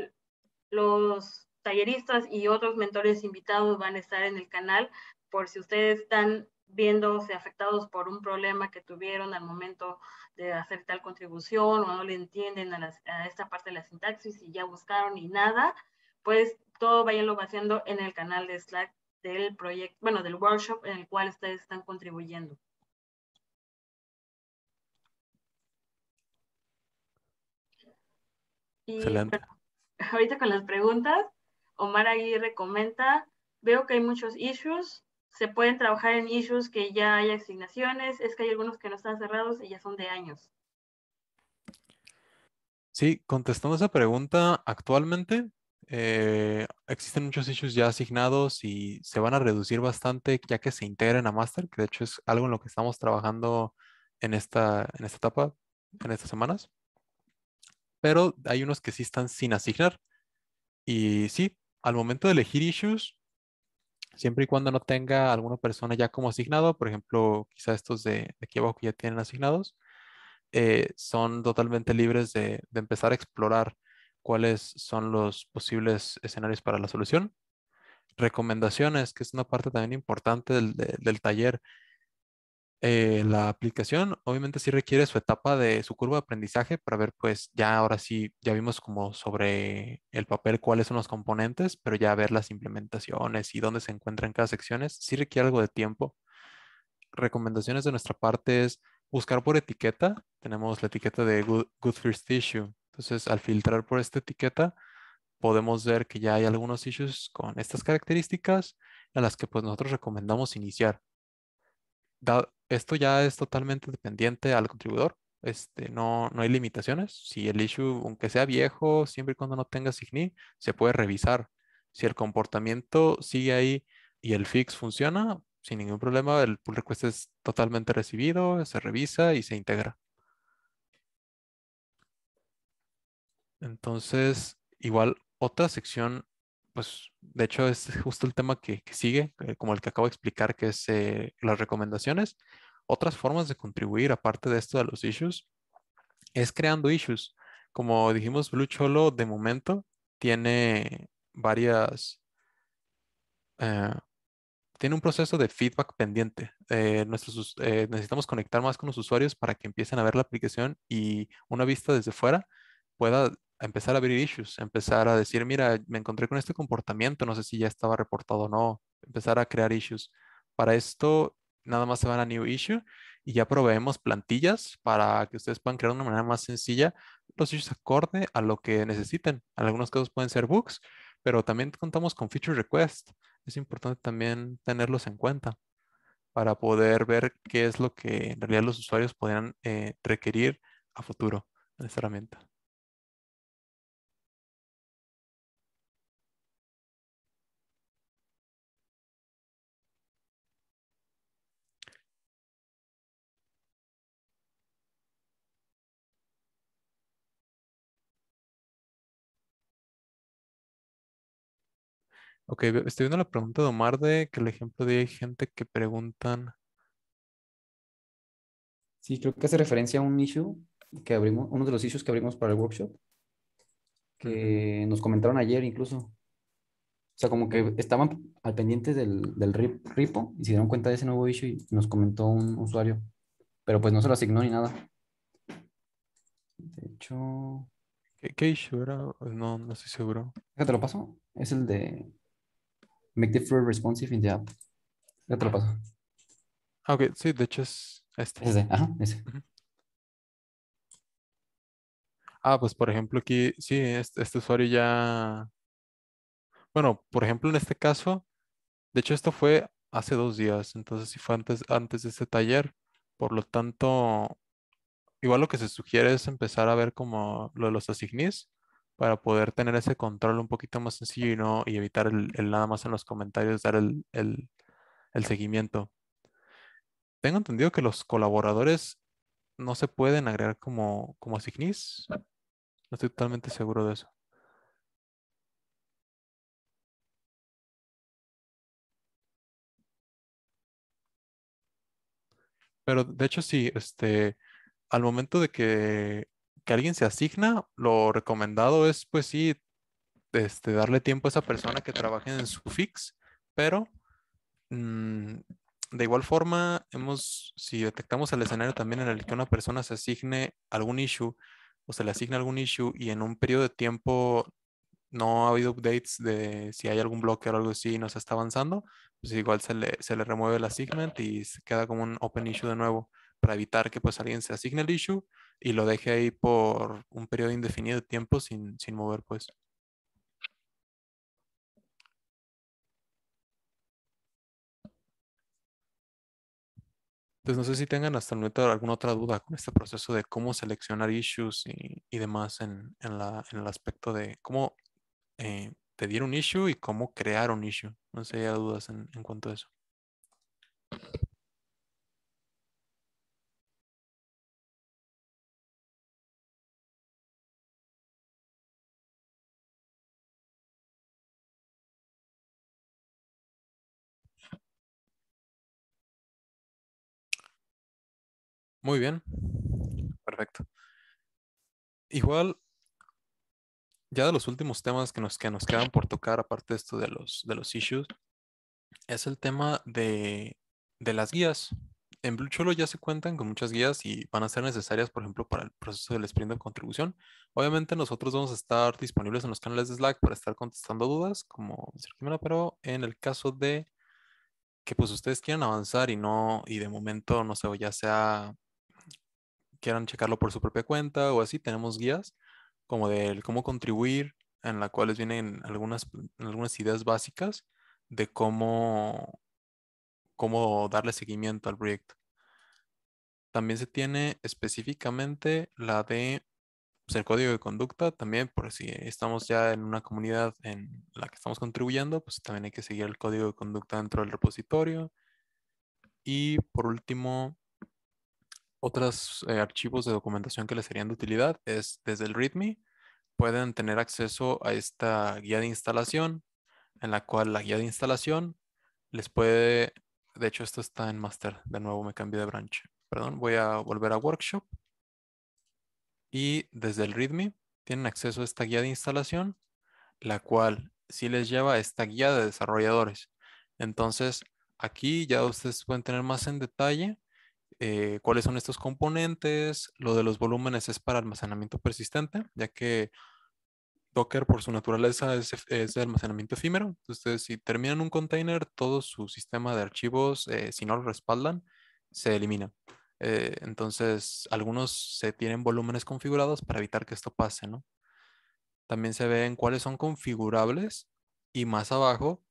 los talleristas y otros mentores invitados van a estar en el canal por si ustedes están viéndose afectados por un problema que tuvieron al momento de hacer tal contribución o no le entienden a esta parte de la sintaxis y ya buscaron y nada, pues todo vayanlo haciendo en el canal de Slack del proyecto, bueno, del workshop en el cual ustedes están contribuyendo. Y, Excelente. *laughs* ahorita con las preguntas, Omar Aguirre comenta, veo que hay muchos issues, se pueden trabajar en issues que ya hay asignaciones, es que hay algunos que no están cerrados y ya son de años. Sí, contestando esa pregunta, actualmente eh, existen muchos issues ya asignados y se van a reducir bastante ya que se integren a Master, que de hecho es algo en lo que estamos trabajando en esta, en esta etapa, en estas semanas. Pero hay unos que sí están sin asignar. Y sí, al momento de elegir issues, siempre y cuando no tenga alguna persona ya como asignado, por ejemplo, quizá estos de, aquí abajo que ya tienen asignados, eh, son totalmente libres de empezar a explorar cuáles son los posibles escenarios para la solución. Recomendaciones, que es una parte también importante del, taller. Eh, la aplicación obviamente sí requiere su etapa de su curva de aprendizaje para ver pues ya ahora sí ya vimos como sobre el papel cuáles son los componentes pero ya ver las implementaciones y dónde se encuentran cada secciones sí requiere algo de tiempo recomendaciones de nuestra parte es buscar por etiqueta tenemos la etiqueta de good first issue entonces, al filtrar por esta etiqueta, podemos ver que ya hay algunos issues con estas características a las que pues nosotros recomendamos iniciar. esto ya es totalmente dependiente al contribuidor. Este, no, no hay limitaciones. Si el issue, aunque sea viejo, siempre y cuando no tenga SIGNI, se puede revisar. Si el comportamiento sigue ahí y el fix funciona, sin ningún problema, el pull request es totalmente recibido, se revisa y se integra. Entonces, igual otra sección, pues de hecho es *laughs* justo el tema que, sigue, eh, como el que acabo de explicar, que es eh, las recomendaciones. Otras formas de contribuir, aparte de esto de los issues, es creando issues. Como dijimos, Blue Cholo de momento tiene varias... Eh, tiene un proceso de feedback pendiente. necesitamos conectar más con los usuarios para que empiecen a ver la aplicación y una vista desde fuera pueda empezar a abrir issues, empezar a decir, mira, me encontré con este comportamiento, no sé si ya estaba reportado o no, empezar a crear issues. Para esto, nada más se van a New Issue y ya proveemos plantillas para que ustedes puedan crear de una manera más sencilla los issues acorde a lo que necesiten. En algunos casos pueden ser bugs, pero también contamos con feature Request. Es importante también tenerlos en cuenta para poder ver qué es lo que en realidad los usuarios podrían eh, requerir a futuro en esta herramienta. Ok, estoy viendo la pregunta de Omar de que el ejemplo de gente que preguntan. Sí, creo que hace referencia a un issue que abrimos, uno de los issues que abrimos para el workshop, que nos comentaron ayer incluso. O sea, como que estaban al pendiente del, del repo y se dieron cuenta de ese nuevo issue y nos comentó un usuario. Pero pues no se lo asignó ni nada. De hecho. ¿Qué, issue era? Pues no, no estoy seguro. Fíjate, te lo paso? Es el de make the flow responsive in the app. Ya te lo paso. Ah, ok, sí, de hecho es este. Ah, pues por ejemplo aquí, sí, este, este, usuario ya... Bueno, por ejemplo en este caso, de hecho esto fue hace dos días, entonces sí fue antes, antes de este taller. Por lo tanto, igual lo que se sugiere es empezar a ver como lo de los asignis para poder tener ese control un poquito más sencillo y, no, y evitar el, nada más en los comentarios dar el, seguimiento. Tengo entendido que los colaboradores no se pueden agregar como, como No estoy totalmente seguro de eso. Pero de hecho sí, este, al momento de que alguien se asigna, lo recomendado es, pues sí, este, darle tiempo a esa persona que trabaje en su fix, pero mm, de igual forma, hemos, si detectamos el escenario también en el que una persona se asigne algún issue o se le asigne algún issue y en un periodo de tiempo no ha habido updates de si hay algún bloque o algo así y no se está avanzando, pues igual se le, se le remueve el assignment y se queda como un open issue de nuevo para evitar que pues alguien se asigne el issue y lo dejé ahí por un periodo indefinido de tiempo sin, sin mover, pues. Entonces, pues, no sé si tengan hasta el momento alguna otra duda con este proceso de cómo seleccionar issues y, demás en, el aspecto de cómo pedir eh, un issue y cómo crear un issue. No sé si hay dudas en, en cuanto a eso. Muy bien. Perfecto. Igual, ya de los últimos temas que nos, que nos quedan por tocar, aparte de esto de los, de los issues, es el tema de, las guías. En Blue Cholo ya se cuentan con muchas guías y van a ser necesarias, por ejemplo, para el proceso del sprint de contribución. Obviamente nosotros vamos a estar disponibles en los canales de Slack para estar contestando dudas, como primero pero en el caso de que pues ustedes quieran avanzar y no, y de momento, no sé, ya sea quieran checarlo por su propia cuenta o así, tenemos guías como del cómo contribuir, en las cuales vienen algunas, algunas ideas básicas de cómo, cómo darle seguimiento al proyecto. También se tiene específicamente la de pues, el código de conducta, también por si estamos ya en una comunidad en la que estamos contribuyendo, pues también hay que seguir el código de conducta dentro del repositorio. Y por último, otros eh, archivos de documentación que les serían de utilidad es desde el README pueden tener acceso a esta guía de instalación en la cual la guía de instalación les puede, de hecho esto está en master, de nuevo me cambié de branch, perdón, voy a volver a workshop y desde el README tienen acceso a esta guía de instalación, la cual sí les lleva a esta guía de desarrolladores. Entonces aquí ya ustedes pueden tener más en detalle eh, cuáles son estos componentes. Lo de los volúmenes es para almacenamiento persistente, ya que Docker por su naturaleza es, de almacenamiento efímero. Entonces, si terminan un container, todo su sistema de archivos, eh, si no lo respaldan, se elimina. Eh, entonces, algunos se tienen volúmenes configurados para evitar que esto pase, ¿no? También se ven cuáles son configurables y más abajo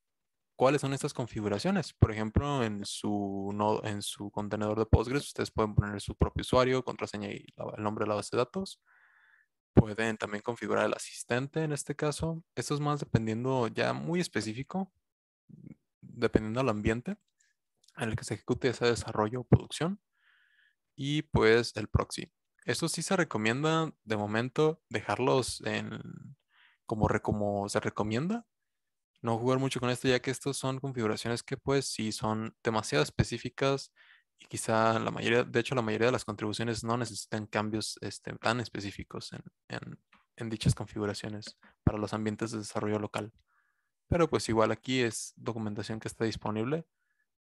cuáles son estas configuraciones. Por ejemplo, en su, en su contenedor de Postgres, ustedes pueden poner su propio usuario, contraseña y el nombre de la base de datos. Pueden también configurar el asistente en este caso. Esto es más dependiendo ya muy específico, dependiendo del ambiente en el que se ejecute ese desarrollo o producción. Y pues el proxy. Esto sí se recomienda de momento dejarlos en, como, como se recomienda no jugar mucho con esto, ya que estos son configuraciones que pues sí son demasiado específicas y quizá la mayoría, de hecho la mayoría de las contribuciones no necesitan cambios este, tan específicos en, en dichas configuraciones para los ambientes de desarrollo local. Pero pues igual aquí es documentación que está disponible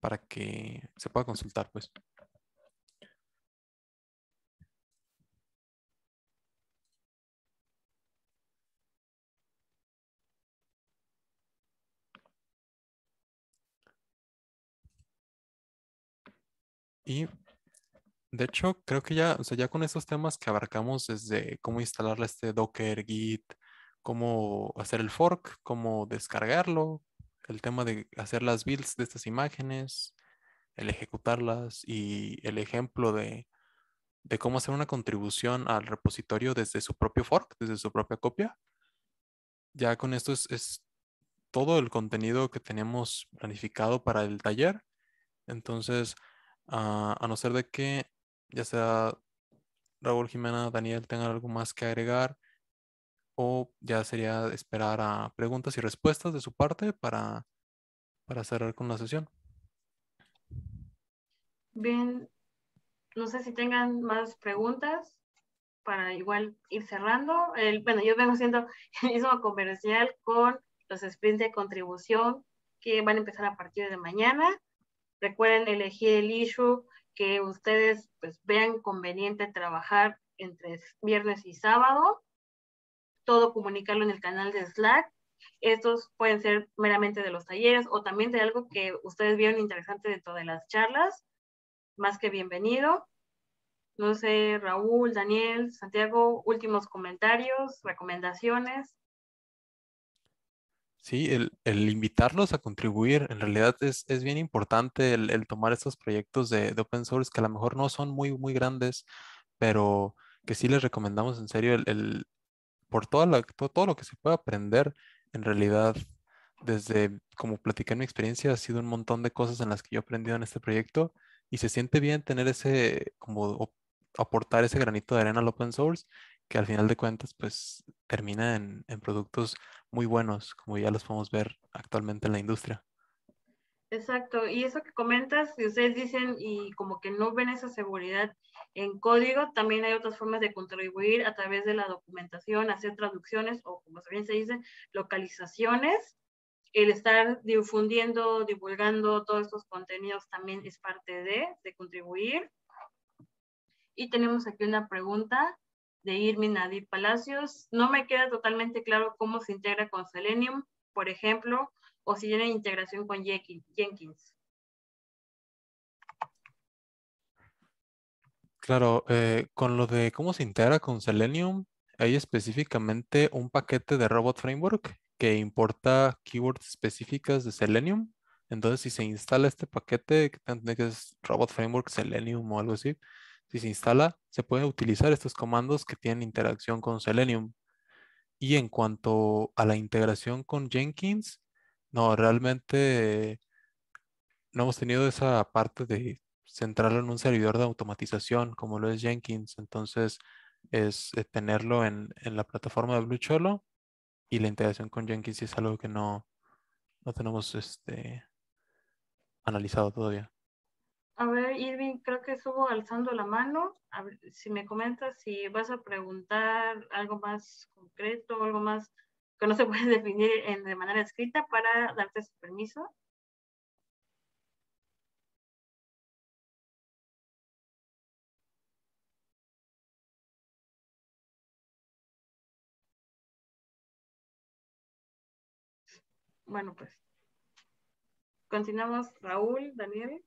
para que se pueda consultar pues. Y de hecho, creo que ya, o sea, ya con estos temas que abarcamos desde cómo instalar este Docker, Git, cómo hacer el fork, cómo descargarlo, el tema de hacer las builds de estas imágenes, el ejecutarlas y el ejemplo de, de cómo hacer una contribución al repositorio desde su propio fork, desde su propia copia. Ya con esto es, es todo el contenido que tenemos planificado para el taller. Entonces, a no ser de que ya sea Raúl Jimena, Daniel tengan algo más que agregar o ya sería esperar a preguntas y respuestas de su parte para, para cerrar con la sesión. Bien, no sé si tengan más preguntas para igual ir cerrando. bueno, yo vengo haciendo *laughs* el mismo comercial con los sprints de contribución que van a empezar a partir de mañana. Recuerden elegir el issue que ustedes pues, vean conveniente trabajar entre viernes y sábado. Todo comunicarlo en el canal de Slack. Estos pueden ser meramente de los talleres o también de algo que ustedes vieron interesante de todas las charlas. Más que bienvenido. No sé, Raúl, Daniel, Santiago, últimos comentarios, recomendaciones. Sí, el, el, invitarlos a contribuir en realidad es, bien importante el, tomar estos proyectos de, open source que a lo mejor no son muy, muy grandes, pero que sí les recomendamos en serio el, por toda todo, lo que se puede aprender en realidad. Desde, como platicé en mi experiencia, ha sido un montón de cosas en las que yo he aprendido en este proyecto y se siente bien tener ese, como aportar ese granito de arena al open source que al final de cuentas pues termina en, en productos muy buenos, como ya los podemos ver actualmente en la industria. Exacto, y eso que comentas, si ustedes dicen y como que no ven esa seguridad en código, también hay otras formas de contribuir a través de la documentación, hacer traducciones o como también se dice, localizaciones. El estar difundiendo, divulgando todos estos contenidos también es parte de, de contribuir. Y tenemos aquí una pregunta de Irmin Nadir Palacios. No me queda totalmente claro cómo se integra con Selenium, por ejemplo, o si tiene integración con Jenkins. Claro, eh, con lo de cómo se integra con Selenium, hay específicamente un paquete de Robot Framework que importa keywords específicas de Selenium. Entonces, si se instala este paquete, que es Robot Framework Selenium o algo así, si se instala, se puede utilizar estos comandos que tienen interacción con Selenium. Y en cuanto a la integración con Jenkins, no, realmente no hemos tenido esa parte de centrarlo en un servidor de automatización como lo es Jenkins. Entonces, es eh, tenerlo en, la plataforma de Blue Cholo y la integración con Jenkins es algo que no, no tenemos este, analizado todavía. A ver, Irving, creo que estuvo alzando la mano. si me comentas si vas a preguntar algo más concreto, algo más que no se *laughs* puede definir en, de manera escrita para darte su permiso. Bueno, pues continuamos, Raúl, Daniel.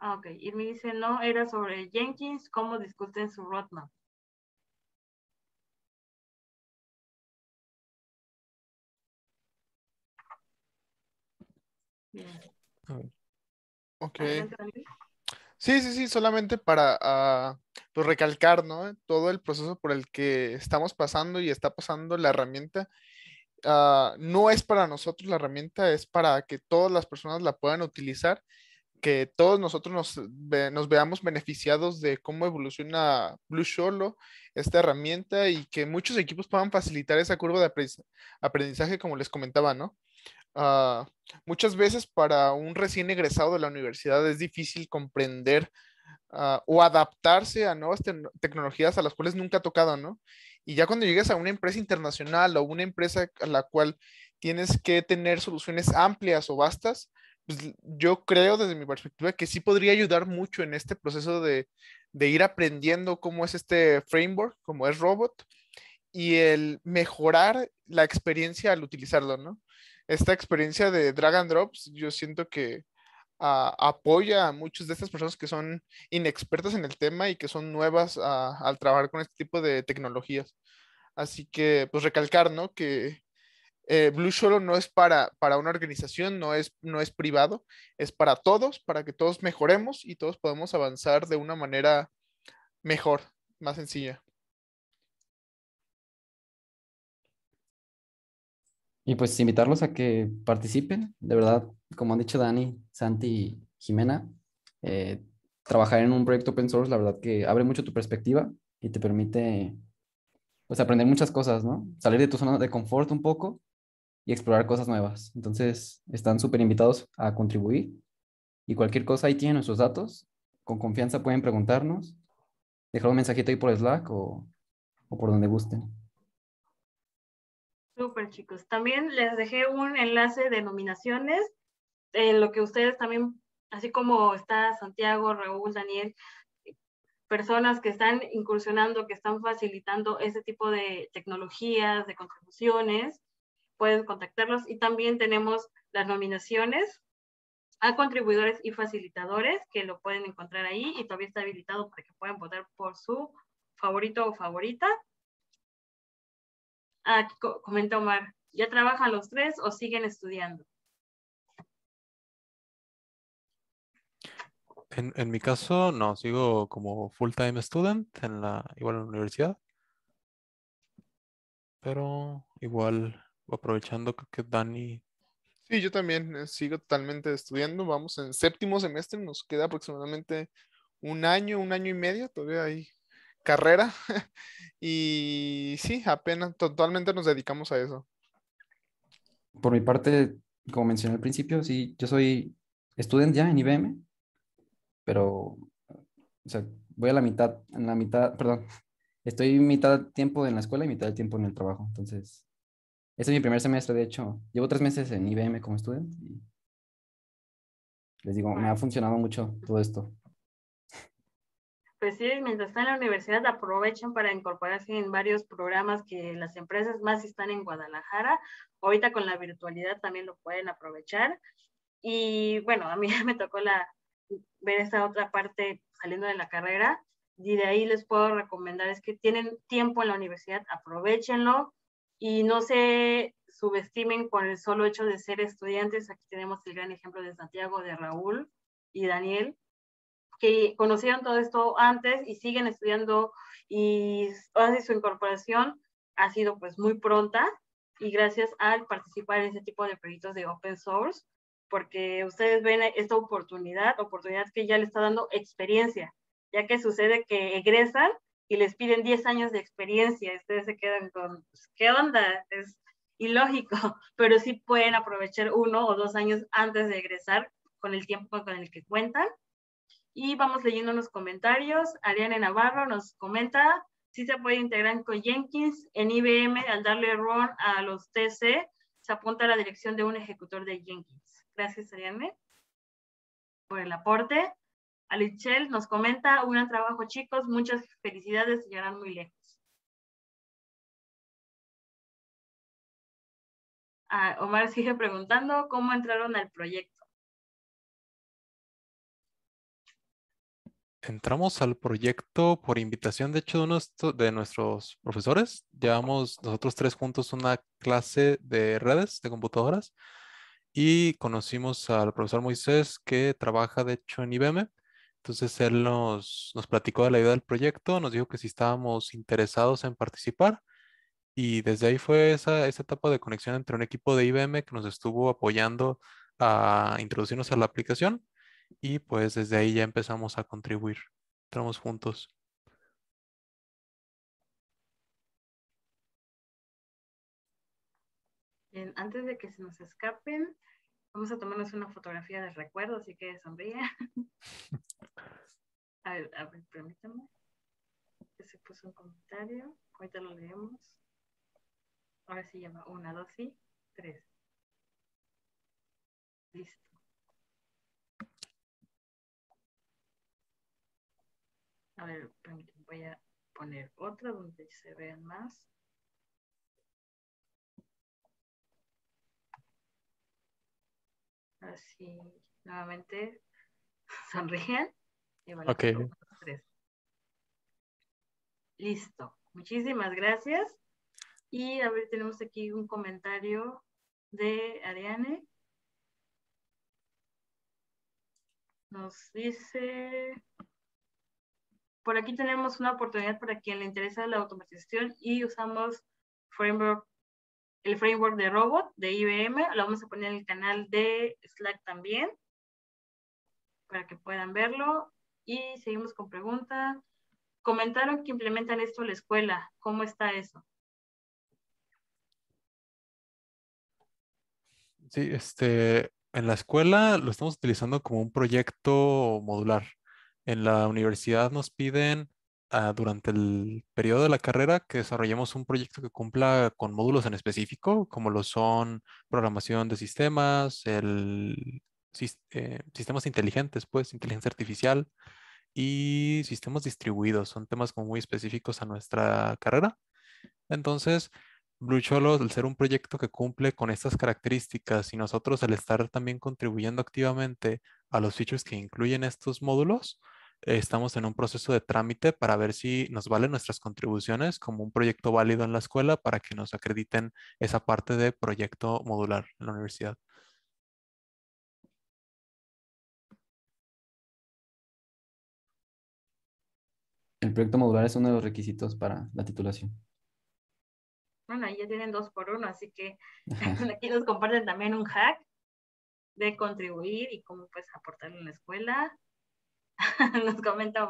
Ah, ok, y me dice, no, era sobre Jenkins, cómo discuten su roadmap. Ok. Sí, sí, sí, solamente para ah, pues recalcar, ¿no? Todo el proceso por el que estamos pasando y está pasando la herramienta. Ah, no es para nosotros la herramienta, es para que todas las personas la puedan utilizar que todos nosotros nos, veamos beneficiados de cómo evoluciona Blue Solo, esta herramienta, y que muchos equipos puedan facilitar esa curva de aprendizaje, como les comentaba, ¿no? Ah, muchas veces para un recién egresado de la universidad es difícil comprender ah, o adaptarse a nuevas tecnologías a las cuales nunca ha tocado, ¿no? Y ya cuando llegas a una empresa internacional o una empresa a la cual tienes que tener soluciones amplias o vastas, pues, yo creo desde mi perspectiva que sí podría ayudar mucho en este proceso de, de ir aprendiendo cómo es este framework, cómo es robot, y el mejorar la experiencia al utilizarlo, ¿no? Esta experiencia de drag and drops, yo siento que apoya a muchas de estas personas que son inexpertas en el tema y que son nuevas al trabajar con este tipo de tecnologías. Así que, pues recalcar, ¿no? Que eh, Blue Solo no es para, una organización, no es, no es privado, es para todos, para que todos mejoremos y todos podamos avanzar de una manera mejor, más sencilla. Y pues invitarlos a que participen, de verdad, como han dicho Dani, Santi y Jimena, eh, trabajar en un proyecto open source, la verdad que abre mucho tu perspectiva y te permite pues aprender muchas cosas, ¿no? Salir de tu zona de confort un poco y explorar cosas nuevas. Entonces, están súper invitados a contribuir y cualquier cosa ahí tienen nuestros datos. Con confianza pueden preguntarnos, dejar un mensajito ahí por Slack o, por donde gusten. Súper chicos. También les dejé un enlace de nominaciones, en eh, lo que ustedes también, así como está Santiago, Raúl, Daniel, personas que están incursionando, que están facilitando ese tipo de tecnologías, de contribuciones, pueden contactarlos. Y también tenemos las nominaciones a contribuidores y facilitadores, que lo pueden encontrar ahí y todavía está habilitado para que puedan votar por su favorito o favorita. Aquí comenta Omar, ¿ya trabajan los tres o siguen estudiando? En, en, mi caso, no, sigo como full-time student en la, igual en la universidad. Pero igual aprovechando que Dani. Sí, yo también eh, sigo totalmente estudiando. Vamos en séptimo semestre, nos queda aproximadamente un año, un año y medio, todavía hay carrera. *laughs* y sí, apenas totalmente nos dedicamos a eso. Por mi parte, como mencioné al principio, sí, yo soy estudiante ya en IBM, pero o sea, voy a la mitad, en la mitad, perdón, estoy mitad tiempo en la escuela y mitad del tiempo en el trabajo. Entonces, este es mi primer semestre, de hecho. Llevo tres meses en IBM como estudiante. y les digo, me ha funcionado mucho todo esto. Pues sí, mientras están en la universidad aprovechen para incorporarse en varios programas que las empresas más están en Guadalajara. Ahorita con la virtualidad también lo pueden aprovechar. Y bueno, a mí *laughs* me tocó la, ver esta otra parte saliendo de la carrera y de ahí les puedo recomendar es que tienen tiempo en la universidad, aprovechenlo, y no se subestimen con el solo hecho de ser estudiantes. Aquí tenemos el gran ejemplo de Santiago, de Raúl y Daniel, que conocieron todo esto antes y siguen estudiando y así su incorporación ha sido pues muy pronta y gracias al participar en ese tipo de proyectos de open source, porque ustedes ven esta oportunidad, oportunidad que ya le está dando experiencia, ya que sucede que egresan y les piden 10 años de experiencia, ustedes se quedan con, pues, ¿qué onda? Es ilógico, *laughs* pero sí pueden aprovechar uno o dos años antes de egresar con el tiempo con el que cuentan. Y vamos leyendo unos comentarios. Ariane Navarro nos comenta si se puede integrar con Jenkins en IBM al darle run a los TC, se apunta a la dirección de un ejecutor de Jenkins. Gracias, Ariane, por el aporte. Alichel nos comenta, un gran trabajo chicos, muchas felicidades, llegarán muy lejos. Ah, Omar sigue preguntando cómo entraron al proyecto. Entramos al proyecto por invitación, de hecho, de, de nuestros profesores. Llevamos nosotros tres juntos una clase de redes, de computadoras, y conocimos al profesor Moisés que trabaja, de hecho, en IBM entonces él nos, platicó de la idea del proyecto, nos dijo que si estábamos interesados en participar y desde ahí fue esa, etapa de conexión entre un equipo de IBM que nos estuvo apoyando a introducirnos a la aplicación y pues desde ahí ya empezamos a contribuir. Entramos juntos. Bien, antes de que se nos escapen, Vamos a tomarnos una fotografía de recuerdo, así que sonría. *laughs* a ver, a ver, permítame. Se puso un comentario. Ahorita lo leemos. Ahora sí llama. Una, dos y tres. Listo. A ver, voy a poner otra donde se vean más. Así, nuevamente, *laughs* sonríen. Y ok. Tres. Listo. Muchísimas gracias. Y a ver, tenemos aquí un comentario de Ariane. Nos dice, por aquí tenemos una oportunidad para quien le interesa la automatización y usamos framework el framework de robot de IBM. Lo vamos a poner en el canal de Slack también para que puedan verlo. Y seguimos con preguntas. Comentaron que implementan esto en la escuela. ¿Cómo está eso? Sí, este, en la escuela lo estamos utilizando como un proyecto modular. En la universidad nos piden Ah, durante el periodo de la carrera que desarrollemos un proyecto que cumpla con módulos en específico, como lo son programación de sistemas, el, eh, sistemas inteligentes, pues inteligencia artificial y sistemas distribuidos. Son temas como muy específicos a nuestra carrera. Entonces, Blue el al ser un proyecto que cumple con estas características y nosotros al estar también contribuyendo activamente a los features que incluyen estos módulos, estamos en un proceso de trámite para ver si nos valen nuestras contribuciones como un proyecto válido en la escuela para que nos acrediten esa parte de proyecto modular en la universidad. El proyecto modular es uno de los requisitos para la titulación. Bueno, ya tienen dos por uno, así que *laughs* *laughs* aquí nos comparten también un hack de contribuir y cómo pues aportar en la escuela *laughs* nos comenta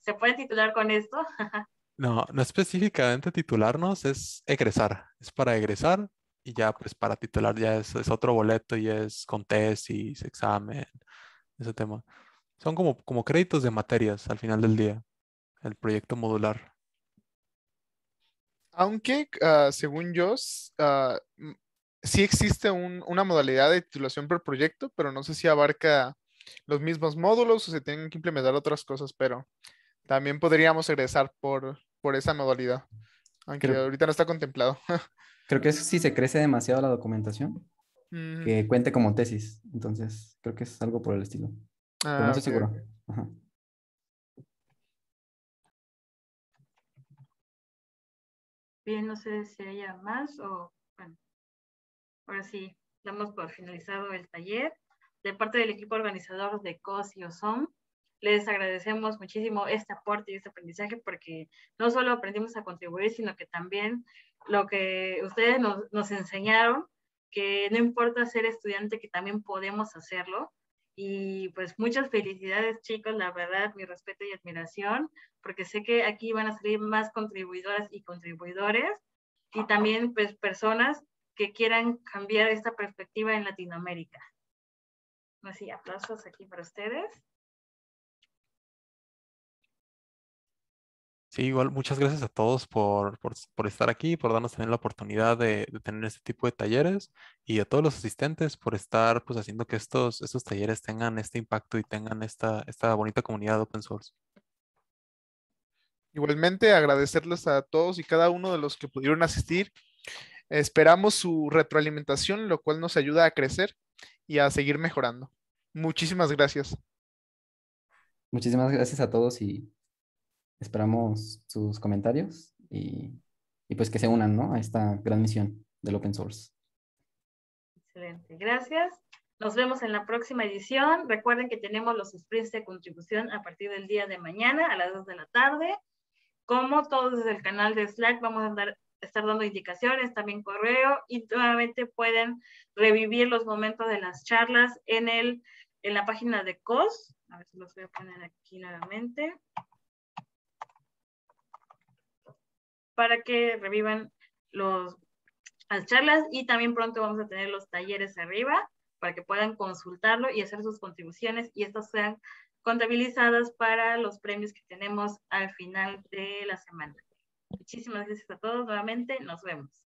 ¿se puede titular con esto? *laughs* no, no específicamente titularnos, es egresar, es para egresar y ya pues para titular ya es, es otro boleto y es con tesis, examen, ese tema. Son como, como créditos de materias al final del día, el proyecto modular. Aunque, ah, según yo, ah, sí existe una modalidad de titulación por proyecto, pero no sé si abarca los mismos módulos o se tienen que implementar otras cosas, pero también podríamos egresar por, esa modalidad, aunque ahorita no está contemplado. *laughs* creo que eso sí se crece demasiado la documentación, que cuente como tesis, entonces creo que es algo por el estilo. no ah, estoy seguro. Bien, no sé si haya más o bueno, ahora sí, damos por finalizado el taller de parte del equipo organizador de COS y OSOM. Les agradecemos muchísimo este aporte y este aprendizaje porque no solo aprendimos a contribuir, sino que también lo que ustedes nos, enseñaron, que no importa ser estudiante, que también podemos hacerlo. Y pues muchas felicidades chicos, la verdad, mi respeto y admiración, porque sé que aquí van a salir más contribuidoras y contribuidores y también pues personas que quieran cambiar esta perspectiva en Latinoamérica. Así, aplausos aquí para ustedes. Sí, igual muchas gracias a todos por, estar aquí, por darnos también la oportunidad de, tener este tipo de talleres y a todos los asistentes por estar pues haciendo que estos, estos talleres tengan este impacto y tengan esta, esta bonita comunidad de open source. Igualmente agradecerles a todos y cada uno de los que pudieron asistir. Esperamos su retroalimentación, lo cual nos ayuda a crecer y a seguir mejorando. Muchísimas gracias. Muchísimas gracias a todos y esperamos sus comentarios y, pues que se unan a esta gran misión del open source. Excelente, gracias. Nos vemos en la próxima edición. Recuerden que tenemos los sprints de contribución a partir del día de mañana a las 2 de la tarde. Como todos desde el canal de Slack, vamos a andar estar dando indicaciones, también correo y nuevamente pueden revivir los momentos de las charlas en, el, en la página de COS. A ver si los voy a poner aquí nuevamente. Para que revivan los, las charlas y también pronto vamos a tener los talleres arriba para que puedan consultarlo y hacer sus contribuciones y estas sean contabilizadas para los premios que tenemos al final de la semana. Muchísimas gracias a todos nuevamente. Nos vemos.